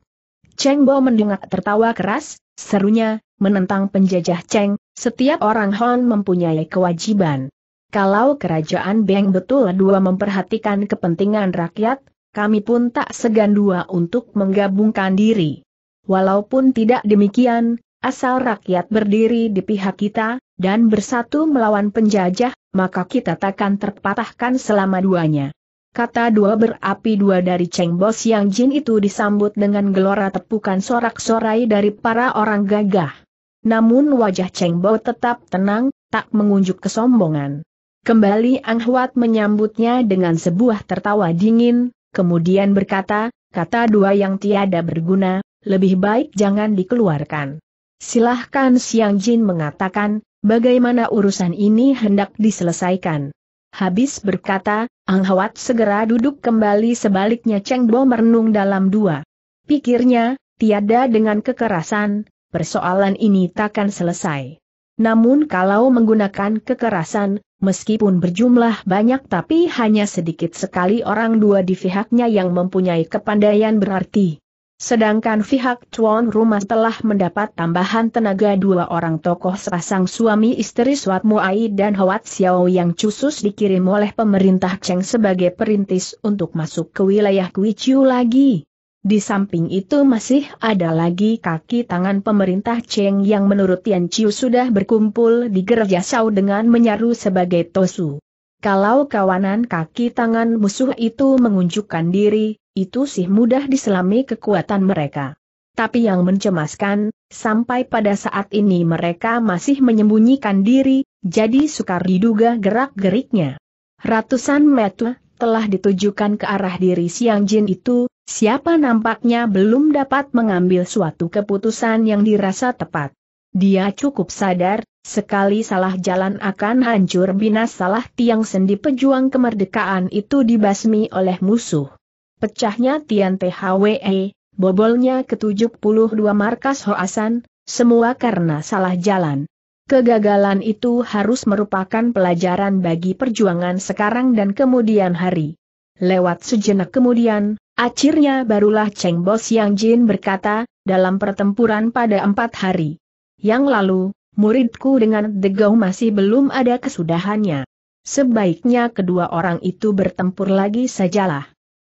Cheng Bo mendengar tertawa keras, serunya, menentang penjajah Cheng, setiap orang Hon mempunyai kewajiban. Kalau kerajaan Beng betul dua memperhatikan kepentingan rakyat, kami pun tak segan dua untuk menggabungkan diri. Walaupun tidak demikian, Asal rakyat berdiri di pihak kita, dan bersatu melawan penjajah, maka kita takkan terpatahkan selama duanya. Kata dua berapi dua dari Cheng Bos yang Jin itu disambut dengan gelora tepukan sorak-sorai dari para orang gagah. Namun wajah Cheng Bo tetap tenang, tak mengunjuk kesombongan. Kembali Ang Huat menyambutnya dengan sebuah tertawa dingin, kemudian berkata, kata dua yang tiada berguna, lebih baik jangan dikeluarkan. Silahkan Siang Jin mengatakan, bagaimana urusan ini hendak diselesaikan. Habis berkata, Ang Hawat segera duduk kembali sebaliknya Cheng Bo merenung dalam dua. Pikirnya, tiada dengan kekerasan, persoalan ini takkan selesai. Namun kalau menggunakan kekerasan, meskipun berjumlah banyak tapi hanya sedikit sekali orang dua di pihaknya yang mempunyai kepandaian berarti. Sedangkan pihak tuan rumah telah mendapat tambahan tenaga dua orang tokoh sepasang suami istri Suat Muai dan Hawat Xiao yang khusus dikirim oleh pemerintah Cheng sebagai perintis untuk masuk ke wilayah Kuichiu lagi. Di samping itu masih ada lagi kaki tangan pemerintah Cheng yang menurut Tian Chiu sudah berkumpul di gereja Shao dengan menyaru sebagai Tosu. Kalau kawanan kaki tangan musuh itu mengunjukkan diri, itu sih mudah diselami kekuatan mereka. Tapi yang mencemaskan, sampai pada saat ini mereka masih menyembunyikan diri, jadi sukar diduga gerak-geriknya. Ratusan meter telah ditujukan ke arah diri Siang Jin itu, siapa nampaknya belum dapat mengambil suatu keputusan yang dirasa tepat. Dia cukup sadar, sekali salah jalan akan hancur binas salah tiang sendi pejuang kemerdekaan itu dibasmi oleh musuh pecahnya Tian THWE, bobolnya ke-72 markas Hoasan, semua karena salah jalan. Kegagalan itu harus merupakan pelajaran bagi perjuangan sekarang dan kemudian hari. Lewat sejenak kemudian, akhirnya barulah Cheng Bos Yang Jin berkata, dalam pertempuran pada empat hari. Yang lalu, muridku dengan Degau masih belum ada kesudahannya. Sebaiknya kedua orang itu bertempur lagi sajalah.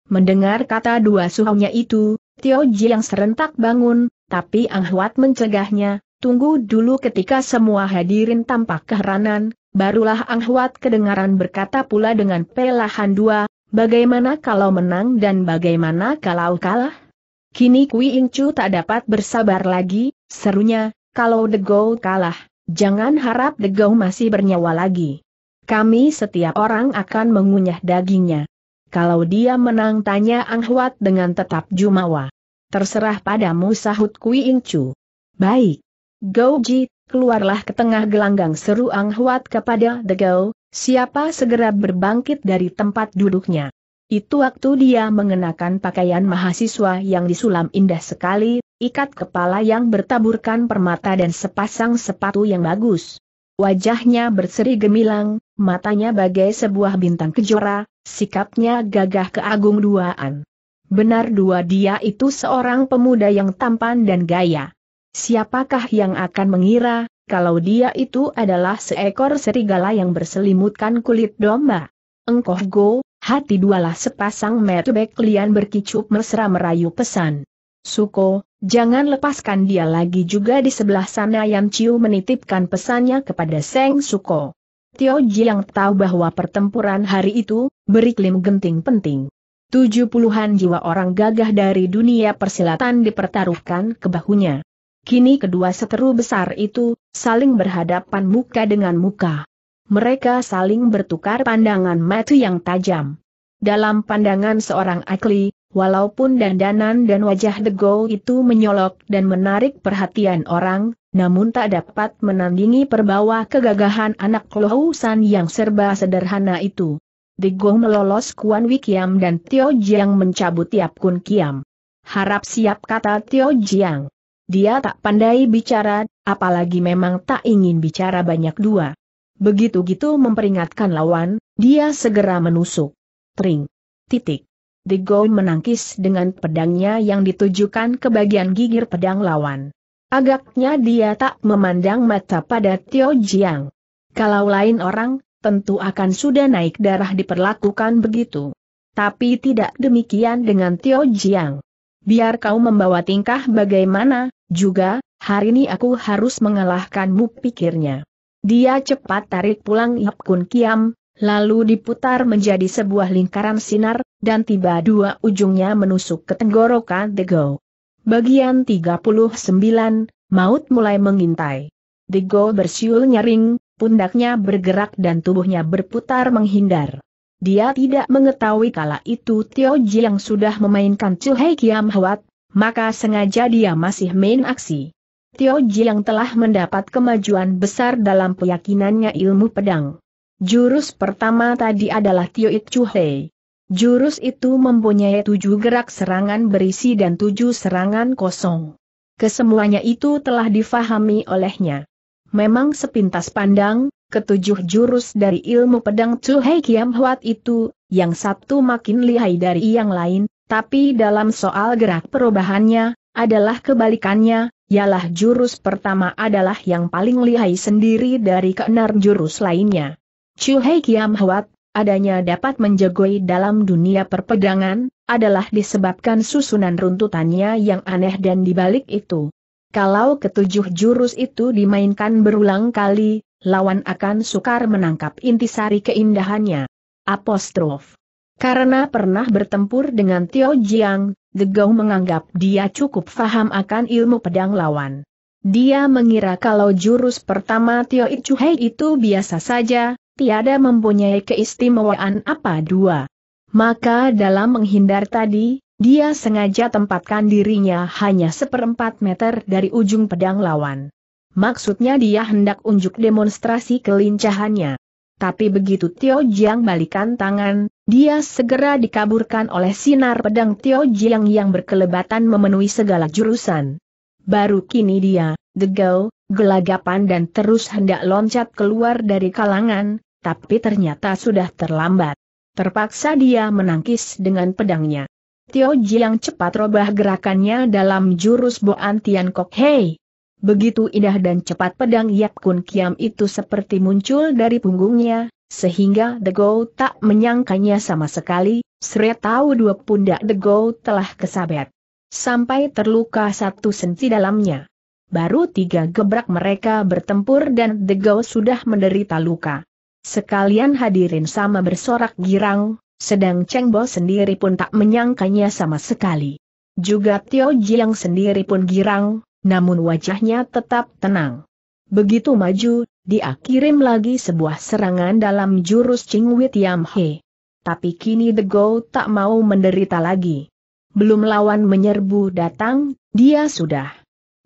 Mendengar kata dua suhunya itu, Tio Ji yang serentak bangun, tapi Ang Huat mencegahnya, tunggu dulu ketika semua hadirin tampak keheranan, barulah Ang Huat kedengaran berkata pula dengan pelahan dua, bagaimana kalau menang dan bagaimana kalau kalah? Kini Kui Chu tak dapat bersabar lagi, serunya, kalau The Gold kalah, jangan harap The Gold masih bernyawa lagi. Kami setiap orang akan mengunyah dagingnya kalau dia menang tanya Ang Huat dengan tetap jumawa. Terserah padamu sahut Kui Chu. Baik. Ji keluarlah ke tengah gelanggang seru Ang Huat kepada The Gou, siapa segera berbangkit dari tempat duduknya. Itu waktu dia mengenakan pakaian mahasiswa yang disulam indah sekali, ikat kepala yang bertaburkan permata dan sepasang sepatu yang bagus. Wajahnya berseri gemilang, matanya bagai sebuah bintang kejora, Sikapnya gagah keagung duaan. Benar dua dia itu seorang pemuda yang tampan dan gaya. Siapakah yang akan mengira, kalau dia itu adalah seekor serigala yang berselimutkan kulit domba? Engkoh go, hati dualah sepasang mertebek lian berkicup mesra merayu pesan. Suko, jangan lepaskan dia lagi juga di sebelah sana yang Ciu menitipkan pesannya kepada Seng Suko. Tio Jiang tahu bahwa pertempuran hari itu beriklim genting penting. Tujuh puluhan jiwa orang gagah dari dunia persilatan dipertaruhkan ke bahunya. Kini kedua seteru besar itu saling berhadapan muka dengan muka. Mereka saling bertukar pandangan mata yang tajam. Dalam pandangan seorang akli, walaupun dandanan dan wajah Go itu menyolok dan menarik perhatian orang, namun tak dapat menandingi perbawa kegagahan anak Lohusan yang serba sederhana itu. Digong melolos Kuan Wikiam dan Tio Jiang mencabut tiap Kun Kiam. Harap siap kata Tio Jiang. Dia tak pandai bicara, apalagi memang tak ingin bicara banyak dua. Begitu-gitu memperingatkan lawan, dia segera menusuk. Tring. Titik. Digong menangkis dengan pedangnya yang ditujukan ke bagian gigir pedang lawan. Agaknya dia tak memandang mata pada Tio Jiang. Kalau lain orang, tentu akan sudah naik darah diperlakukan begitu. Tapi tidak demikian dengan Tio Jiang. Biar kau membawa tingkah bagaimana, juga, hari ini aku harus mengalahkanmu pikirnya. Dia cepat tarik pulang Yap Kun Kiam, lalu diputar menjadi sebuah lingkaran sinar, dan tiba dua ujungnya menusuk ke tenggorokan The Go. Bagian 39, Maut mulai mengintai. Digo bersiul nyaring, pundaknya bergerak dan tubuhnya berputar menghindar. Dia tidak mengetahui kala itu Tio Ji yang sudah memainkan Cuhei Kiam Hwat, maka sengaja dia masih main aksi. Tio Ji yang telah mendapat kemajuan besar dalam keyakinannya ilmu pedang. Jurus pertama tadi adalah Tio It Jurus itu mempunyai tujuh gerak serangan berisi dan tujuh serangan kosong. Kesemuanya itu telah difahami olehnya. Memang sepintas pandang, ketujuh jurus dari ilmu pedang Chu Hei Kiam Huat itu, yang satu makin lihai dari yang lain, tapi dalam soal gerak perubahannya, adalah kebalikannya, ialah jurus pertama adalah yang paling lihai sendiri dari keenam jurus lainnya. Chu Hei Kiam Huat adanya dapat menjagoi dalam dunia perpedangan, adalah disebabkan susunan runtutannya yang aneh dan dibalik itu. Kalau ketujuh jurus itu dimainkan berulang kali, lawan akan sukar menangkap intisari keindahannya. Apostrof. Karena pernah bertempur dengan Tio Jiang, Degau menganggap dia cukup faham akan ilmu pedang lawan. Dia mengira kalau jurus pertama Tio Ichuhei itu biasa saja, tiada mempunyai keistimewaan apa dua. Maka dalam menghindar tadi, dia sengaja tempatkan dirinya hanya seperempat meter dari ujung pedang lawan. Maksudnya dia hendak unjuk demonstrasi kelincahannya. Tapi begitu Tio Jiang balikan tangan, dia segera dikaburkan oleh sinar pedang Tio Jiang yang berkelebatan memenuhi segala jurusan. Baru kini dia, degau, gelagapan dan terus hendak loncat keluar dari kalangan, tapi ternyata sudah terlambat. Terpaksa dia menangkis dengan pedangnya. Tio Jiang cepat robah gerakannya dalam jurus Boan Tian Kok Hei. Begitu indah dan cepat pedang Yap Kun Kiam itu seperti muncul dari punggungnya, sehingga The Go tak menyangkanya sama sekali, seret tahu dua pundak Go telah kesabet. Sampai terluka satu senti dalamnya. Baru tiga gebrak mereka bertempur dan The Go sudah menderita luka. Sekalian hadirin sama bersorak girang, sedang Cheng Bo sendiri pun tak menyangkanya sama sekali. Juga Tio Jiang sendiri pun girang, namun wajahnya tetap tenang. Begitu maju, dia kirim lagi sebuah serangan dalam jurus Ching Wit Yam He. Tapi kini The Go tak mau menderita lagi. Belum lawan menyerbu datang, dia sudah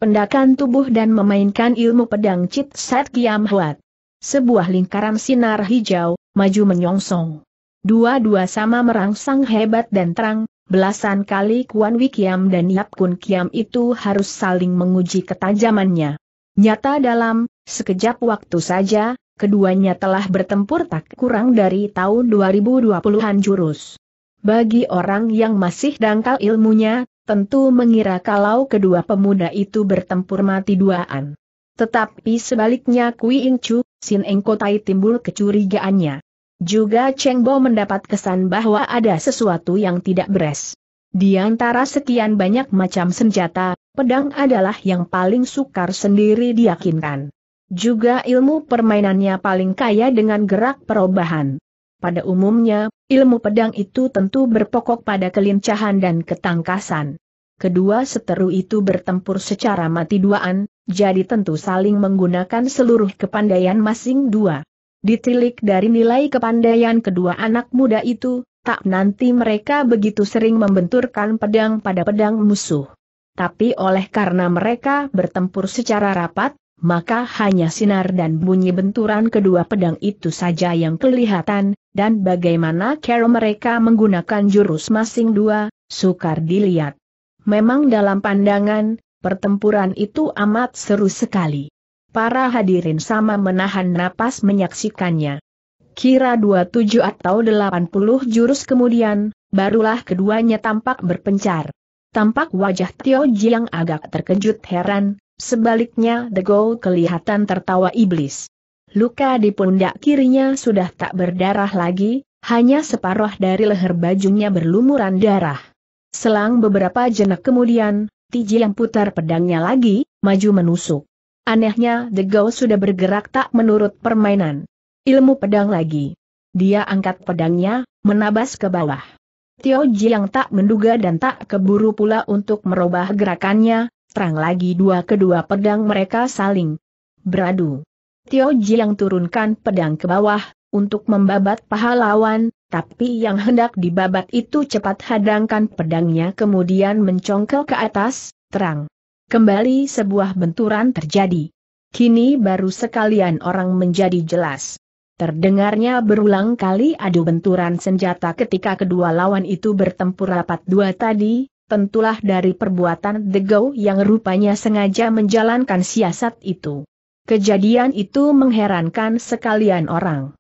pendakan tubuh dan memainkan ilmu pedang Cit Set Kiam Huat. Sebuah lingkaran sinar hijau, maju menyongsong. Dua-dua sama merangsang hebat dan terang, belasan kali Kuan Wikiam dan Yap Kun Kiam itu harus saling menguji ketajamannya. Nyata dalam, sekejap waktu saja, keduanya telah bertempur tak kurang dari tahun 2020-an jurus. Bagi orang yang masih dangkal ilmunya, tentu mengira kalau kedua pemuda itu bertempur mati duaan. Tetapi sebaliknya Kui Ing Chu, Sin Engkotai timbul kecurigaannya. Juga Cheng Bo mendapat kesan bahwa ada sesuatu yang tidak beres. Di antara sekian banyak macam senjata, pedang adalah yang paling sukar sendiri diyakinkan. Juga ilmu permainannya paling kaya dengan gerak perubahan. Pada umumnya, ilmu pedang itu tentu berpokok pada kelincahan dan ketangkasan. Kedua seteru itu bertempur secara mati duaan, jadi tentu saling menggunakan seluruh kepandaian masing dua. Ditilik dari nilai kepandaian kedua anak muda itu, tak nanti mereka begitu sering membenturkan pedang pada pedang musuh. Tapi oleh karena mereka bertempur secara rapat, maka hanya sinar dan bunyi benturan kedua pedang itu saja yang kelihatan, dan bagaimana cara mereka menggunakan jurus masing dua, sukar dilihat. Memang dalam pandangan, Pertempuran itu amat seru sekali. Para hadirin sama menahan napas menyaksikannya. Kira 27 atau 80 jurus kemudian, barulah keduanya tampak berpencar. Tampak wajah Tio Jiang agak terkejut heran, sebaliknya The Go kelihatan tertawa iblis. Luka di pundak kirinya sudah tak berdarah lagi, hanya separuh dari leher bajunya berlumuran darah. Selang beberapa jenak kemudian, yang putar pedangnya lagi, maju menusuk. Anehnya The Gao sudah bergerak tak menurut permainan. Ilmu pedang lagi. Dia angkat pedangnya, menabas ke bawah. Tio Ji yang tak menduga dan tak keburu pula untuk merubah gerakannya, terang lagi dua kedua pedang mereka saling beradu. Tio Ji yang turunkan pedang ke bawah, untuk membabat paha lawan, tapi yang hendak dibabat itu cepat hadangkan pedangnya kemudian mencongkel ke atas, terang. Kembali sebuah benturan terjadi. Kini baru sekalian orang menjadi jelas. Terdengarnya berulang kali adu benturan senjata ketika kedua lawan itu bertempur rapat dua tadi, tentulah dari perbuatan Degau yang rupanya sengaja menjalankan siasat itu. Kejadian itu mengherankan sekalian orang.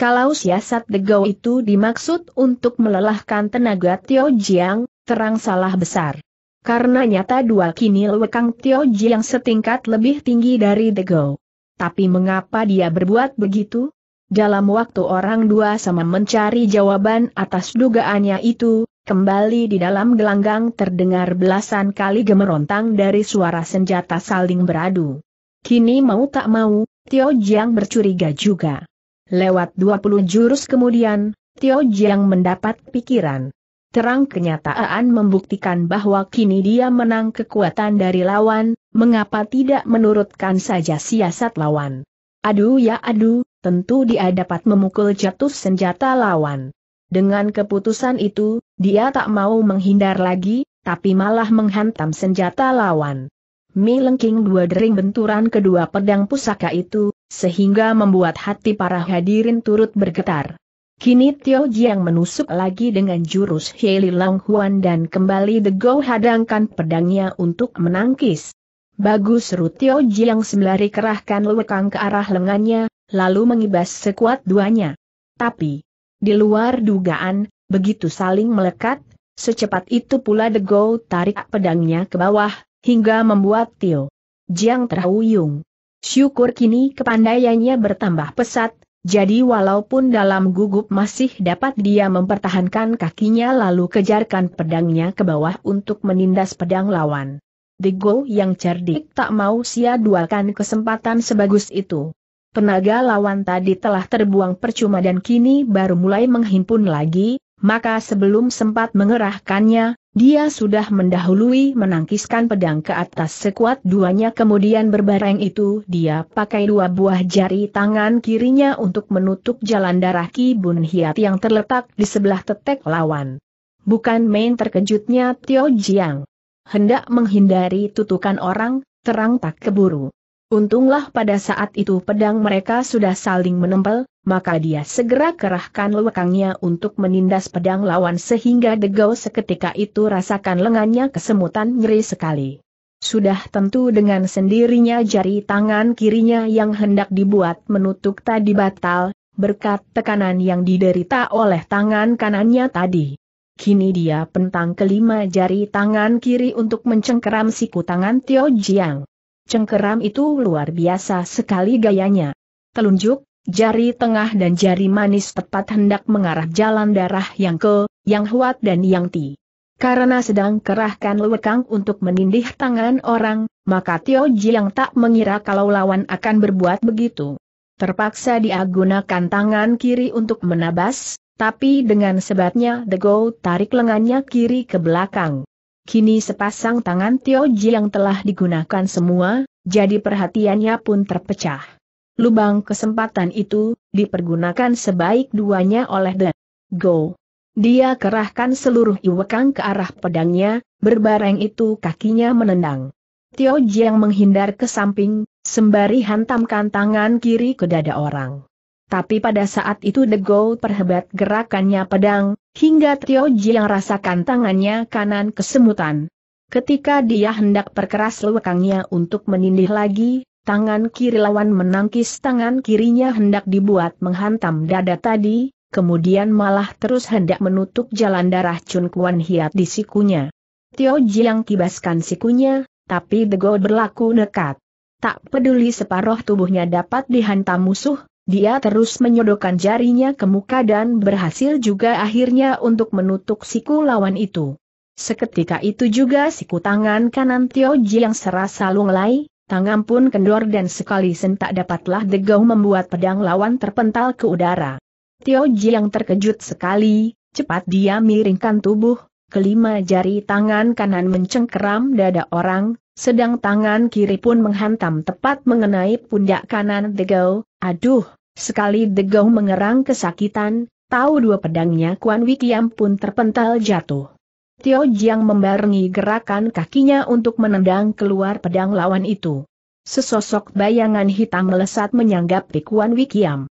Kalau siasat degau itu dimaksud untuk melelahkan tenaga Tio Jiang, terang salah besar. Karena nyata dua kini lewekang Tio Jiang setingkat lebih tinggi dari degau. Tapi mengapa dia berbuat begitu? Dalam waktu orang dua sama mencari jawaban atas dugaannya itu, kembali di dalam gelanggang terdengar belasan kali gemerontang dari suara senjata saling beradu. Kini mau tak mau, Tio Jiang bercuriga juga. Lewat 20 jurus kemudian, Tio Jiang mendapat pikiran. Terang kenyataan membuktikan bahwa kini dia menang kekuatan dari lawan, mengapa tidak menurutkan saja siasat lawan. Aduh ya aduh, tentu dia dapat memukul jatuh senjata lawan. Dengan keputusan itu, dia tak mau menghindar lagi, tapi malah menghantam senjata lawan. Mi Lengking dua dering benturan kedua pedang pusaka itu, sehingga membuat hati para hadirin turut bergetar. Kini Tio Jiang menusuk lagi dengan jurus Heli Long Huan dan kembali Go hadangkan pedangnya untuk menangkis. Bagus seru Tio Jiang sembari kerahkan lewekang ke arah lengannya, lalu mengibas sekuat duanya. Tapi, di luar dugaan, begitu saling melekat, secepat itu pula Go tarik pedangnya ke bawah, hingga membuat Tio Jiang terhuyung. Syukur kini kepandaiannya bertambah pesat, jadi walaupun dalam gugup masih dapat dia mempertahankan kakinya lalu kejarkan pedangnya ke bawah untuk menindas pedang lawan. Go yang cerdik tak mau sia-duakan kesempatan sebagus itu. Tenaga lawan tadi telah terbuang percuma dan kini baru mulai menghimpun lagi, maka sebelum sempat mengerahkannya, dia sudah mendahului menangkiskan pedang ke atas sekuat duanya kemudian berbareng itu dia pakai dua buah jari tangan kirinya untuk menutup jalan darah Ki Bun Hiat yang terletak di sebelah tetek lawan. Bukan main terkejutnya Tio Jiang. Hendak menghindari tutukan orang, terang tak keburu. Untunglah pada saat itu pedang mereka sudah saling menempel, maka dia segera kerahkan lekangnya untuk menindas pedang lawan sehingga Degau seketika itu rasakan lengannya kesemutan nyeri sekali. Sudah tentu dengan sendirinya jari tangan kirinya yang hendak dibuat menutup tadi batal, berkat tekanan yang diderita oleh tangan kanannya tadi. Kini dia pentang kelima jari tangan kiri untuk mencengkeram siku tangan Tio Jiang. Cengkeram itu luar biasa sekali gayanya. Telunjuk, jari tengah dan jari manis tepat hendak mengarah jalan darah yang ke, yang huat dan yang ti. Karena sedang kerahkan lewekang untuk menindih tangan orang, maka Tio Ji yang tak mengira kalau lawan akan berbuat begitu. Terpaksa diagunakan tangan kiri untuk menabas, tapi dengan sebatnya the go tarik lengannya kiri ke belakang. Kini sepasang tangan Tio Ji yang telah digunakan semua, jadi perhatiannya pun terpecah. Lubang kesempatan itu, dipergunakan sebaik duanya oleh The Go. Dia kerahkan seluruh iwekang ke arah pedangnya, berbareng itu kakinya menendang. Tio Ji yang menghindar ke samping, sembari hantamkan tangan kiri ke dada orang. Tapi pada saat itu The Go perhebat gerakannya pedang, Hingga Tio yang rasakan tangannya kanan kesemutan. Ketika dia hendak perkeras lekangnya untuk menindih lagi, tangan kiri lawan menangkis tangan kirinya hendak dibuat menghantam dada tadi, kemudian malah terus hendak menutup jalan darah Chun Kuan Hiat di sikunya. Tio yang kibaskan sikunya, tapi degau berlaku nekat. Tak peduli separuh tubuhnya dapat dihantam musuh, dia terus menyodokkan jarinya ke muka dan berhasil juga akhirnya untuk menutup siku lawan itu. Seketika itu juga siku tangan kanan Tio Ji yang serasa lunglai, tangan pun kendor dan sekali sentak dapatlah degau membuat pedang lawan terpental ke udara. Tio Ji yang terkejut sekali, cepat dia miringkan tubuh, kelima jari tangan kanan mencengkeram dada orang, sedang tangan kiri pun menghantam tepat mengenai pundak kanan Degau, aduh, Sekali Degau mengerang kesakitan, tahu dua pedangnya Kuan Wikiam pun terpental jatuh. Tio Jiang membarengi gerakan kakinya untuk menendang keluar pedang lawan itu. Sesosok bayangan hitam melesat menyanggapi Kuan Wikiam.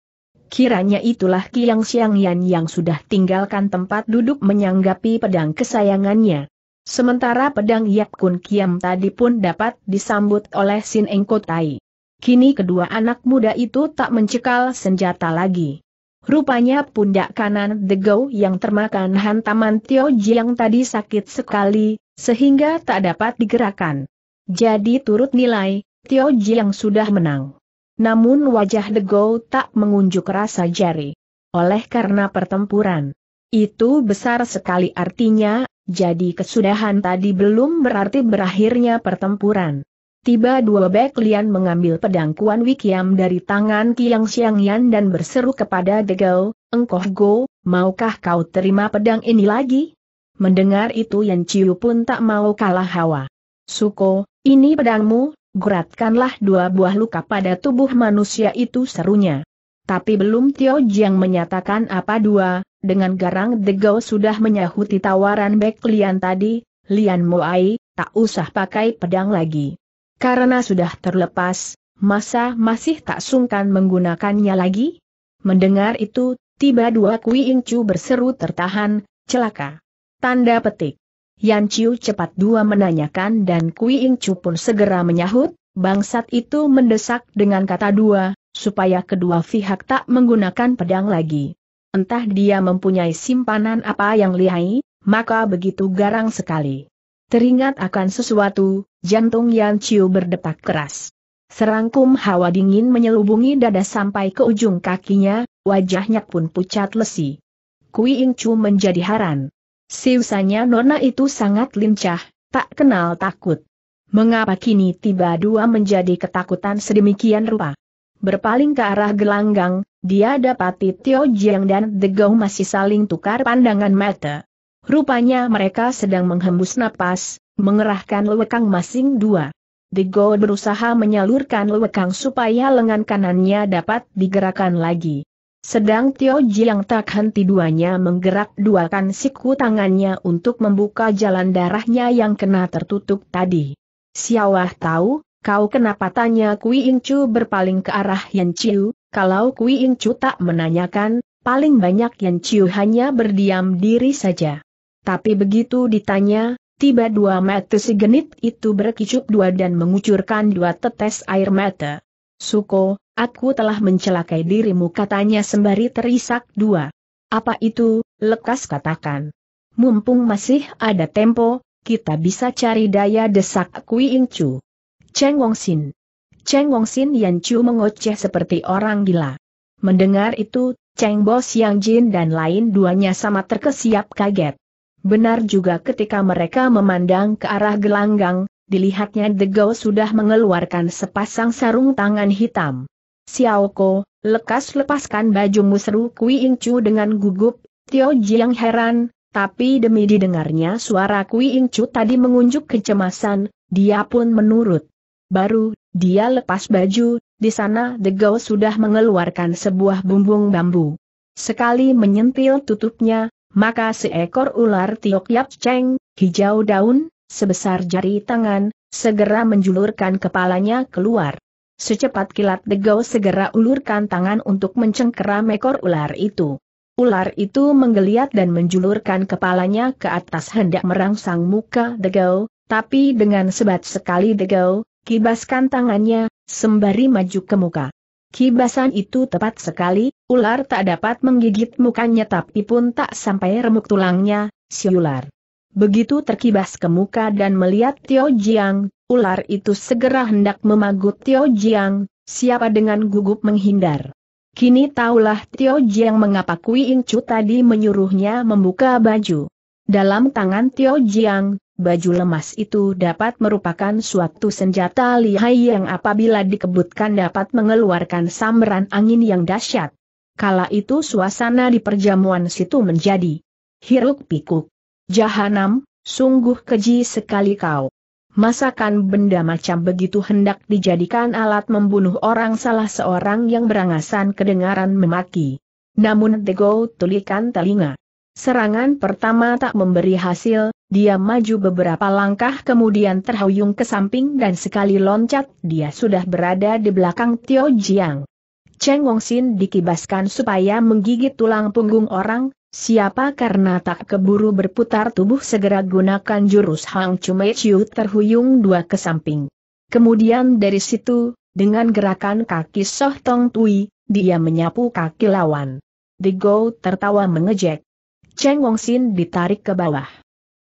Kiranya itulah Kiang Xiangyan yang sudah tinggalkan tempat duduk menyanggapi pedang kesayangannya. Sementara pedang Yap Kun Kiam tadi pun dapat disambut oleh Sin Engkotai. Kini kedua anak muda itu tak mencekal senjata lagi. Rupanya pundak kanan Degau yang termakan hantaman Tio yang tadi sakit sekali, sehingga tak dapat digerakkan. Jadi turut nilai, Tio yang sudah menang. Namun wajah Degau tak mengunjuk rasa jari. Oleh karena pertempuran. Itu besar sekali artinya, jadi kesudahan tadi belum berarti berakhirnya pertempuran. Tiba dua Bek Lian mengambil pedang Kuan Wikiam dari tangan Kiang Xiangyan dan berseru kepada Degau, Engkoh Go, maukah kau terima pedang ini lagi? Mendengar itu Yan Chiu pun tak mau kalah hawa. Suko, ini pedangmu, geratkanlah dua buah luka pada tubuh manusia itu serunya. Tapi belum Tio Jiang menyatakan apa dua, dengan garang Degau sudah menyahuti tawaran Bek Lian tadi, Lian Moai, tak usah pakai pedang lagi. Karena sudah terlepas, masa masih tak sungkan menggunakannya lagi? Mendengar itu, tiba dua Kui Incu berseru tertahan, celaka. Tanda petik. Yan Chiu cepat dua menanyakan dan Kui Incu pun segera menyahut, bangsat itu mendesak dengan kata dua, supaya kedua pihak tak menggunakan pedang lagi. Entah dia mempunyai simpanan apa yang lihai, maka begitu garang sekali. Teringat akan sesuatu, jantung Yan Chiu berdetak keras. Serangkum hawa dingin menyelubungi dada sampai ke ujung kakinya, wajahnya pun pucat lesi. Kui Ing Chu menjadi haran. Siusanya nona itu sangat lincah, tak kenal takut. Mengapa kini tiba dua menjadi ketakutan sedemikian rupa? Berpaling ke arah gelanggang, dia dapati Tio Jiang dan Degau masih saling tukar pandangan mata. Rupanya mereka sedang menghembus napas, mengerahkan lewekang masing dua. Digo berusaha menyalurkan lewekang supaya lengan kanannya dapat digerakkan lagi. Sedang Tio Ji yang tak henti duanya menggerak duakan siku tangannya untuk membuka jalan darahnya yang kena tertutup tadi. Siawah tahu, kau kenapa tanya Kui Ing Chu berpaling ke arah Yan Chiu, kalau Kui Ing Chu tak menanyakan, paling banyak Yan Chiu hanya berdiam diri saja. Tapi begitu ditanya, tiba dua mata si genit itu berkicup dua dan mengucurkan dua tetes air mata. Suko, aku telah mencelakai dirimu katanya sembari terisak dua. Apa itu, lekas katakan. Mumpung masih ada tempo, kita bisa cari daya desak Kui Ing Chu. Cheng Wong Sin. Cheng Wong Sin Yan Chu mengoceh seperti orang gila. Mendengar itu, Cheng Bo Yang Jin dan lain duanya sama terkesiap kaget. Benar juga ketika mereka memandang ke arah gelanggang, dilihatnya Degau sudah mengeluarkan sepasang sarung tangan hitam. Xiaoko, lekas lepaskan baju seru Kui Incu dengan gugup, Tio Jiang heran, tapi demi didengarnya suara Kui Incu tadi mengunjuk kecemasan, dia pun menurut. Baru, dia lepas baju, di sana Degau sudah mengeluarkan sebuah bumbung bambu. Sekali menyentil tutupnya, maka seekor ular tiok yap ceng, hijau daun, sebesar jari tangan, segera menjulurkan kepalanya keluar. Secepat kilat Degau segera ulurkan tangan untuk mencengkeram ekor ular itu. Ular itu menggeliat dan menjulurkan kepalanya ke atas hendak merangsang muka Degau, tapi dengan sebat sekali Degau, kibaskan tangannya, sembari maju ke muka. Kibasan itu tepat sekali, ular tak dapat menggigit mukanya tapi pun tak sampai remuk tulangnya, si ular. Begitu terkibas ke muka dan melihat Tio Jiang, ular itu segera hendak memagut Tio Jiang, siapa dengan gugup menghindar. Kini taulah Tio Jiang mengapa Kui Ing Chu tadi menyuruhnya membuka baju. Dalam tangan Tio Jiang, baju lemas itu dapat merupakan suatu senjata lihai yang apabila dikebutkan dapat mengeluarkan samran angin yang dahsyat. Kala itu suasana di perjamuan situ menjadi hiruk pikuk. Jahanam, sungguh keji sekali kau. Masakan benda macam begitu hendak dijadikan alat membunuh orang salah seorang yang berangasan kedengaran memaki. Namun Tego tulikan telinga. Serangan pertama tak memberi hasil, dia maju beberapa langkah kemudian terhuyung ke samping dan sekali loncat dia sudah berada di belakang Tio Jiang. Cheng Wangxin dikibaskan supaya menggigit tulang punggung orang, siapa karena tak keburu berputar tubuh segera gunakan jurus Hang Mei Chiu terhuyung dua ke samping. Kemudian dari situ, dengan gerakan kaki Soh Tong Tui, dia menyapu kaki lawan. The Go tertawa mengejek. Cheng Wangxin ditarik ke bawah.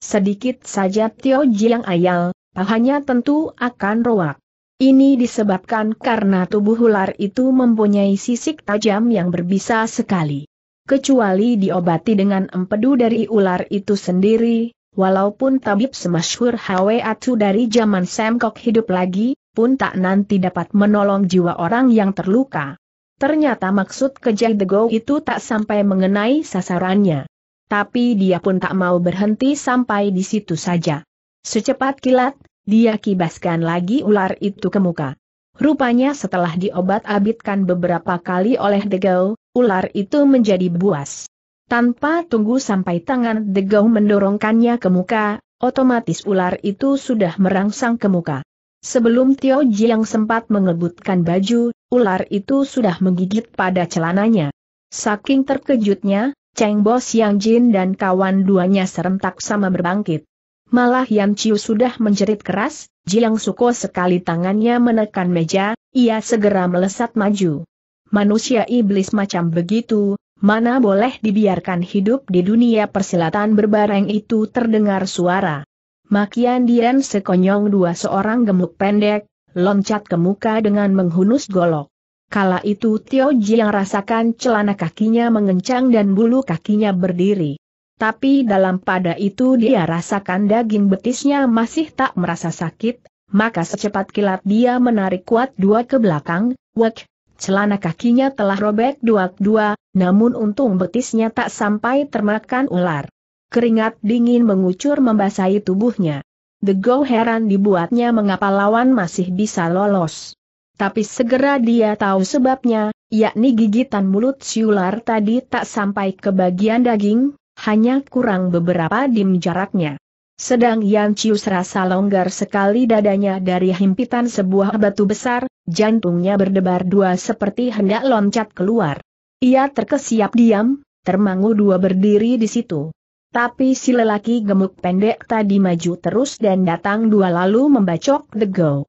Sedikit saja Tio Jiang ayal, pahanya tentu akan roak. Ini disebabkan karena tubuh ular itu mempunyai sisik tajam yang berbisa sekali. Kecuali diobati dengan empedu dari ular itu sendiri, walaupun tabib semasyhur Hwe atu dari zaman Semkok hidup lagi, pun tak nanti dapat menolong jiwa orang yang terluka. Ternyata maksud kejai itu tak sampai mengenai sasarannya tapi dia pun tak mau berhenti sampai di situ saja. Secepat kilat, dia kibaskan lagi ular itu ke muka. Rupanya setelah diobat-abitkan beberapa kali oleh Degau, ular itu menjadi buas. Tanpa tunggu sampai tangan Degau mendorongkannya ke muka, otomatis ular itu sudah merangsang ke muka. Sebelum Tio Jiang sempat mengebutkan baju, ular itu sudah menggigit pada celananya. Saking terkejutnya, Cheng Bo Yang Jin dan kawan duanya serentak sama berbangkit. Malah Yan Chiu sudah menjerit keras, Jiang Suko sekali tangannya menekan meja, ia segera melesat maju. Manusia iblis macam begitu, mana boleh dibiarkan hidup di dunia persilatan berbareng itu terdengar suara. Makian Dian sekonyong dua seorang gemuk pendek, loncat ke muka dengan menghunus golok. Kala itu Tio yang rasakan celana kakinya mengencang dan bulu kakinya berdiri. Tapi dalam pada itu dia rasakan daging betisnya masih tak merasa sakit, maka secepat kilat dia menarik kuat dua ke belakang, wek, celana kakinya telah robek dua-dua, namun untung betisnya tak sampai termakan ular. Keringat dingin mengucur membasahi tubuhnya. The Go heran dibuatnya mengapa lawan masih bisa lolos tapi segera dia tahu sebabnya, yakni gigitan mulut siular tadi tak sampai ke bagian daging, hanya kurang beberapa dim jaraknya. Sedang Yan Chiu serasa longgar sekali dadanya dari himpitan sebuah batu besar, jantungnya berdebar dua seperti hendak loncat keluar. Ia terkesiap diam, termangu dua berdiri di situ. Tapi si lelaki gemuk pendek tadi maju terus dan datang dua lalu membacok The Go.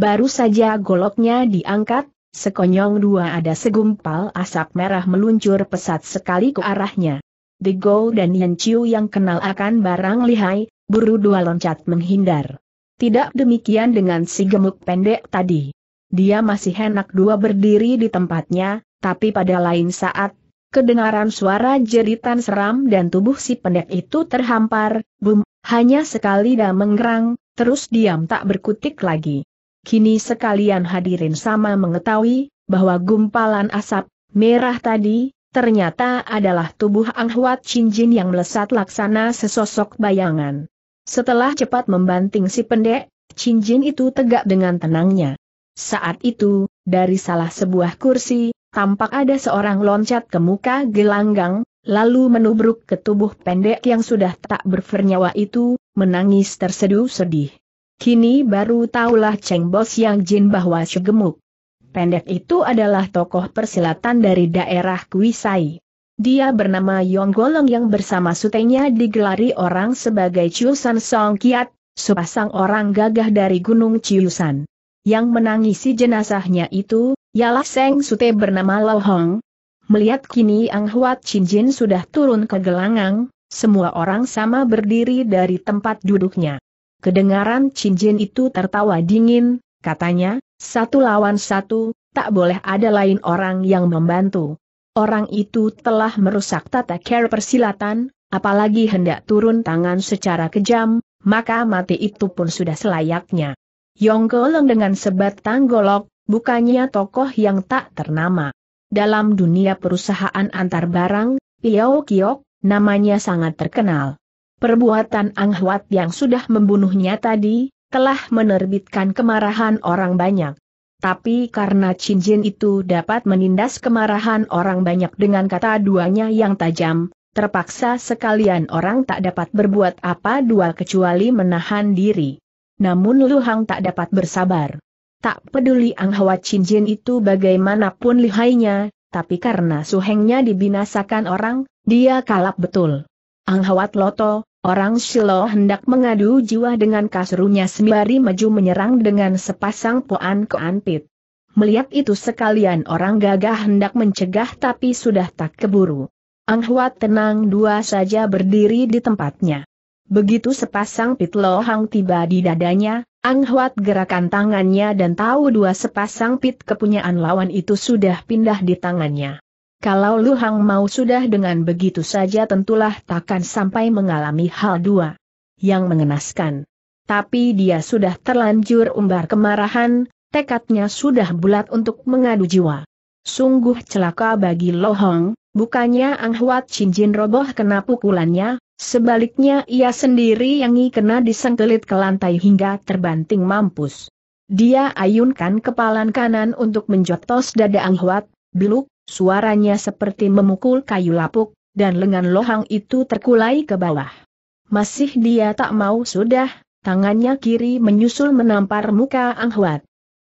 Baru saja goloknya diangkat, sekonyong dua ada segumpal asap merah meluncur pesat sekali ke arahnya. The Go dan Yan Chiu yang kenal akan barang lihai, buru dua loncat menghindar. Tidak demikian dengan si gemuk pendek tadi. Dia masih enak dua berdiri di tempatnya, tapi pada lain saat, kedengaran suara jeritan seram dan tubuh si pendek itu terhampar, bum, hanya sekali dah menggerang, terus diam tak berkutik lagi. Kini sekalian hadirin sama mengetahui, bahwa gumpalan asap, merah tadi, ternyata adalah tubuh Ang Huat Chinjin yang melesat laksana sesosok bayangan. Setelah cepat membanting si pendek, Chinjin itu tegak dengan tenangnya. Saat itu, dari salah sebuah kursi, tampak ada seorang loncat ke muka gelanggang, lalu menubruk ke tubuh pendek yang sudah tak bernyawa itu, menangis terseduh sedih. Kini baru tahulah Cheng Bos Yang Jin bahwa Segemuk. Pendek itu adalah tokoh persilatan dari daerah Kuisai. Dia bernama Yong Golong yang bersama sutenya digelari orang sebagai Chiusan Song Kiat, sepasang orang gagah dari Gunung Chiusan. Yang menangisi jenazahnya itu, ialah Seng Sute bernama Lo Hong. Melihat kini Ang Huat Chin Jin sudah turun ke gelanggang, semua orang sama berdiri dari tempat duduknya. Kedengaran Chin Jin itu tertawa dingin, katanya, satu lawan satu, tak boleh ada lain orang yang membantu. Orang itu telah merusak tata care persilatan, apalagi hendak turun tangan secara kejam, maka mati itu pun sudah selayaknya. Yong Yonggoleng dengan sebatang golok, bukannya tokoh yang tak ternama. Dalam dunia perusahaan antar barang, Piao Kiok, namanya sangat terkenal. Perbuatan Ang Huat yang sudah membunuhnya tadi, telah menerbitkan kemarahan orang banyak. Tapi karena cincin itu dapat menindas kemarahan orang banyak dengan kata duanya yang tajam, terpaksa sekalian orang tak dapat berbuat apa dua kecuali menahan diri. Namun Lu Hang tak dapat bersabar. Tak peduli Ang Hwa cincin itu bagaimanapun lihainya, tapi karena suhengnya dibinasakan orang, dia kalap betul. Ang Loto, Orang silo hendak mengadu jiwa dengan kasrunya sembari maju menyerang dengan sepasang poan keanpit. Melihat itu sekalian orang gagah hendak mencegah tapi sudah tak keburu. Ang Huat tenang dua saja berdiri di tempatnya. Begitu sepasang pit lohang tiba di dadanya, Ang Huat gerakan tangannya dan tahu dua sepasang pit kepunyaan lawan itu sudah pindah di tangannya. Kalau Lu Hang mau sudah dengan begitu saja tentulah takkan sampai mengalami hal dua yang mengenaskan. Tapi dia sudah terlanjur umbar kemarahan, tekadnya sudah bulat untuk mengadu jiwa. Sungguh celaka bagi Lu Hang, bukannya Ang Huat Jin roboh kena pukulannya, sebaliknya ia sendiri yang kena disengkelit ke lantai hingga terbanting mampus. Dia ayunkan kepalan kanan untuk menjotos dada Ang Huat, biluk. Suaranya seperti memukul kayu lapuk, dan lengan lohang itu terkulai ke bawah. Masih dia tak mau sudah, tangannya kiri menyusul menampar muka Ang Huat.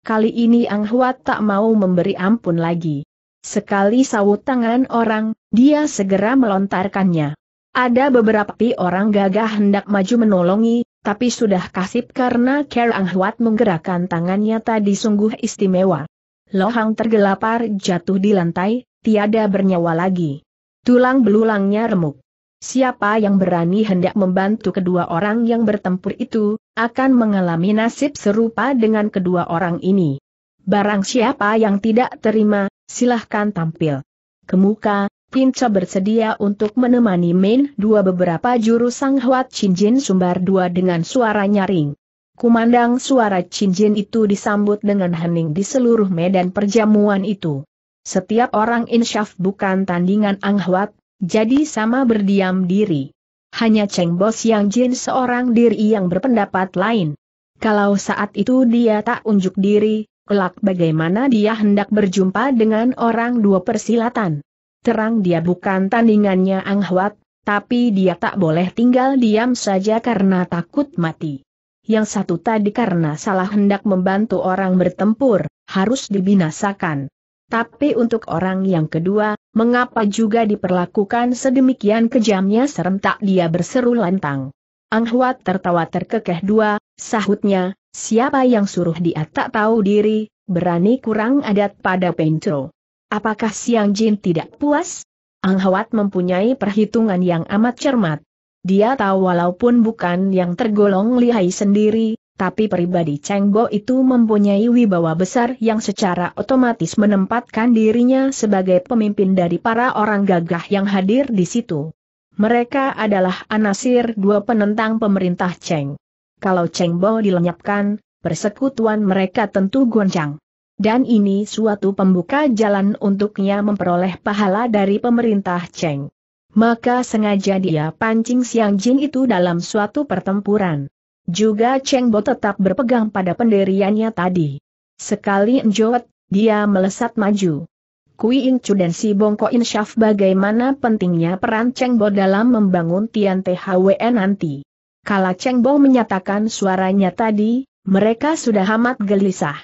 Kali ini Ang Huat tak mau memberi ampun lagi. Sekali sawut tangan orang, dia segera melontarkannya. Ada beberapa orang gagah hendak maju menolongi, tapi sudah kasip karena Ker Ang Huat menggerakkan tangannya tadi sungguh istimewa. Lohang tergelapar jatuh di lantai, tiada bernyawa lagi. Tulang belulangnya remuk. Siapa yang berani hendak membantu kedua orang yang bertempur itu, akan mengalami nasib serupa dengan kedua orang ini. Barang siapa yang tidak terima, silahkan tampil. Kemuka, Pinca bersedia untuk menemani Main dua beberapa juru Sang Huat Chin Jin Sumbar dua dengan suara nyaring. Kumandang suara cincin itu disambut dengan hening di seluruh medan perjamuan itu. Setiap orang insyaf bukan tandingan anghwat, jadi sama berdiam diri. Hanya Cheng Bos yang jin seorang diri yang berpendapat lain. Kalau saat itu dia tak unjuk diri, kelak bagaimana dia hendak berjumpa dengan orang dua persilatan. Terang dia bukan tandingannya anghwat, tapi dia tak boleh tinggal diam saja karena takut mati yang satu tadi karena salah hendak membantu orang bertempur, harus dibinasakan. Tapi untuk orang yang kedua, mengapa juga diperlakukan sedemikian kejamnya serentak dia berseru lantang. Ang Huat tertawa terkekeh dua, sahutnya, siapa yang suruh dia tak tahu diri, berani kurang adat pada Pencro. Apakah Siang Jin tidak puas? Ang Huat mempunyai perhitungan yang amat cermat. Dia tahu walaupun bukan yang tergolong lihai sendiri, tapi pribadi Cheng Bo itu mempunyai wibawa besar yang secara otomatis menempatkan dirinya sebagai pemimpin dari para orang gagah yang hadir di situ. Mereka adalah anasir dua penentang pemerintah Cheng. Kalau Cheng Bo dilenyapkan, persekutuan mereka tentu goncang. Dan ini suatu pembuka jalan untuknya memperoleh pahala dari pemerintah Cheng maka sengaja dia pancing Siang Jin itu dalam suatu pertempuran. Juga Cheng Bo tetap berpegang pada pendiriannya tadi. Sekali enjot, dia melesat maju. Kui In Chu dan si Bongko Insyaf bagaimana pentingnya peran Cheng Bo dalam membangun Tian THW nanti. Kala Cheng Bo menyatakan suaranya tadi, mereka sudah amat gelisah.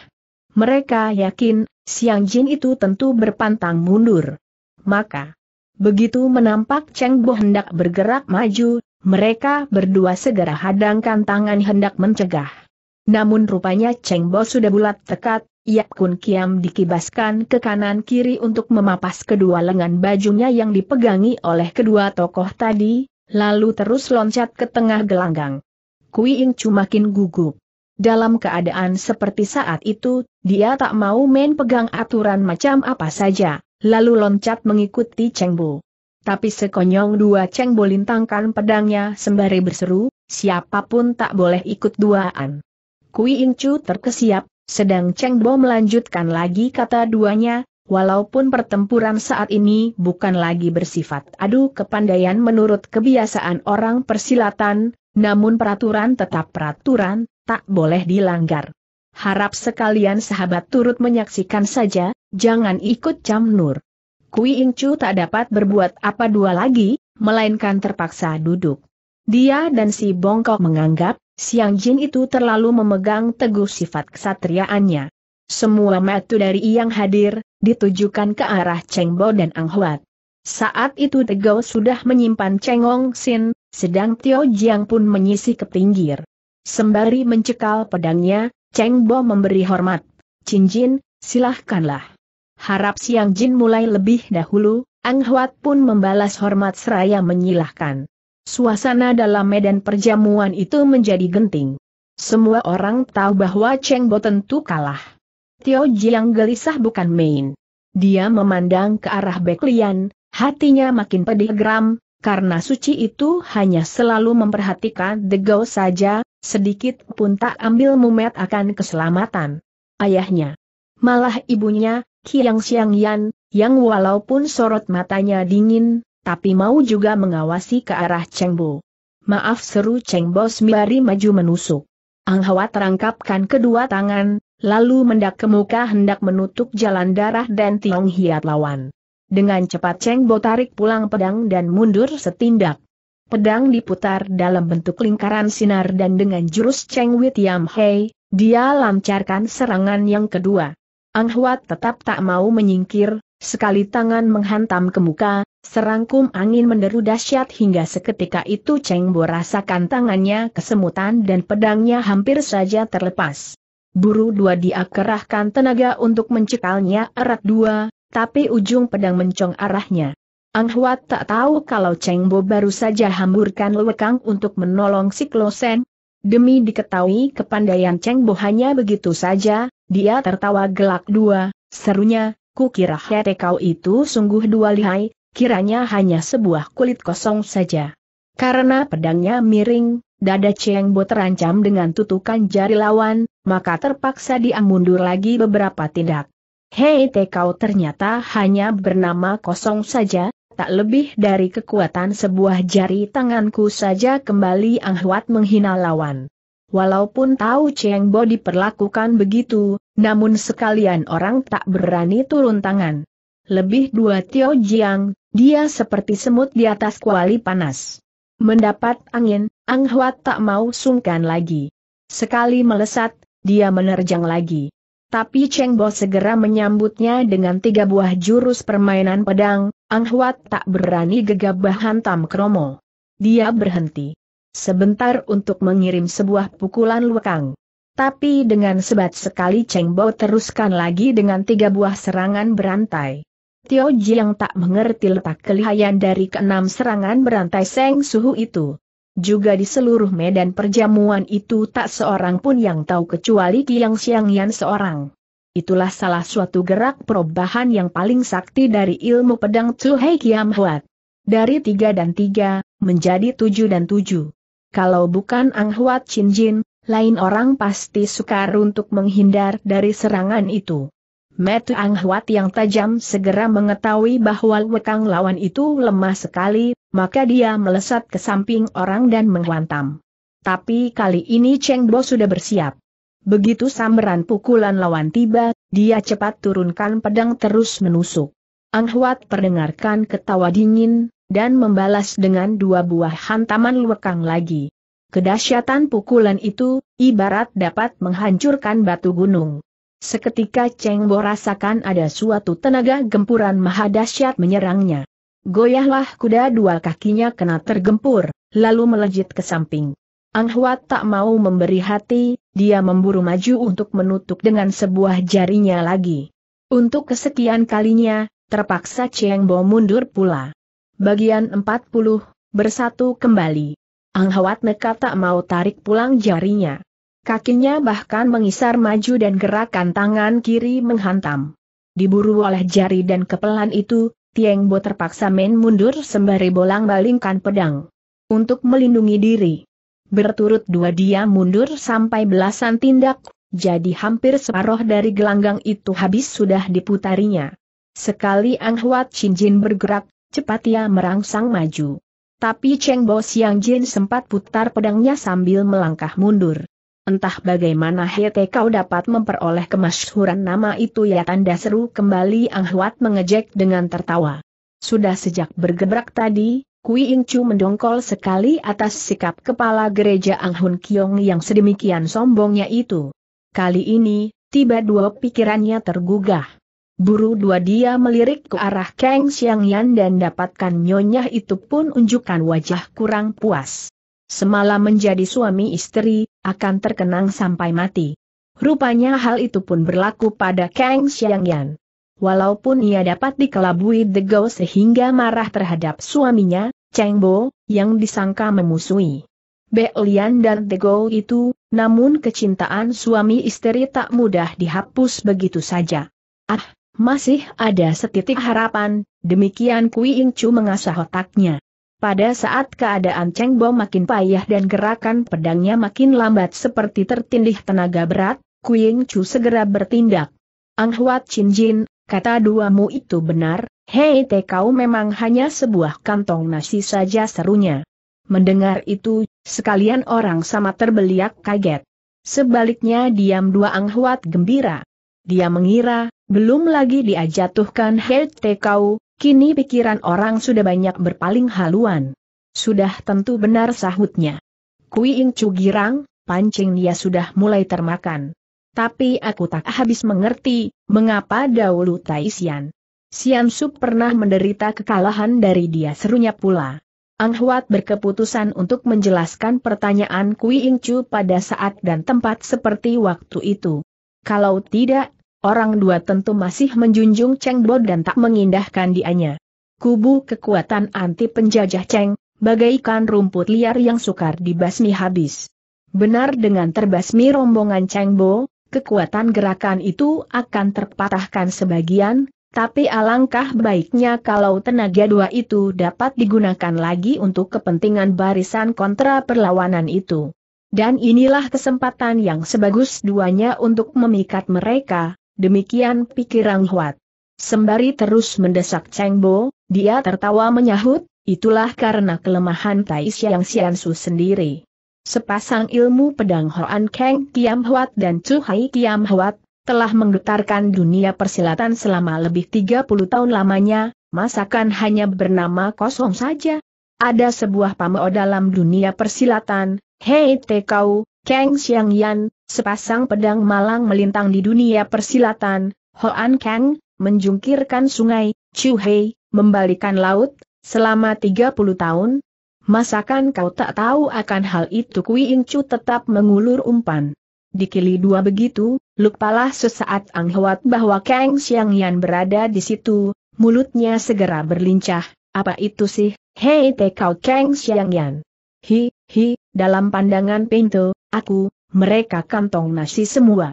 Mereka yakin, Siang Jin itu tentu berpantang mundur. Maka, Begitu menampak Cheng Bo hendak bergerak maju, mereka berdua segera hadangkan tangan hendak mencegah. Namun rupanya Cheng Bo sudah bulat tekad, Yap Kun Kiam dikibaskan ke kanan-kiri untuk memapas kedua lengan bajunya yang dipegangi oleh kedua tokoh tadi, lalu terus loncat ke tengah gelanggang. Kui Ing Chu makin gugup. Dalam keadaan seperti saat itu, dia tak mau main pegang aturan macam apa saja lalu loncat mengikuti Cheng Bo. Tapi sekonyong dua Cheng Bo lintangkan pedangnya sembari berseru, siapapun tak boleh ikut duaan. Kui Incu terkesiap, sedang Cheng Bo melanjutkan lagi kata duanya, Walaupun pertempuran saat ini bukan lagi bersifat adu kepandaian menurut kebiasaan orang persilatan, namun peraturan tetap peraturan, tak boleh dilanggar. Harap sekalian sahabat turut menyaksikan saja, jangan ikut Cam Nur. Kui Incu tak dapat berbuat apa dua lagi, melainkan terpaksa duduk. Dia dan si Bongkok menganggap, Siang Jin itu terlalu memegang teguh sifat kesatriaannya. Semua metu dari yang hadir, ditujukan ke arah Cheng Bo dan Ang Huat. Saat itu Tegau sudah menyimpan Chengong Sin, sedang Tio Jiang pun menyisih ke pinggir. Sembari mencekal pedangnya, Cheng Bo memberi hormat. Jin, silahkanlah. Harap Siang Jin mulai lebih dahulu, Ang Huat pun membalas hormat seraya menyilahkan. Suasana dalam medan perjamuan itu menjadi genting. Semua orang tahu bahwa Cheng Bo tentu kalah. Tio yang gelisah bukan main. Dia memandang ke arah Beklian, hatinya makin pedih geram, karena suci itu hanya selalu memperhatikan degau saja, sedikit pun tak ambil mumet akan keselamatan ayahnya. Malah ibunya, Kiang Xiang Yan, yang walaupun sorot matanya dingin, tapi mau juga mengawasi ke arah Cheng Bo. Maaf seru Cheng Bo sembari maju menusuk. Ang Hwa terangkapkan kedua tangan, lalu mendak ke muka hendak menutup jalan darah dan Tiong Hiat lawan. Dengan cepat Cheng Bo tarik pulang pedang dan mundur setindak. Pedang diputar dalam bentuk lingkaran sinar dan dengan jurus Cheng Wei Tiam Hei, dia lancarkan serangan yang kedua. Ang Huat tetap tak mau menyingkir, sekali tangan menghantam ke muka, serangkum angin menderu dahsyat hingga seketika itu Cheng Bo rasakan tangannya kesemutan dan pedangnya hampir saja terlepas. Buru dua dia kerahkan tenaga untuk mencekalnya erat dua, tapi ujung pedang mencong arahnya. Ang Huat tak tahu kalau Cheng Bo baru saja hamburkan lewekang untuk menolong si Klosen. Demi diketahui kepandaian Cheng Bo hanya begitu saja, dia tertawa gelak dua, serunya, kukira hete kau itu sungguh dua lihai, kiranya hanya sebuah kulit kosong saja. Karena pedangnya miring, dada Cheng Bo terancam dengan tutukan jari lawan, maka terpaksa dia mundur lagi beberapa tindak. Hei Tekau ternyata hanya bernama kosong saja, tak lebih dari kekuatan sebuah jari tanganku saja kembali Ang Huat menghina lawan. Walaupun tahu Cheng Bo diperlakukan begitu, namun sekalian orang tak berani turun tangan. Lebih dua Tio Jiang, dia seperti semut di atas kuali panas. Mendapat angin, Ang Huat tak mau sungkan lagi. Sekali melesat, dia menerjang lagi. Tapi Cheng Bo segera menyambutnya dengan tiga buah jurus permainan pedang, Ang Huat tak berani gegabah hantam kromo. Dia berhenti. Sebentar untuk mengirim sebuah pukulan lekang. Tapi dengan sebat sekali Cheng Bo teruskan lagi dengan tiga buah serangan berantai. Tio Jiang yang tak mengerti letak kelihayan dari keenam serangan berantai Seng Suhu itu. Juga di seluruh medan perjamuan itu tak seorang pun yang tahu kecuali Tiang Yan seorang. Itulah salah suatu gerak perubahan yang paling sakti dari ilmu pedang Tsuhei Kiam Huat. Dari tiga dan tiga, menjadi tujuh dan tujuh. Kalau bukan Ang Huat Chin Jin, lain orang pasti sukar untuk menghindar dari serangan itu. Metu Ang Huat yang tajam segera mengetahui bahwa wekang lawan itu lemah sekali, maka dia melesat ke samping orang dan menghantam. Tapi kali ini Cheng Bo sudah bersiap. Begitu samberan pukulan lawan tiba, dia cepat turunkan pedang terus menusuk. Ang Huat perdengarkan ketawa dingin, dan membalas dengan dua buah hantaman lekang lagi. Kedahsyatan pukulan itu, ibarat dapat menghancurkan batu gunung. Seketika Cheng Bo rasakan ada suatu tenaga gempuran mahadasyat menyerangnya. Goyahlah kuda dua kakinya kena tergempur, lalu melejit ke samping. Ang Huat tak mau memberi hati, dia memburu maju untuk menutup dengan sebuah jarinya lagi. Untuk kesekian kalinya, terpaksa Cheng Bo mundur pula. Bagian 40, bersatu kembali. Ang Huat nekat tak mau tarik pulang jarinya. Kakinya bahkan mengisar maju dan gerakan tangan kiri menghantam. Diburu oleh jari dan kepelan itu, Tieng Bo terpaksa main mundur sembari bolang-balingkan pedang. Untuk melindungi diri. Berturut dua dia mundur sampai belasan tindak, jadi hampir separuh dari gelanggang itu habis sudah diputarinya. Sekali Ang Huat Chin Jin bergerak, cepat ia merangsang maju. Tapi Cheng Bo Siang Jin sempat putar pedangnya sambil melangkah mundur. Entah bagaimana hete kau dapat memperoleh kemasyhuran nama itu ya tanda seru kembali Ang Huat mengejek dengan tertawa. Sudah sejak bergebrak tadi, Kui Chu mendongkol sekali atas sikap kepala gereja Ang Hun Kiong yang sedemikian sombongnya itu. Kali ini, tiba dua pikirannya tergugah. Buru dua dia melirik ke arah Kang Xiangyan dan dapatkan nyonya itu pun unjukkan wajah kurang puas semalam menjadi suami istri, akan terkenang sampai mati. Rupanya hal itu pun berlaku pada Kang Xiangyan. Walaupun ia dapat dikelabui The Degau sehingga marah terhadap suaminya, Cheng Bo, yang disangka memusuhi. Belian dan Degau itu, namun kecintaan suami istri tak mudah dihapus begitu saja. Ah, masih ada setitik harapan, demikian Kui Ing Chu mengasah otaknya. Pada saat keadaan Cheng Bo makin payah dan gerakan pedangnya makin lambat seperti tertindih tenaga berat, Kuing Chu segera bertindak. Ang Huat Chin Jin, kata duamu itu benar, hei te kau memang hanya sebuah kantong nasi saja serunya. Mendengar itu, sekalian orang sama terbeliak kaget. Sebaliknya diam dua Ang Huat gembira. Dia mengira, belum lagi dia jatuhkan hei te kau, Kini pikiran orang sudah banyak berpaling haluan. Sudah tentu benar sahutnya. Kui Ing Chu girang, pancing dia sudah mulai termakan. Tapi aku tak habis mengerti, mengapa dahulu Tai Xian. Xian Su pernah menderita kekalahan dari dia serunya pula. Ang Huat berkeputusan untuk menjelaskan pertanyaan Kui Ing Chu pada saat dan tempat seperti waktu itu. Kalau tidak, Orang dua tentu masih menjunjung Cheng Bo dan tak mengindahkan dianya. Kubu kekuatan anti penjajah Cheng, bagaikan rumput liar yang sukar dibasmi habis. Benar dengan terbasmi rombongan Cheng Bo, kekuatan gerakan itu akan terpatahkan sebagian, tapi alangkah baiknya kalau tenaga dua itu dapat digunakan lagi untuk kepentingan barisan kontra perlawanan itu. Dan inilah kesempatan yang sebagus duanya untuk memikat mereka, Demikian pikiran Huat. Sembari terus mendesak Cheng Bo, dia tertawa menyahut, itulah karena kelemahan Tai Xiang Su sendiri. Sepasang ilmu pedang Hoan Keng Kiam Huat dan Chu Hai Kiam Huat, telah menggetarkan dunia persilatan selama lebih 30 tahun lamanya, masakan hanya bernama kosong saja. Ada sebuah pameo dalam dunia persilatan, Hei te kau, Kang Xiang Yan, sepasang pedang malang melintang di dunia persilatan, Hoan Kang, menjungkirkan sungai, Chu Hei, membalikan laut, selama 30 tahun? Masakan kau tak tahu akan hal itu Kui In Chu tetap mengulur umpan. Dikili dua begitu, lupalah sesaat Ang Hwat bahwa Kang Xiang Yan berada di situ, mulutnya segera berlincah, apa itu sih, hei te kau Kang Xiang Yan. Hi, hi, dalam pandangan pintu, aku, mereka kantong nasi semua.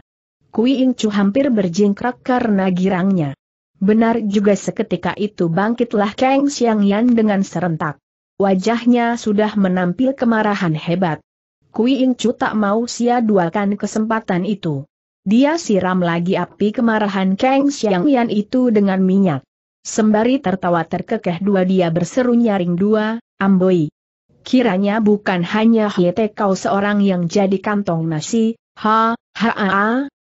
Kui Ing Chu hampir berjingkrak karena girangnya. Benar juga seketika itu bangkitlah Kang Xiang Yan dengan serentak. Wajahnya sudah menampil kemarahan hebat. Kui Ing Chu tak mau sia duakan kesempatan itu. Dia siram lagi api kemarahan Kang Xiang Yan itu dengan minyak. Sembari tertawa terkekeh dua dia berseru nyaring dua, Amboi. Kiranya bukan hanya Hiete kau seorang yang jadi kantong nasi, ha, ha,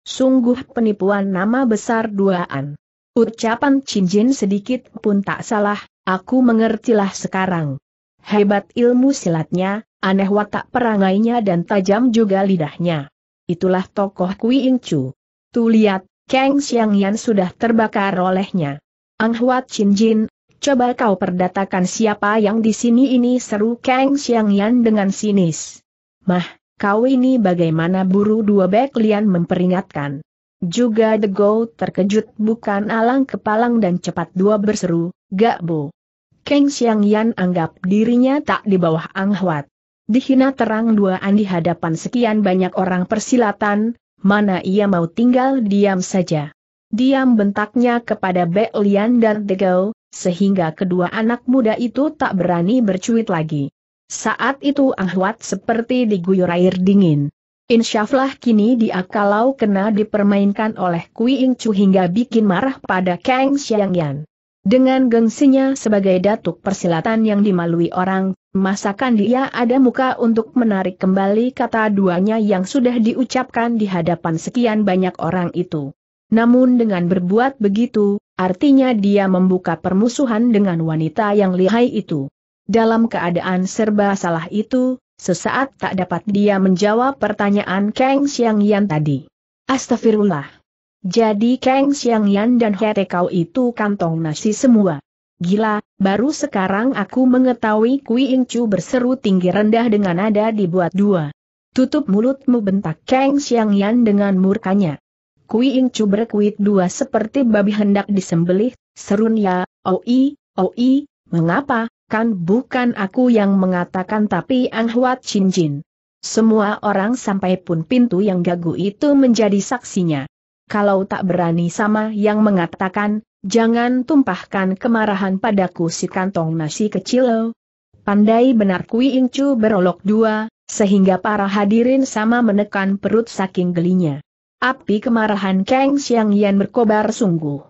sungguh penipuan nama besar duaan. Ucapan cincin sedikit pun tak salah, aku mengertilah sekarang. Hebat ilmu silatnya, aneh watak perangainya dan tajam juga lidahnya. Itulah tokoh Kui Ing Chu. Tu lihat, Kang Xiang Yan sudah terbakar olehnya. Ang Huat Chin Jin, coba kau perdatakan siapa yang di sini ini seru Kang Xiangyan dengan sinis. Mah, kau ini bagaimana buru dua bek lian memperingatkan. Juga The Go terkejut bukan alang kepalang dan cepat dua berseru, gak bo. Kang Xiangyan anggap dirinya tak di bawah Ang Dihina terang duaan di hadapan sekian banyak orang persilatan, mana ia mau tinggal diam saja. Diam bentaknya kepada Bek Lian dan Girl, sehingga kedua anak muda itu tak berani bercuit lagi. Saat itu Ahwat seperti diguyur air dingin. Insyaflah kini dia kalau kena dipermainkan oleh Kui Chu hingga bikin marah pada Kang Xiangyan. Dengan gengsinya sebagai datuk persilatan yang dimalui orang, masakan dia ada muka untuk menarik kembali kata duanya yang sudah diucapkan di hadapan sekian banyak orang itu. Namun dengan berbuat begitu, artinya dia membuka permusuhan dengan wanita yang lihai itu. Dalam keadaan serba salah itu, sesaat tak dapat dia menjawab pertanyaan Kang Xiang Yan tadi. Astagfirullah. Jadi Kang Xiang Yan dan Kau itu kantong nasi semua. Gila, baru sekarang aku mengetahui Kui Ing Chu berseru tinggi rendah dengan nada dibuat dua. Tutup mulutmu bentak Kang Xiang Yan dengan murkanya. Kui Chu berkuit dua seperti babi hendak disembelih, serunya, oi, oh oi, oh mengapa, kan bukan aku yang mengatakan tapi Ang Huat Chin Jin. Semua orang sampai pun pintu yang gagu itu menjadi saksinya. Kalau tak berani sama yang mengatakan, jangan tumpahkan kemarahan padaku si kantong nasi kecil lo. Pandai benar Kui Chu berolok dua, sehingga para hadirin sama menekan perut saking gelinya. Api kemarahan Kang Xiang Yan berkobar sungguh.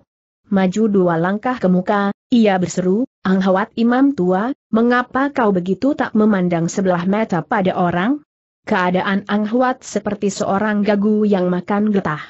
Maju dua langkah ke muka, ia berseru, Ang Hawat Imam Tua, mengapa kau begitu tak memandang sebelah mata pada orang? Keadaan Ang Hawat seperti seorang gagu yang makan getah.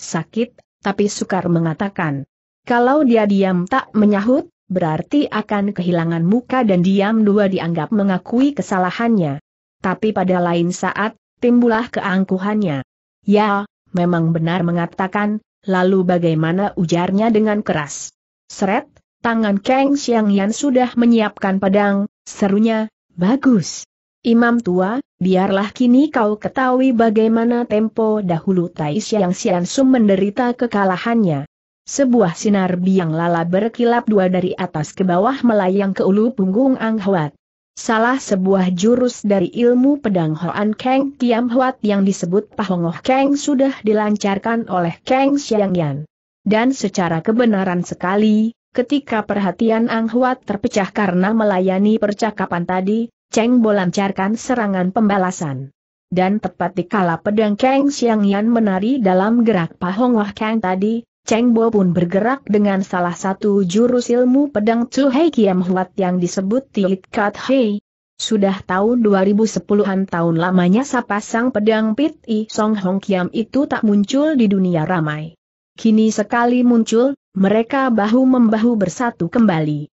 Sakit, tapi sukar mengatakan. Kalau dia diam tak menyahut, berarti akan kehilangan muka dan diam dua dianggap mengakui kesalahannya. Tapi pada lain saat, timbulah keangkuhannya. Ya, memang benar mengatakan, lalu bagaimana ujarnya dengan keras. Seret, tangan Kang Xiang Yan sudah menyiapkan pedang, serunya, bagus. Imam tua, biarlah kini kau ketahui bagaimana tempo dahulu Tai Xiang Xian Sum menderita kekalahannya. Sebuah sinar biang lala berkilap dua dari atas ke bawah melayang ke ulu punggung Ang Huat. Salah sebuah jurus dari ilmu pedang Hoan Kang Kiam Huat yang disebut Pahongoh Kang sudah dilancarkan oleh Kang yan. Dan secara kebenaran sekali, ketika perhatian Ang Huat terpecah karena melayani percakapan tadi, Cheng Bo lancarkan serangan pembalasan. Dan tepat di kala pedang Kang yan menari dalam gerak Pahongoh Kang tadi, Cheng Bo pun bergerak dengan salah satu jurus ilmu pedang Chu Hei Kiam Huat yang disebut Tiit Kat Hei. Sudah tahun 2010-an tahun lamanya sapasang pedang Pit I Song Hong Kiam itu tak muncul di dunia ramai. Kini sekali muncul, mereka bahu-membahu bersatu kembali.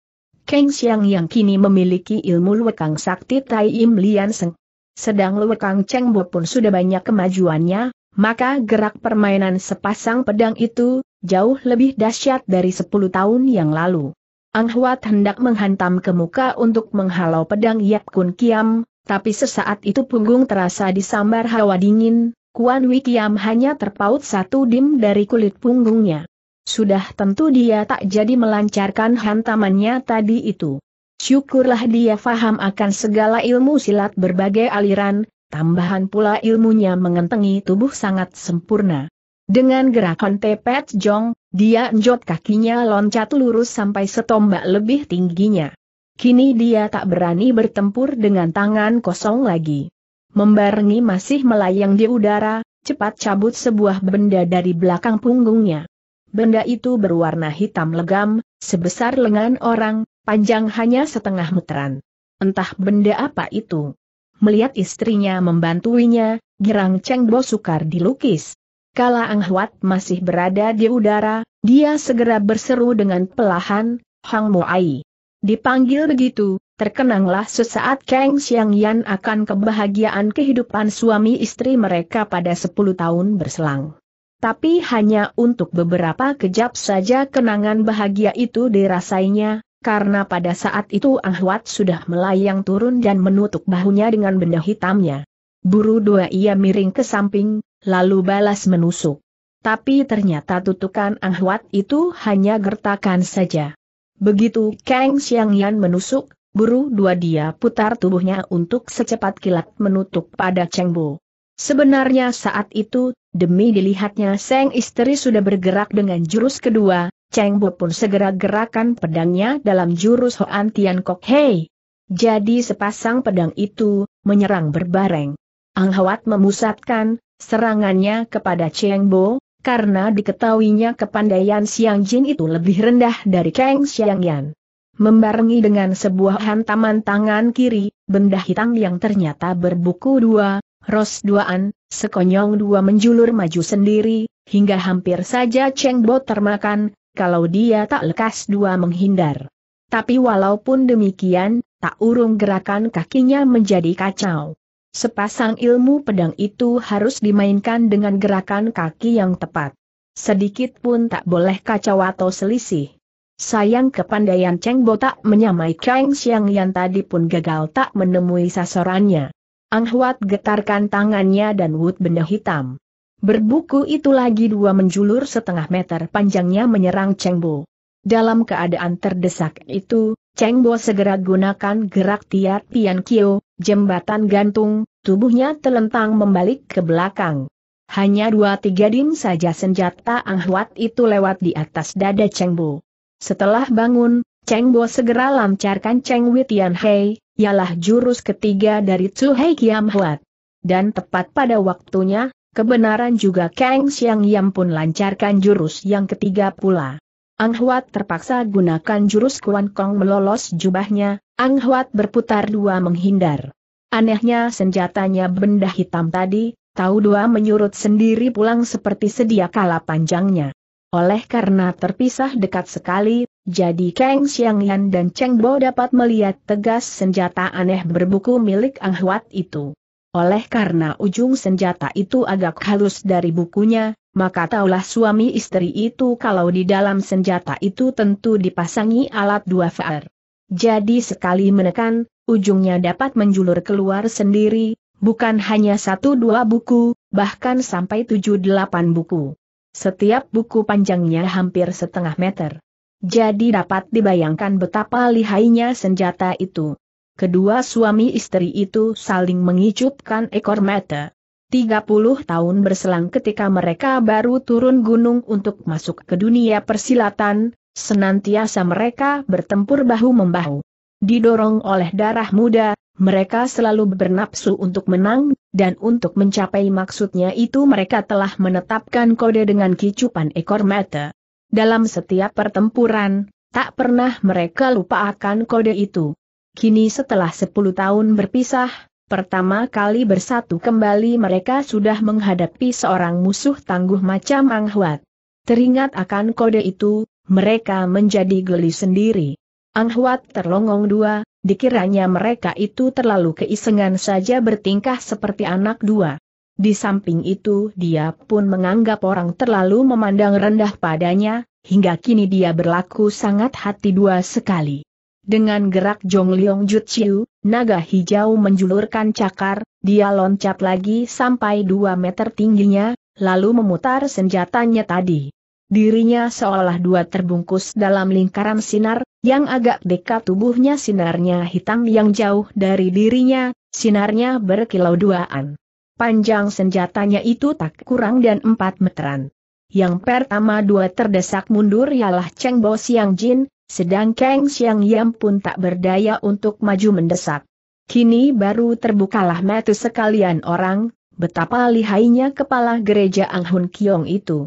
Keng Xiang yang kini memiliki ilmu lekang sakti Tai Im Lian Seng. Sedang lekang Cheng Bo pun sudah banyak kemajuannya, maka gerak permainan sepasang pedang itu, jauh lebih dahsyat dari 10 tahun yang lalu. Ang Huat hendak menghantam ke muka untuk menghalau pedang Yap Kun Kiam, tapi sesaat itu punggung terasa disambar hawa dingin, Kuan Wi Kiam hanya terpaut satu dim dari kulit punggungnya. Sudah tentu dia tak jadi melancarkan hantamannya tadi itu. Syukurlah dia faham akan segala ilmu silat berbagai aliran, tambahan pula ilmunya mengentengi tubuh sangat sempurna. Dengan gerakan tepet jong, dia njot kakinya loncat lurus sampai setombak lebih tingginya. Kini dia tak berani bertempur dengan tangan kosong lagi. Membarengi masih melayang di udara, cepat cabut sebuah benda dari belakang punggungnya. Benda itu berwarna hitam legam, sebesar lengan orang, panjang hanya setengah meteran. Entah benda apa itu. Melihat istrinya membantuinya, Girang Cheng Bo sukar dilukis. Kala Ang Huat masih berada di udara, dia segera berseru dengan pelahan, Hang Muai. Dipanggil begitu, terkenanglah sesaat Kang Xiang Yan akan kebahagiaan kehidupan suami istri mereka pada 10 tahun berselang. Tapi hanya untuk beberapa kejap saja kenangan bahagia itu dirasainya, karena pada saat itu Ang Huat sudah melayang turun dan menutup bahunya dengan benda hitamnya. Buru dua ia miring ke samping, lalu balas menusuk. Tapi ternyata tutukan Ang Huat itu hanya gertakan saja. Begitu Kang Xiang Yan menusuk, buru dua dia putar tubuhnya untuk secepat kilat menutup pada Cheng Bo. Sebenarnya saat itu, demi dilihatnya Seng istri sudah bergerak dengan jurus kedua, Cheng Bo pun segera gerakan pedangnya dalam jurus Hoan Tian Kok Hei. Jadi sepasang pedang itu, menyerang berbareng. Ang Huat memusatkan, serangannya kepada Cheng Bo, karena diketahuinya kepandaian Xiang Jin itu lebih rendah dari Cheng Xiang Yan. Membarengi dengan sebuah hantaman tangan kiri, benda hitam yang ternyata berbuku dua, ros duaan, sekonyong dua menjulur maju sendiri, hingga hampir saja Cheng Bo termakan, kalau dia tak lekas dua menghindar. Tapi walaupun demikian, tak urung gerakan kakinya menjadi kacau. Sepasang ilmu pedang itu harus dimainkan dengan gerakan kaki yang tepat. Sedikit pun tak boleh kacau atau selisih. Sayang kepandaian Cheng Bo tak menyamai Cheng Xiang yang tadi pun gagal tak menemui sasarannya. Ang Huat getarkan tangannya dan Wood benda hitam. Berbuku itu lagi dua menjulur setengah meter panjangnya menyerang Cheng Bo. Dalam keadaan terdesak itu, Cheng Bo segera gunakan gerak tiar Tian Kio, jembatan gantung, tubuhnya telentang membalik ke belakang. Hanya dua tiga dim saja senjata Ang itu lewat di atas dada Cheng Bo. Setelah bangun, Cheng Bo segera lancarkan Cheng Wei Tian Hei, ialah jurus ketiga dari Tzu Hei Kiam Huat. Dan tepat pada waktunya, kebenaran juga Kang Xiang Yam pun lancarkan jurus yang ketiga pula. Ang Huat terpaksa gunakan jurus Kuan Kong melolos jubahnya, Ang Huat berputar dua menghindar. Anehnya senjatanya benda hitam tadi, tahu dua menyurut sendiri pulang seperti sedia kala panjangnya. Oleh karena terpisah dekat sekali, jadi Kang Xiangyan dan Cheng Bo dapat melihat tegas senjata aneh berbuku milik Ang Huat itu. Oleh karena ujung senjata itu agak halus dari bukunya, maka taulah suami istri itu kalau di dalam senjata itu tentu dipasangi alat dua far. Jadi sekali menekan, ujungnya dapat menjulur keluar sendiri, bukan hanya satu dua buku, bahkan sampai tujuh delapan buku. Setiap buku panjangnya hampir setengah meter. Jadi dapat dibayangkan betapa lihainya senjata itu. Kedua suami istri itu saling mengicupkan ekor mata. 30 tahun berselang ketika mereka baru turun gunung untuk masuk ke dunia persilatan, senantiasa mereka bertempur bahu-membahu. Didorong oleh darah muda, mereka selalu bernapsu untuk menang, dan untuk mencapai maksudnya itu mereka telah menetapkan kode dengan kicupan ekor mata. Dalam setiap pertempuran, tak pernah mereka lupa akan kode itu. Kini setelah 10 tahun berpisah, Pertama kali bersatu kembali mereka sudah menghadapi seorang musuh tangguh macam Ang Huat. Teringat akan kode itu, mereka menjadi geli sendiri. Ang Huat terlongong dua, dikiranya mereka itu terlalu keisengan saja bertingkah seperti anak dua. Di samping itu dia pun menganggap orang terlalu memandang rendah padanya, hingga kini dia berlaku sangat hati dua sekali. Dengan gerak Jong Leong Jutsu, naga hijau menjulurkan cakar, dia loncat lagi sampai 2 meter tingginya, lalu memutar senjatanya tadi. Dirinya seolah dua terbungkus dalam lingkaran sinar, yang agak dekat tubuhnya sinarnya hitam yang jauh dari dirinya, sinarnya berkilau duaan. Panjang senjatanya itu tak kurang dan empat meteran. Yang pertama dua terdesak mundur ialah Cheng Bo Siang Jin, sedang Kang Xiang Yam pun tak berdaya untuk maju mendesak. Kini baru terbukalah mata sekalian orang, betapa lihainya kepala gereja Ang Hun Kiong itu.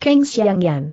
Kang Xiang Yan,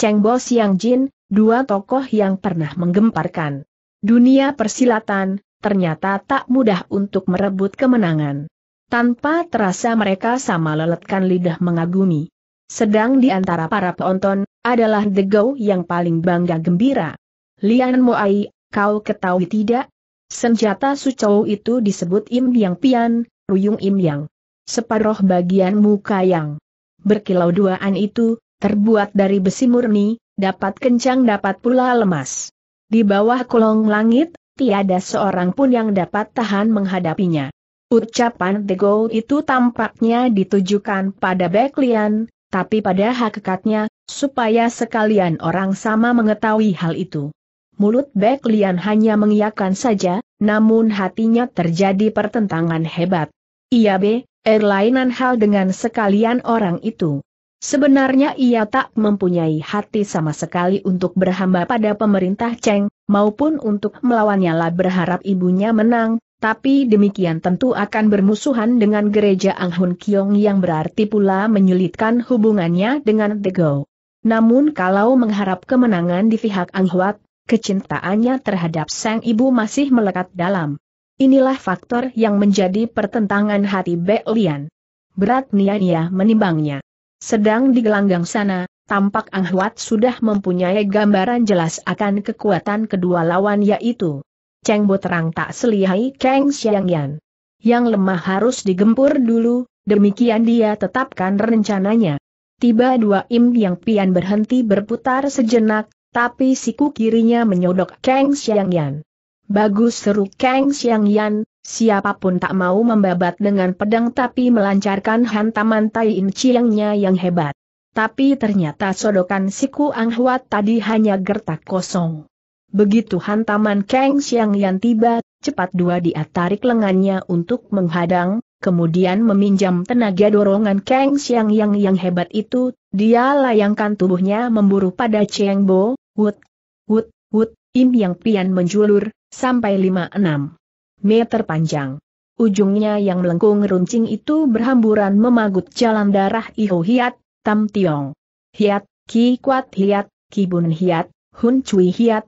Cheng Bo Xiang Jin, dua tokoh yang pernah menggemparkan dunia persilatan, ternyata tak mudah untuk merebut kemenangan. Tanpa terasa mereka sama leletkan lidah mengagumi. Sedang di antara para penonton, adalah The Go yang paling bangga gembira. Lian Moai, kau ketahui tidak? Senjata Sucou itu disebut Im Yang Pian, Ruyung Im Yang. Separuh bagian muka yang berkilau duaan itu, terbuat dari besi murni, dapat kencang dapat pula lemas. Di bawah kolong langit, tiada seorang pun yang dapat tahan menghadapinya. Ucapan The Go itu tampaknya ditujukan pada Beklian, tapi pada hakikatnya, supaya sekalian orang sama mengetahui hal itu. Mulut Bek Lian hanya mengiyakan saja, namun hatinya terjadi pertentangan hebat. Iya B, erlainan hal dengan sekalian orang itu. Sebenarnya ia tak mempunyai hati sama sekali untuk berhamba pada pemerintah Cheng, maupun untuk melawannya lah berharap ibunya menang, tapi demikian tentu akan bermusuhan dengan gereja Ang Hun Kiong yang berarti pula menyulitkan hubungannya dengan The Go. Namun kalau mengharap kemenangan di pihak Ang Huat, kecintaannya terhadap sang ibu masih melekat dalam. Inilah faktor yang menjadi pertentangan hati Bek Lian. Berat niatnya menimbangnya. Sedang di gelanggang sana, tampak Ang Huat sudah mempunyai gambaran jelas akan kekuatan kedua lawan yaitu Cheng Bo terang tak selihai Kang Xiangyan. Yang lemah harus digempur dulu, demikian dia tetapkan rencananya. Tiba dua Im Yang Pian berhenti berputar sejenak, tapi siku kirinya menyodok Kang Xiang Yan. Bagus seru Kang Xiang Yan, siapapun tak mau membabat dengan pedang tapi melancarkan hantaman Tai In Chiangnya yang hebat. Tapi ternyata sodokan siku Ang Huat tadi hanya gertak kosong. Begitu hantaman Kang Xiang Yan tiba, cepat dua dia tarik lengannya untuk menghadang, kemudian meminjam tenaga dorongan Kang Xiang yang yang hebat itu, dia layangkan tubuhnya memburu pada Cheng Bo, Wut, Wut, Wut, Im yang pian menjulur, sampai 5-6 meter panjang. Ujungnya yang melengkung runcing itu berhamburan memagut jalan darah Iho Hiat, Tam Tiong. Hiat, Ki Kuat Hiat, Ki Bun Hiat, Hun Cui Hiat,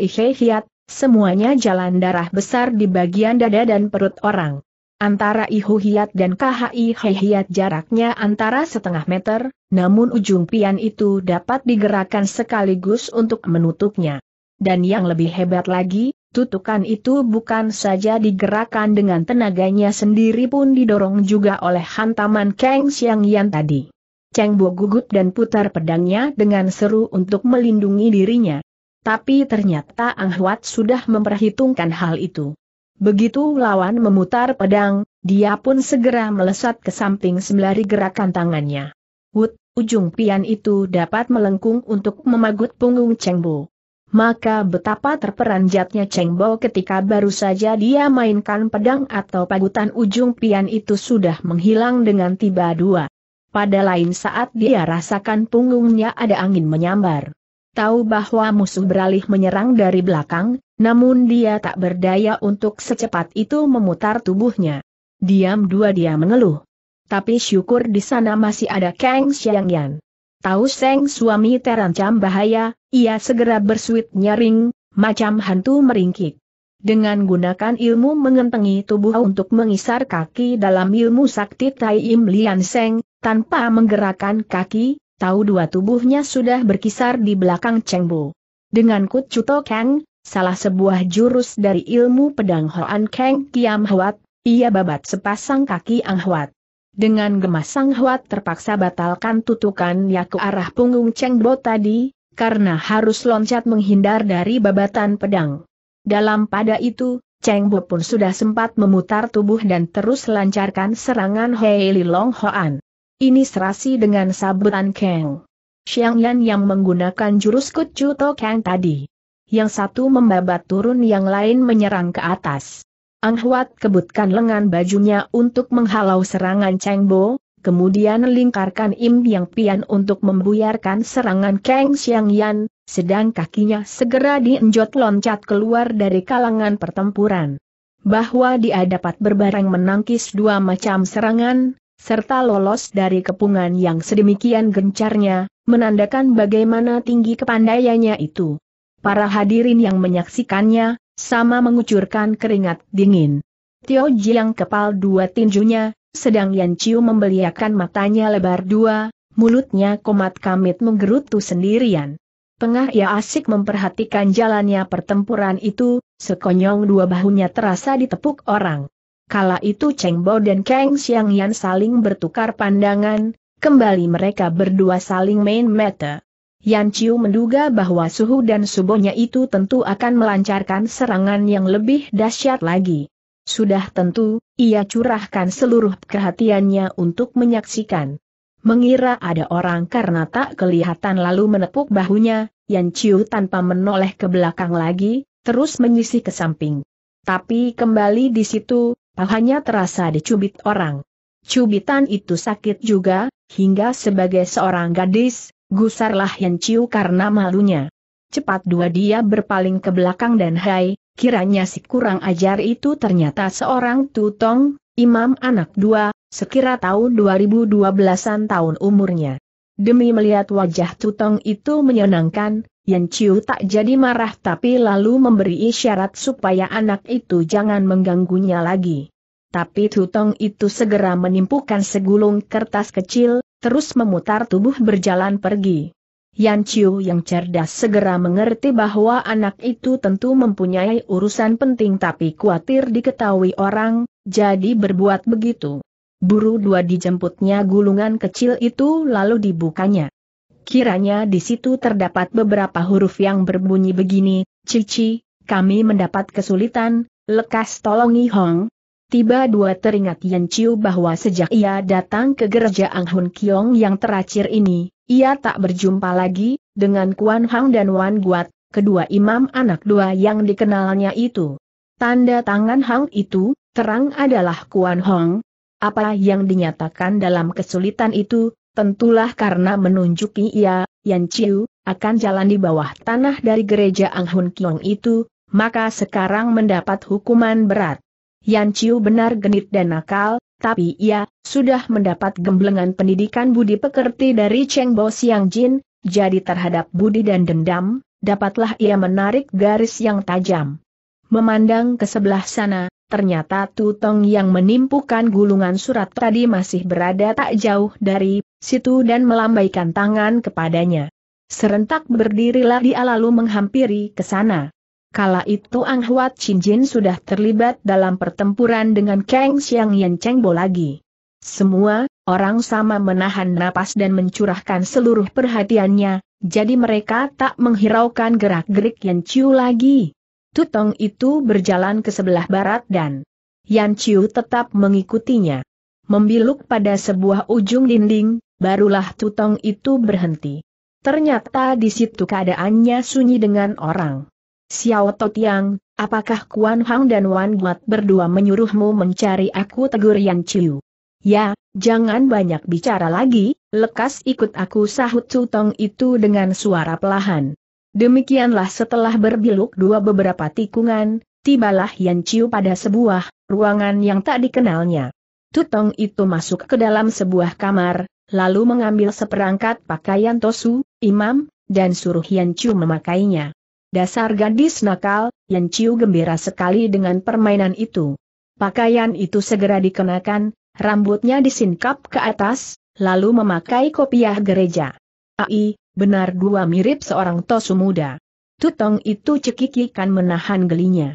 ihe Hiat, semuanya jalan darah besar di bagian dada dan perut orang. Antara Ihu Hiat dan KHI Hiat jaraknya antara setengah meter, namun ujung pian itu dapat digerakkan sekaligus untuk menutupnya. Dan yang lebih hebat lagi, tutukan itu bukan saja digerakkan dengan tenaganya sendiri pun didorong juga oleh hantaman Kang Xiang Yan tadi. Cheng Bo gugup dan putar pedangnya dengan seru untuk melindungi dirinya. Tapi ternyata Ang Huat sudah memperhitungkan hal itu. Begitu lawan memutar pedang, dia pun segera melesat ke samping sembari gerakan tangannya. Wut, ujung pian itu dapat melengkung untuk memagut punggung Chengbo. Maka betapa terperanjatnya Chengbo ketika baru saja dia mainkan pedang atau pagutan ujung pian itu sudah menghilang dengan tiba dua. Pada lain saat dia rasakan punggungnya ada angin menyambar. Tahu bahwa musuh beralih menyerang dari belakang, namun dia tak berdaya untuk secepat itu memutar tubuhnya. Diam dua dia mengeluh. Tapi syukur di sana masih ada Kang Xiangyan. Tahu Seng suami terancam bahaya, ia segera bersuit nyaring, macam hantu meringkik. Dengan gunakan ilmu mengentengi tubuh untuk mengisar kaki dalam ilmu sakti Tai Im Lian Seng, tanpa menggerakkan kaki, tahu dua tubuhnya sudah berkisar di belakang Cheng Bu. Dengan Kut Cuto Kang, salah sebuah jurus dari ilmu pedang Hoan Keng Kiam Hwat, ia babat sepasang kaki Ang Huat. Dengan gemas Sang Huat terpaksa batalkan tutukan ke arah punggung Cheng Bo tadi, karena harus loncat menghindar dari babatan pedang. Dalam pada itu, Cheng Bo pun sudah sempat memutar tubuh dan terus lancarkan serangan Hei Li Long Hoan. Ini serasi dengan sabutan Keng. Xiang Yan yang menggunakan jurus Kucu To tadi yang satu membabat turun yang lain menyerang ke atas. Ang Huat kebutkan lengan bajunya untuk menghalau serangan Cheng Bo, kemudian lingkarkan Im Yang Pian untuk membuyarkan serangan Kang Xiang Yan, sedang kakinya segera dienjot loncat keluar dari kalangan pertempuran. Bahwa dia dapat berbareng menangkis dua macam serangan, serta lolos dari kepungan yang sedemikian gencarnya, menandakan bagaimana tinggi kepandaiannya itu para hadirin yang menyaksikannya, sama mengucurkan keringat dingin. Tio Jiang kepal dua tinjunya, sedang Yan Chiu membeliakan matanya lebar dua, mulutnya komat kamit menggerutu sendirian. Tengah ia asik memperhatikan jalannya pertempuran itu, sekonyong dua bahunya terasa ditepuk orang. Kala itu Cheng Bo dan Kang Xiang Yan saling bertukar pandangan, kembali mereka berdua saling main mata. Yan Chiu menduga bahwa suhu dan subonya itu tentu akan melancarkan serangan yang lebih dahsyat lagi. Sudah tentu, ia curahkan seluruh perhatiannya untuk menyaksikan. Mengira ada orang karena tak kelihatan lalu menepuk bahunya, Yan Chiu tanpa menoleh ke belakang lagi, terus menyisih ke samping. Tapi kembali di situ, pahanya terasa dicubit orang. Cubitan itu sakit juga, hingga sebagai seorang gadis, gusarlah Yan Chiu karena malunya. Cepat dua dia berpaling ke belakang dan hai, kiranya si kurang ajar itu ternyata seorang tutong, imam anak dua, sekira tahun 2012-an tahun umurnya. Demi melihat wajah tutong itu menyenangkan, Yan Chiu tak jadi marah tapi lalu memberi isyarat supaya anak itu jangan mengganggunya lagi. Tapi Tutong itu segera menimpukan segulung kertas kecil, terus memutar tubuh berjalan pergi. Yan Chiu yang cerdas segera mengerti bahwa anak itu tentu mempunyai urusan penting tapi khawatir diketahui orang, jadi berbuat begitu. Buru dua dijemputnya gulungan kecil itu lalu dibukanya. Kiranya di situ terdapat beberapa huruf yang berbunyi begini, Cici, kami mendapat kesulitan, lekas tolongi Hong, Tiba dua teringat Yan Chiu bahwa sejak ia datang ke gereja Ang Hun Kiong yang terakhir ini, ia tak berjumpa lagi, dengan Kuan Hang dan Wan Guat, kedua imam anak dua yang dikenalnya itu. Tanda tangan Hang itu, terang adalah Kuan Hong. Apa yang dinyatakan dalam kesulitan itu, tentulah karena menunjuki ia, Yan Chiu, akan jalan di bawah tanah dari gereja Ang Hun Kiong itu, maka sekarang mendapat hukuman berat. Yan Chiu benar genit dan nakal, tapi ia sudah mendapat gemblengan pendidikan budi pekerti dari Cheng Bo Siang Jin, jadi terhadap budi dan dendam, dapatlah ia menarik garis yang tajam. Memandang ke sebelah sana, ternyata Tutong yang menimpukan gulungan surat tadi masih berada tak jauh dari situ dan melambaikan tangan kepadanya. Serentak berdirilah dia lalu menghampiri ke sana. Kala itu Ang Huat Chin Jin sudah terlibat dalam pertempuran dengan Kang Xiang Yan Cheng Bo lagi. Semua, orang sama menahan napas dan mencurahkan seluruh perhatiannya, jadi mereka tak menghiraukan gerak-gerik Yan Chiu lagi. Tutong itu berjalan ke sebelah barat dan Yan Chiu tetap mengikutinya. Membiluk pada sebuah ujung dinding, barulah Tutong itu berhenti. Ternyata di situ keadaannya sunyi dengan orang. Xiao Totiang, apakah Kuan Hang dan Wan Guat berdua menyuruhmu mencari aku tegur Yan Chiu? Ya, jangan banyak bicara lagi, lekas ikut aku sahut Tutong itu dengan suara pelahan. Demikianlah setelah berbiluk dua beberapa tikungan, tibalah Yan Chiu pada sebuah ruangan yang tak dikenalnya. Tutong itu masuk ke dalam sebuah kamar, lalu mengambil seperangkat pakaian Tosu, imam, dan suruh Yan Chiu memakainya. Dasar gadis nakal, Yan Chiu gembira sekali dengan permainan itu. Pakaian itu segera dikenakan, rambutnya disingkap ke atas, lalu memakai kopiah gereja. Ai, benar dua mirip seorang tosu muda. Tutong itu cekikikan menahan gelinya.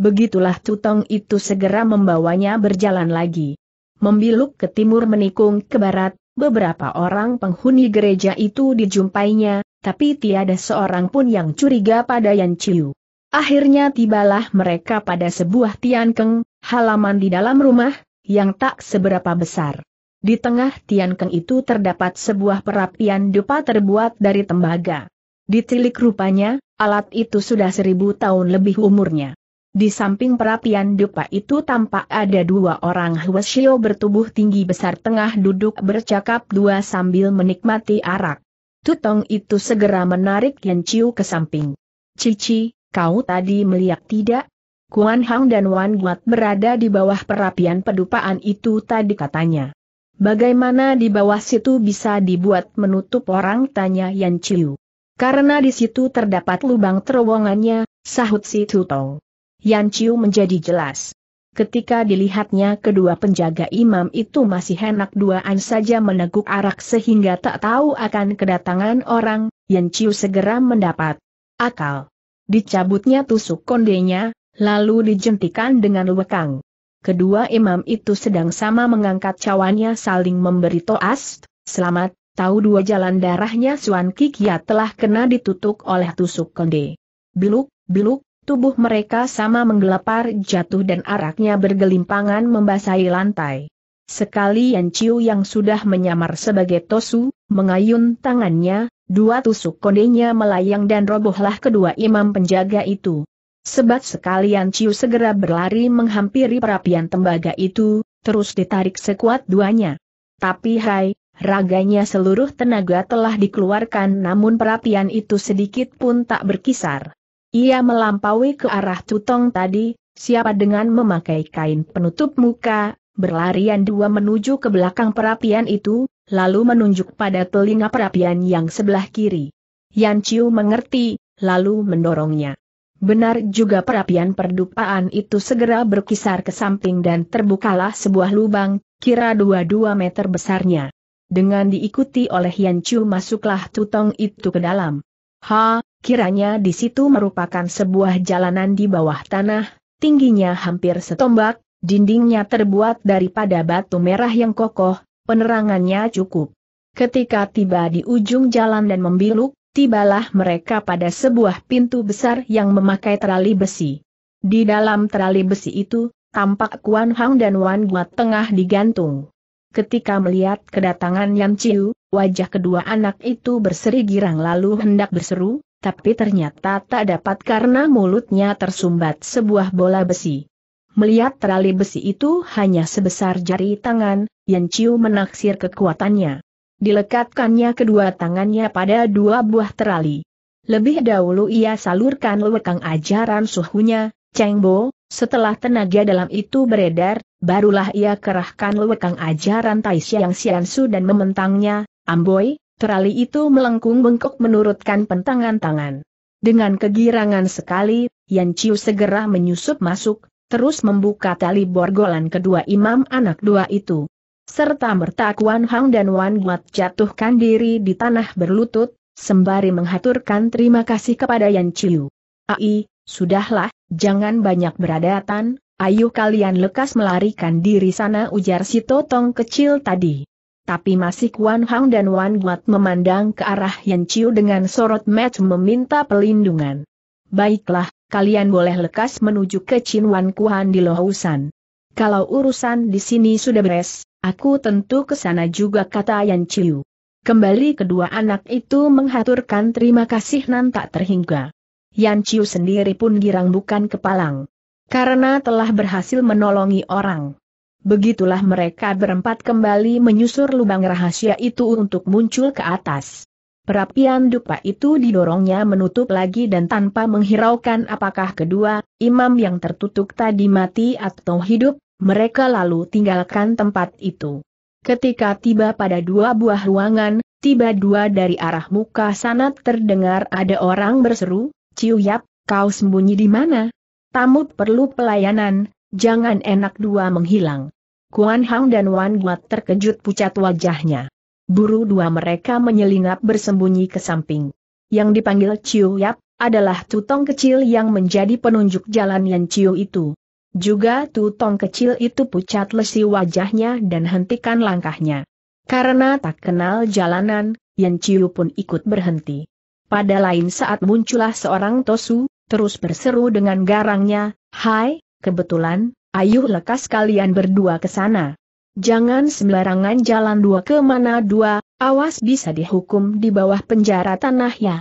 Begitulah tutong itu segera membawanya berjalan lagi. Membiluk ke timur menikung ke barat, beberapa orang penghuni gereja itu dijumpainya, tapi tiada seorang pun yang curiga pada Yan Chiu. Akhirnya tibalah mereka pada sebuah tiankeng, halaman di dalam rumah, yang tak seberapa besar. Di tengah tiankeng itu terdapat sebuah perapian dupa terbuat dari tembaga. Ditilik rupanya, alat itu sudah seribu tahun lebih umurnya. Di samping perapian dupa itu tampak ada dua orang Huasio bertubuh tinggi besar tengah duduk bercakap dua sambil menikmati arak. Tutong itu segera menarik Yan Chiu ke samping. Cici, kau tadi melihat tidak? Kuan Hang dan Wan Guat berada di bawah perapian pedupaan itu tadi katanya. Bagaimana di bawah situ bisa dibuat menutup orang tanya Yan Chiu. Karena di situ terdapat lubang terowongannya, sahut si Tutong. Yan Chiu menjadi jelas. Ketika dilihatnya kedua penjaga imam itu masih enak duaan saja meneguk arak sehingga tak tahu akan kedatangan orang, Yan Chiu segera mendapat akal. Dicabutnya tusuk kondenya, lalu dijentikan dengan lekang. Kedua imam itu sedang sama mengangkat cawannya saling memberi toas, selamat, tahu dua jalan darahnya Suan Kikia telah kena ditutup oleh tusuk konde. Biluk, biluk, tubuh mereka sama menggelepar, jatuh dan araknya bergelimpangan membasahi lantai. Sekalian Ciu yang sudah menyamar sebagai Tosu, mengayun tangannya, dua tusuk kondenya melayang dan robohlah kedua imam penjaga itu. Sebat sekalian Ciu segera berlari menghampiri perapian tembaga itu, terus ditarik sekuat duanya. Tapi hai, raganya seluruh tenaga telah dikeluarkan namun perapian itu sedikit pun tak berkisar. Ia melampaui ke arah tutong tadi, siapa dengan memakai kain penutup muka, berlarian dua menuju ke belakang perapian itu, lalu menunjuk pada telinga perapian yang sebelah kiri. Yan Chiu mengerti, lalu mendorongnya. Benar juga perapian perdupaan itu segera berkisar ke samping dan terbukalah sebuah lubang, kira dua dua meter besarnya. Dengan diikuti oleh Yan Chu masuklah tutong itu ke dalam. Ha, kiranya di situ merupakan sebuah jalanan di bawah tanah, tingginya hampir setombak, dindingnya terbuat daripada batu merah yang kokoh, penerangannya cukup. Ketika tiba di ujung jalan dan membiluk, tibalah mereka pada sebuah pintu besar yang memakai terali besi. Di dalam terali besi itu, tampak Kuan Hang dan Wan Guat tengah digantung. Ketika melihat kedatangan Yan Chiu, wajah kedua anak itu berseri girang lalu hendak berseru, tapi ternyata tak dapat karena mulutnya tersumbat sebuah bola besi. Melihat terali besi itu hanya sebesar jari tangan, Yan Chiu menaksir kekuatannya. Dilekatkannya kedua tangannya pada dua buah terali. Lebih dahulu ia salurkan lewekang ajaran suhunya, Cheng Bo, setelah tenaga dalam itu beredar, barulah ia kerahkan lewekang ajaran Tai Xiang Xiansu dan mementangnya, Amboi, Trali itu melengkung bengkok menurutkan pentangan tangan. Dengan kegirangan sekali, Yan Chiu segera menyusup masuk, terus membuka tali borgolan kedua imam anak dua itu. Serta merta Kuan Hang dan Wan Guat jatuhkan diri di tanah berlutut, sembari menghaturkan terima kasih kepada Yan Chiu. Ai, sudahlah, jangan banyak beradatan, ayo kalian lekas melarikan diri sana ujar si totong kecil tadi tapi masih Kuan Hang dan Wan Guat memandang ke arah Yan Chiu dengan sorot mata meminta pelindungan. Baiklah, kalian boleh lekas menuju ke Chin Wan Kuan di Lohusan. Kalau urusan di sini sudah beres, aku tentu ke sana juga kata Yan Chiu. Kembali kedua anak itu menghaturkan terima kasih nan tak terhingga. Yan Chiu sendiri pun girang bukan kepalang. Karena telah berhasil menolongi orang. Begitulah mereka berempat kembali menyusur lubang rahasia itu untuk muncul ke atas. Perapian dupa itu didorongnya menutup lagi dan tanpa menghiraukan apakah kedua, imam yang tertutup tadi mati atau hidup, mereka lalu tinggalkan tempat itu. Ketika tiba pada dua buah ruangan, tiba dua dari arah muka sana terdengar ada orang berseru, Ciu Yap, kau sembunyi di mana? Tamu perlu pelayanan, jangan enak dua menghilang. Kuan Hang dan Wan Guat terkejut pucat wajahnya. Buru dua mereka menyelinap bersembunyi ke samping. Yang dipanggil Chiu Yap, adalah tutong kecil yang menjadi penunjuk jalan Yan Chiu itu. Juga tutong kecil itu pucat lesi wajahnya dan hentikan langkahnya. Karena tak kenal jalanan, Yan Chiu pun ikut berhenti. Pada lain saat muncullah seorang Tosu, terus berseru dengan garangnya, Hai, kebetulan, Ayuh lekas kalian berdua ke sana. Jangan sembarangan jalan dua ke mana dua, awas bisa dihukum di bawah penjara tanah ya.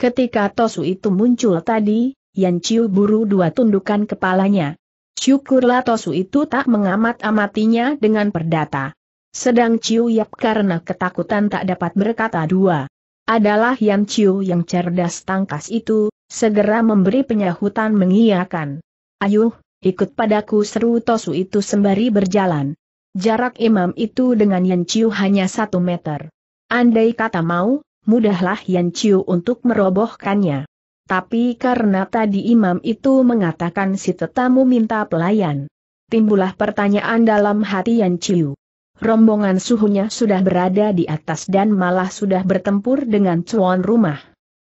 Ketika Tosu itu muncul tadi, Yan Chiu buru dua tundukan kepalanya. Syukurlah Tosu itu tak mengamat-amatinya dengan perdata. Sedang Chiu Yap karena ketakutan tak dapat berkata dua. Adalah Yan Chiu yang cerdas tangkas itu, segera memberi penyahutan mengiakan. Ayuh, ikut padaku seru Tosu itu sembari berjalan. Jarak imam itu dengan Yan Chiu hanya satu meter. Andai kata mau, mudahlah Yan Chiu untuk merobohkannya. Tapi karena tadi imam itu mengatakan si tetamu minta pelayan. Timbulah pertanyaan dalam hati Yan Chiu. Rombongan suhunya sudah berada di atas dan malah sudah bertempur dengan cuan rumah.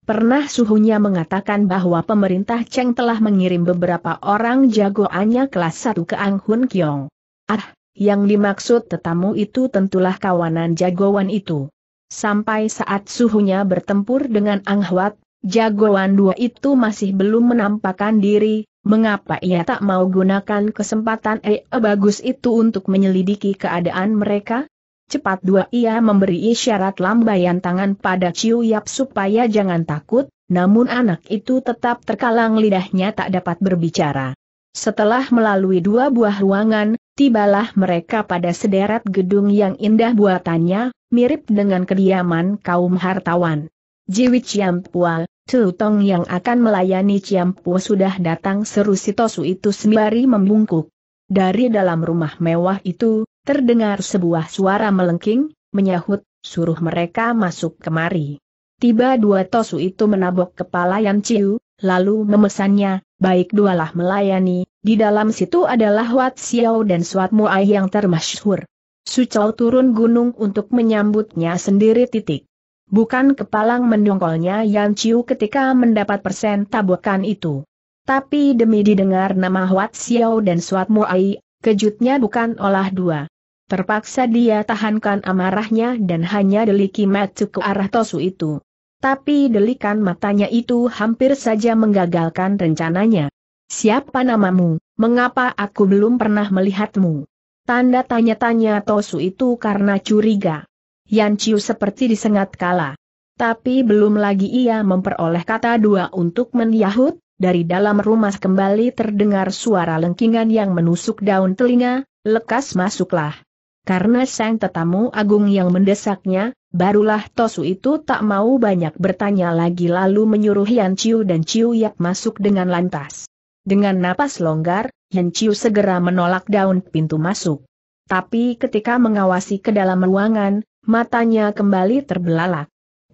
Pernah suhunya mengatakan bahwa pemerintah Cheng telah mengirim beberapa orang jagoannya kelas 1 ke Ang Hun Kiong. Ah, yang dimaksud tetamu itu tentulah kawanan jagoan itu. Sampai saat suhunya bertempur dengan Ang Huat, jagoan dua itu masih belum menampakkan diri, mengapa ia tak mau gunakan kesempatan ee eh, bagus itu untuk menyelidiki keadaan mereka? Cepat dua ia memberi isyarat lambaian tangan pada Ciu Yap supaya jangan takut, namun anak itu tetap terkalang lidahnya tak dapat berbicara. Setelah melalui dua buah ruangan, tibalah mereka pada sederet gedung yang indah buatannya, mirip dengan kediaman kaum hartawan. Jiwi Ciampua, Tutong Tong yang akan melayani Ciampua sudah datang seru Sitosu itu sembari membungkuk. Dari dalam rumah mewah itu, Terdengar sebuah suara melengking, menyahut, suruh mereka masuk kemari. Tiba dua tosu itu menabok kepala Yan Chiu, lalu memesannya, baik dualah melayani, di dalam situ adalah Wat Xiao dan Suat Muai yang termasyhur. Sucau turun gunung untuk menyambutnya sendiri titik. Bukan kepalang mendongkolnya Yan Chiu ketika mendapat persen tabokan itu. Tapi demi didengar nama Wat Xiao dan Suat Muai, kejutnya bukan olah dua. Terpaksa dia tahankan amarahnya dan hanya deliki mata ke arah Tosu itu. Tapi delikan matanya itu hampir saja menggagalkan rencananya. Siapa namamu? Mengapa aku belum pernah melihatmu? Tanda tanya-tanya Tosu itu karena curiga. Yan Chiu seperti disengat kala. Tapi belum lagi ia memperoleh kata dua untuk menyahut, dari dalam rumah kembali terdengar suara lengkingan yang menusuk daun telinga, lekas masuklah. Karena sang tetamu agung yang mendesaknya, barulah Tosu itu tak mau banyak bertanya lagi lalu menyuruh Yan Chiu dan Chiu Yap masuk dengan lantas. Dengan napas longgar, Yan Chiu segera menolak daun pintu masuk. Tapi ketika mengawasi ke dalam ruangan, matanya kembali terbelalak.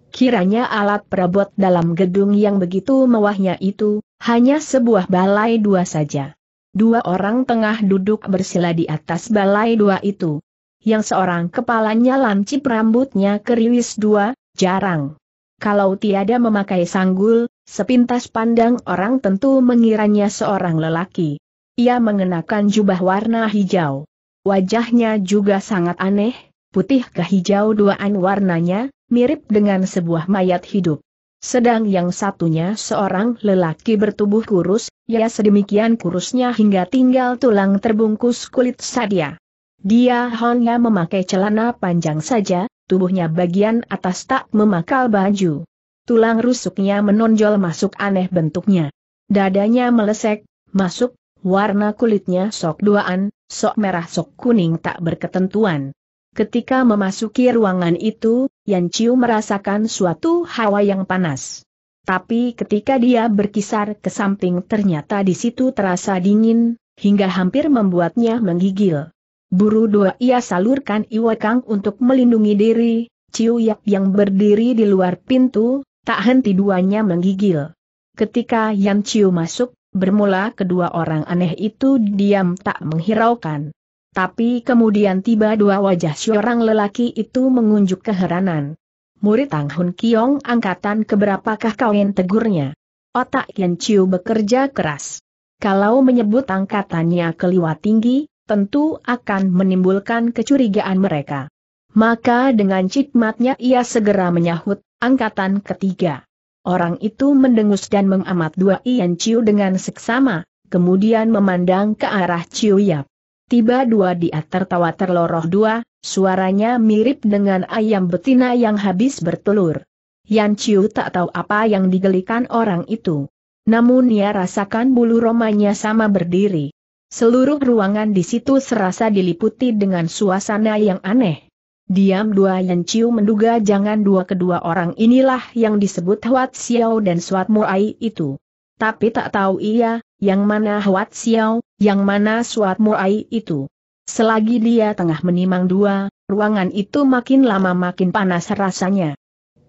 Kiranya alat perabot dalam gedung yang begitu mewahnya itu, hanya sebuah balai dua saja. Dua orang tengah duduk bersila di atas balai dua itu, yang seorang kepalanya lancip rambutnya keriwis dua, jarang. Kalau tiada memakai sanggul, sepintas pandang orang tentu mengiranya seorang lelaki. Ia mengenakan jubah warna hijau. Wajahnya juga sangat aneh, putih ke hijau duaan warnanya, mirip dengan sebuah mayat hidup. Sedang yang satunya seorang lelaki bertubuh kurus, ya sedemikian kurusnya hingga tinggal tulang terbungkus kulit sadia. Dia hanya memakai celana panjang saja, tubuhnya bagian atas tak memakal baju. Tulang rusuknya menonjol masuk aneh bentuknya. Dadanya melesek, masuk, warna kulitnya sok duaan, sok merah sok kuning tak berketentuan. Ketika memasuki ruangan itu, Yan Chiu merasakan suatu hawa yang panas. Tapi ketika dia berkisar ke samping ternyata di situ terasa dingin, hingga hampir membuatnya menggigil. Buru dua ia salurkan iwakang untuk melindungi diri, Ciu Yap yang berdiri di luar pintu, tak henti duanya menggigil. Ketika Yan Ciu masuk, bermula kedua orang aneh itu diam tak menghiraukan. Tapi kemudian tiba dua wajah seorang lelaki itu mengunjuk keheranan. Murid Tang Hun Kiong angkatan keberapakah kawin tegurnya? Otak Yan Ciu bekerja keras. Kalau menyebut angkatannya keliwat tinggi, tentu akan menimbulkan kecurigaan mereka. Maka dengan cikmatnya ia segera menyahut, angkatan ketiga. Orang itu mendengus dan mengamat dua Ian Chiu dengan seksama, kemudian memandang ke arah Chiu Yap. Tiba dua dia tertawa terloroh dua, suaranya mirip dengan ayam betina yang habis bertelur. Yan Chiu tak tahu apa yang digelikan orang itu. Namun ia rasakan bulu romanya sama berdiri. Seluruh ruangan di situ serasa diliputi dengan suasana yang aneh. Diam dua Yan Chiu menduga jangan dua kedua orang inilah yang disebut Huat Xiao dan Suat Muai itu. Tapi tak tahu ia, yang mana Huat Xiao, yang mana Suat Muai itu. Selagi dia tengah menimang dua, ruangan itu makin lama makin panas rasanya.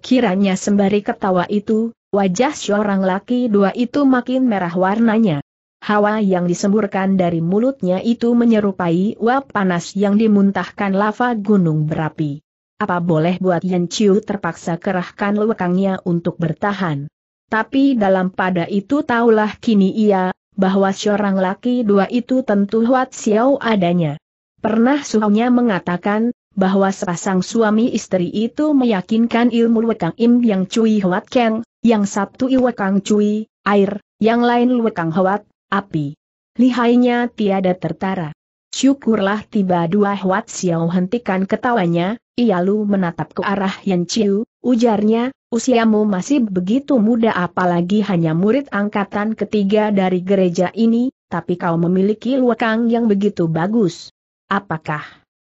Kiranya sembari ketawa itu, wajah seorang laki dua itu makin merah warnanya. Hawa yang disemburkan dari mulutnya itu menyerupai uap panas yang dimuntahkan lava gunung berapi. Apa boleh buat Yan Chiu terpaksa kerahkan lekangnya untuk bertahan. Tapi dalam pada itu taulah kini ia, bahwa seorang laki dua itu tentu Huat siau adanya. Pernah suhunya mengatakan, bahwa sepasang suami istri itu meyakinkan ilmu lekang im yang cui Huat keng, yang satu iwekang cui, air, yang lain luwekang Huat, api. Lihainya tiada tertara. Syukurlah tiba dua Huat Xiao hentikan ketawanya, ia lu menatap ke arah Yan Chiu, ujarnya, usiamu masih begitu muda apalagi hanya murid angkatan ketiga dari gereja ini, tapi kau memiliki luakang yang begitu bagus. Apakah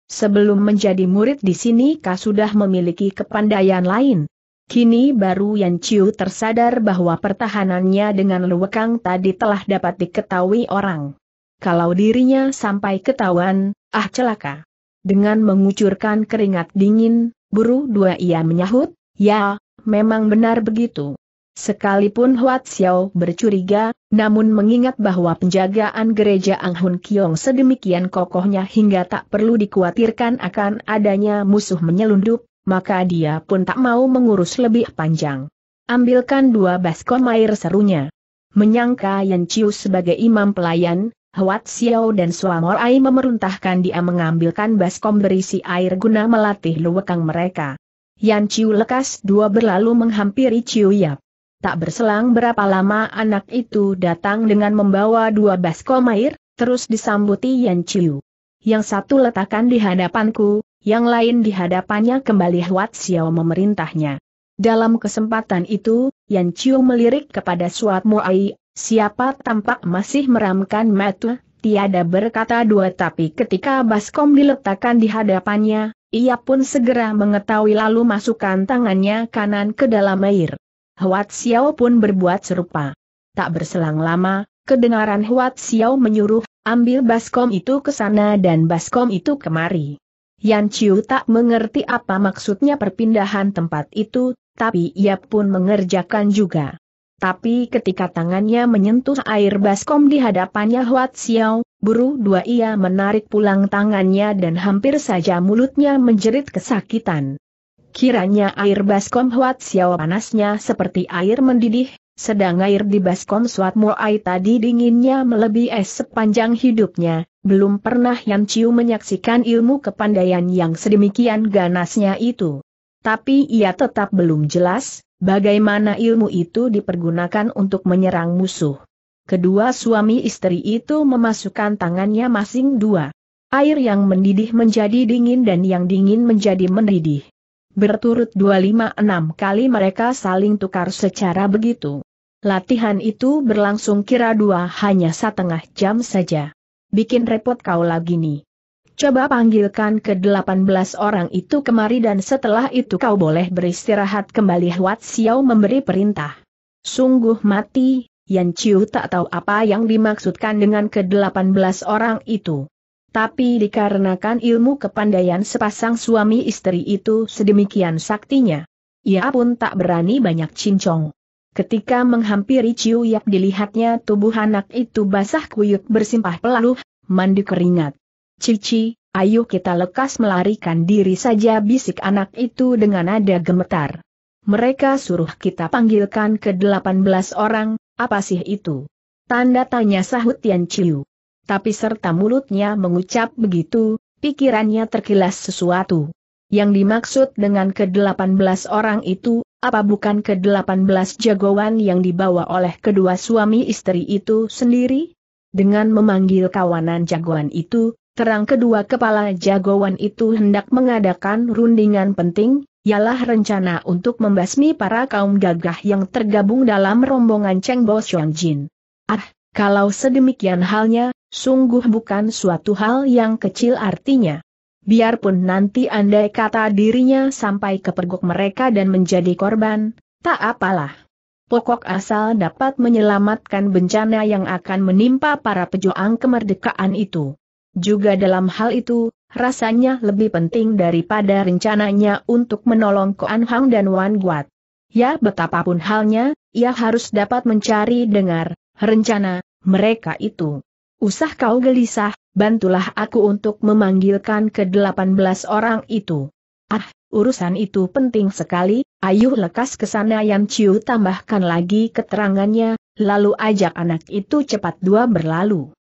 sebelum menjadi murid di sini kau sudah memiliki kepandaian lain? Kini baru Yan Chiu tersadar bahwa pertahanannya dengan Luwekang tadi telah dapat diketahui orang. Kalau dirinya sampai ketahuan, ah celaka. Dengan mengucurkan keringat dingin, buru dua ia menyahut, ya, memang benar begitu. Sekalipun Huat Xiao bercuriga, namun mengingat bahwa penjagaan gereja Ang Hun Kiong sedemikian kokohnya hingga tak perlu dikhawatirkan akan adanya musuh menyelundup, maka dia pun tak mau mengurus lebih panjang. Ambilkan dua baskom air serunya. Menyangka Yan Chiu sebagai imam pelayan, Huat Xiao dan Suamor Ai memerintahkan dia mengambilkan baskom berisi air guna melatih luwekang mereka. Yan Chiu lekas dua berlalu menghampiri Chiu Yap. Tak berselang berapa lama anak itu datang dengan membawa dua baskom air, terus disambuti Yan Chiu. Yang satu letakkan di hadapanku, yang lain di hadapannya kembali Huat Xiao memerintahnya. Dalam kesempatan itu, Yan Chiu melirik kepada Suat Muai, siapa tampak masih meramkan mata, tiada berkata dua tapi ketika baskom diletakkan di hadapannya, ia pun segera mengetahui lalu masukkan tangannya kanan ke dalam air. Huat Xiao pun berbuat serupa. Tak berselang lama, kedengaran Huat Xiao menyuruh, ambil baskom itu ke sana dan baskom itu kemari. Yan Chiu tak mengerti apa maksudnya perpindahan tempat itu, tapi ia pun mengerjakan juga. Tapi ketika tangannya menyentuh air baskom di hadapannya Huat Xiao, buru dua ia menarik pulang tangannya dan hampir saja mulutnya menjerit kesakitan. Kiranya air baskom Huat Xiao panasnya seperti air mendidih, sedang air di baskom Suat mulai tadi dinginnya melebihi es sepanjang hidupnya, belum pernah Yan Chiu menyaksikan ilmu kepandaian yang sedemikian ganasnya itu. Tapi ia tetap belum jelas, bagaimana ilmu itu dipergunakan untuk menyerang musuh. Kedua suami istri itu memasukkan tangannya masing dua. Air yang mendidih menjadi dingin dan yang dingin menjadi mendidih. Berturut dua lima enam kali mereka saling tukar secara begitu. Latihan itu berlangsung kira dua hanya setengah jam saja. Bikin repot kau lagi nih. Coba panggilkan ke delapan belas orang itu kemari dan setelah itu kau boleh beristirahat kembali Huat Xiao memberi perintah. Sungguh mati, Yan Chiu tak tahu apa yang dimaksudkan dengan ke delapan belas orang itu. Tapi dikarenakan ilmu kepandaian sepasang suami istri itu sedemikian saktinya. Ia pun tak berani banyak cincong. Ketika menghampiri Ciu Yap dilihatnya tubuh anak itu basah kuyuk bersimpah peluh, mandi keringat. Cici, ayo kita lekas melarikan diri saja bisik anak itu dengan nada gemetar. Mereka suruh kita panggilkan ke delapan belas orang, apa sih itu? Tanda tanya sahut Tian Ciu. Tapi serta mulutnya mengucap begitu, pikirannya terkilas sesuatu. Yang dimaksud dengan ke belas orang itu apa bukan ke-18 jagoan yang dibawa oleh kedua suami istri itu sendiri? Dengan memanggil kawanan jagoan itu, terang kedua kepala jagoan itu hendak mengadakan rundingan penting, ialah rencana untuk membasmi para kaum gagah yang tergabung dalam rombongan Cheng Bo Xiong Jin. Ah, kalau sedemikian halnya, sungguh bukan suatu hal yang kecil artinya biarpun nanti andai kata dirinya sampai ke pergok mereka dan menjadi korban, tak apalah. Pokok asal dapat menyelamatkan bencana yang akan menimpa para pejuang kemerdekaan itu. Juga dalam hal itu, rasanya lebih penting daripada rencananya untuk menolong Koan Hang dan Wan Guat. Ya betapapun halnya, ia harus dapat mencari dengar, rencana, mereka itu. Usah kau gelisah, bantulah aku untuk memanggilkan ke delapan belas orang itu. Ah, urusan itu penting sekali, ayuh lekas ke sana Yan Ciu tambahkan lagi keterangannya, lalu ajak anak itu cepat dua berlalu.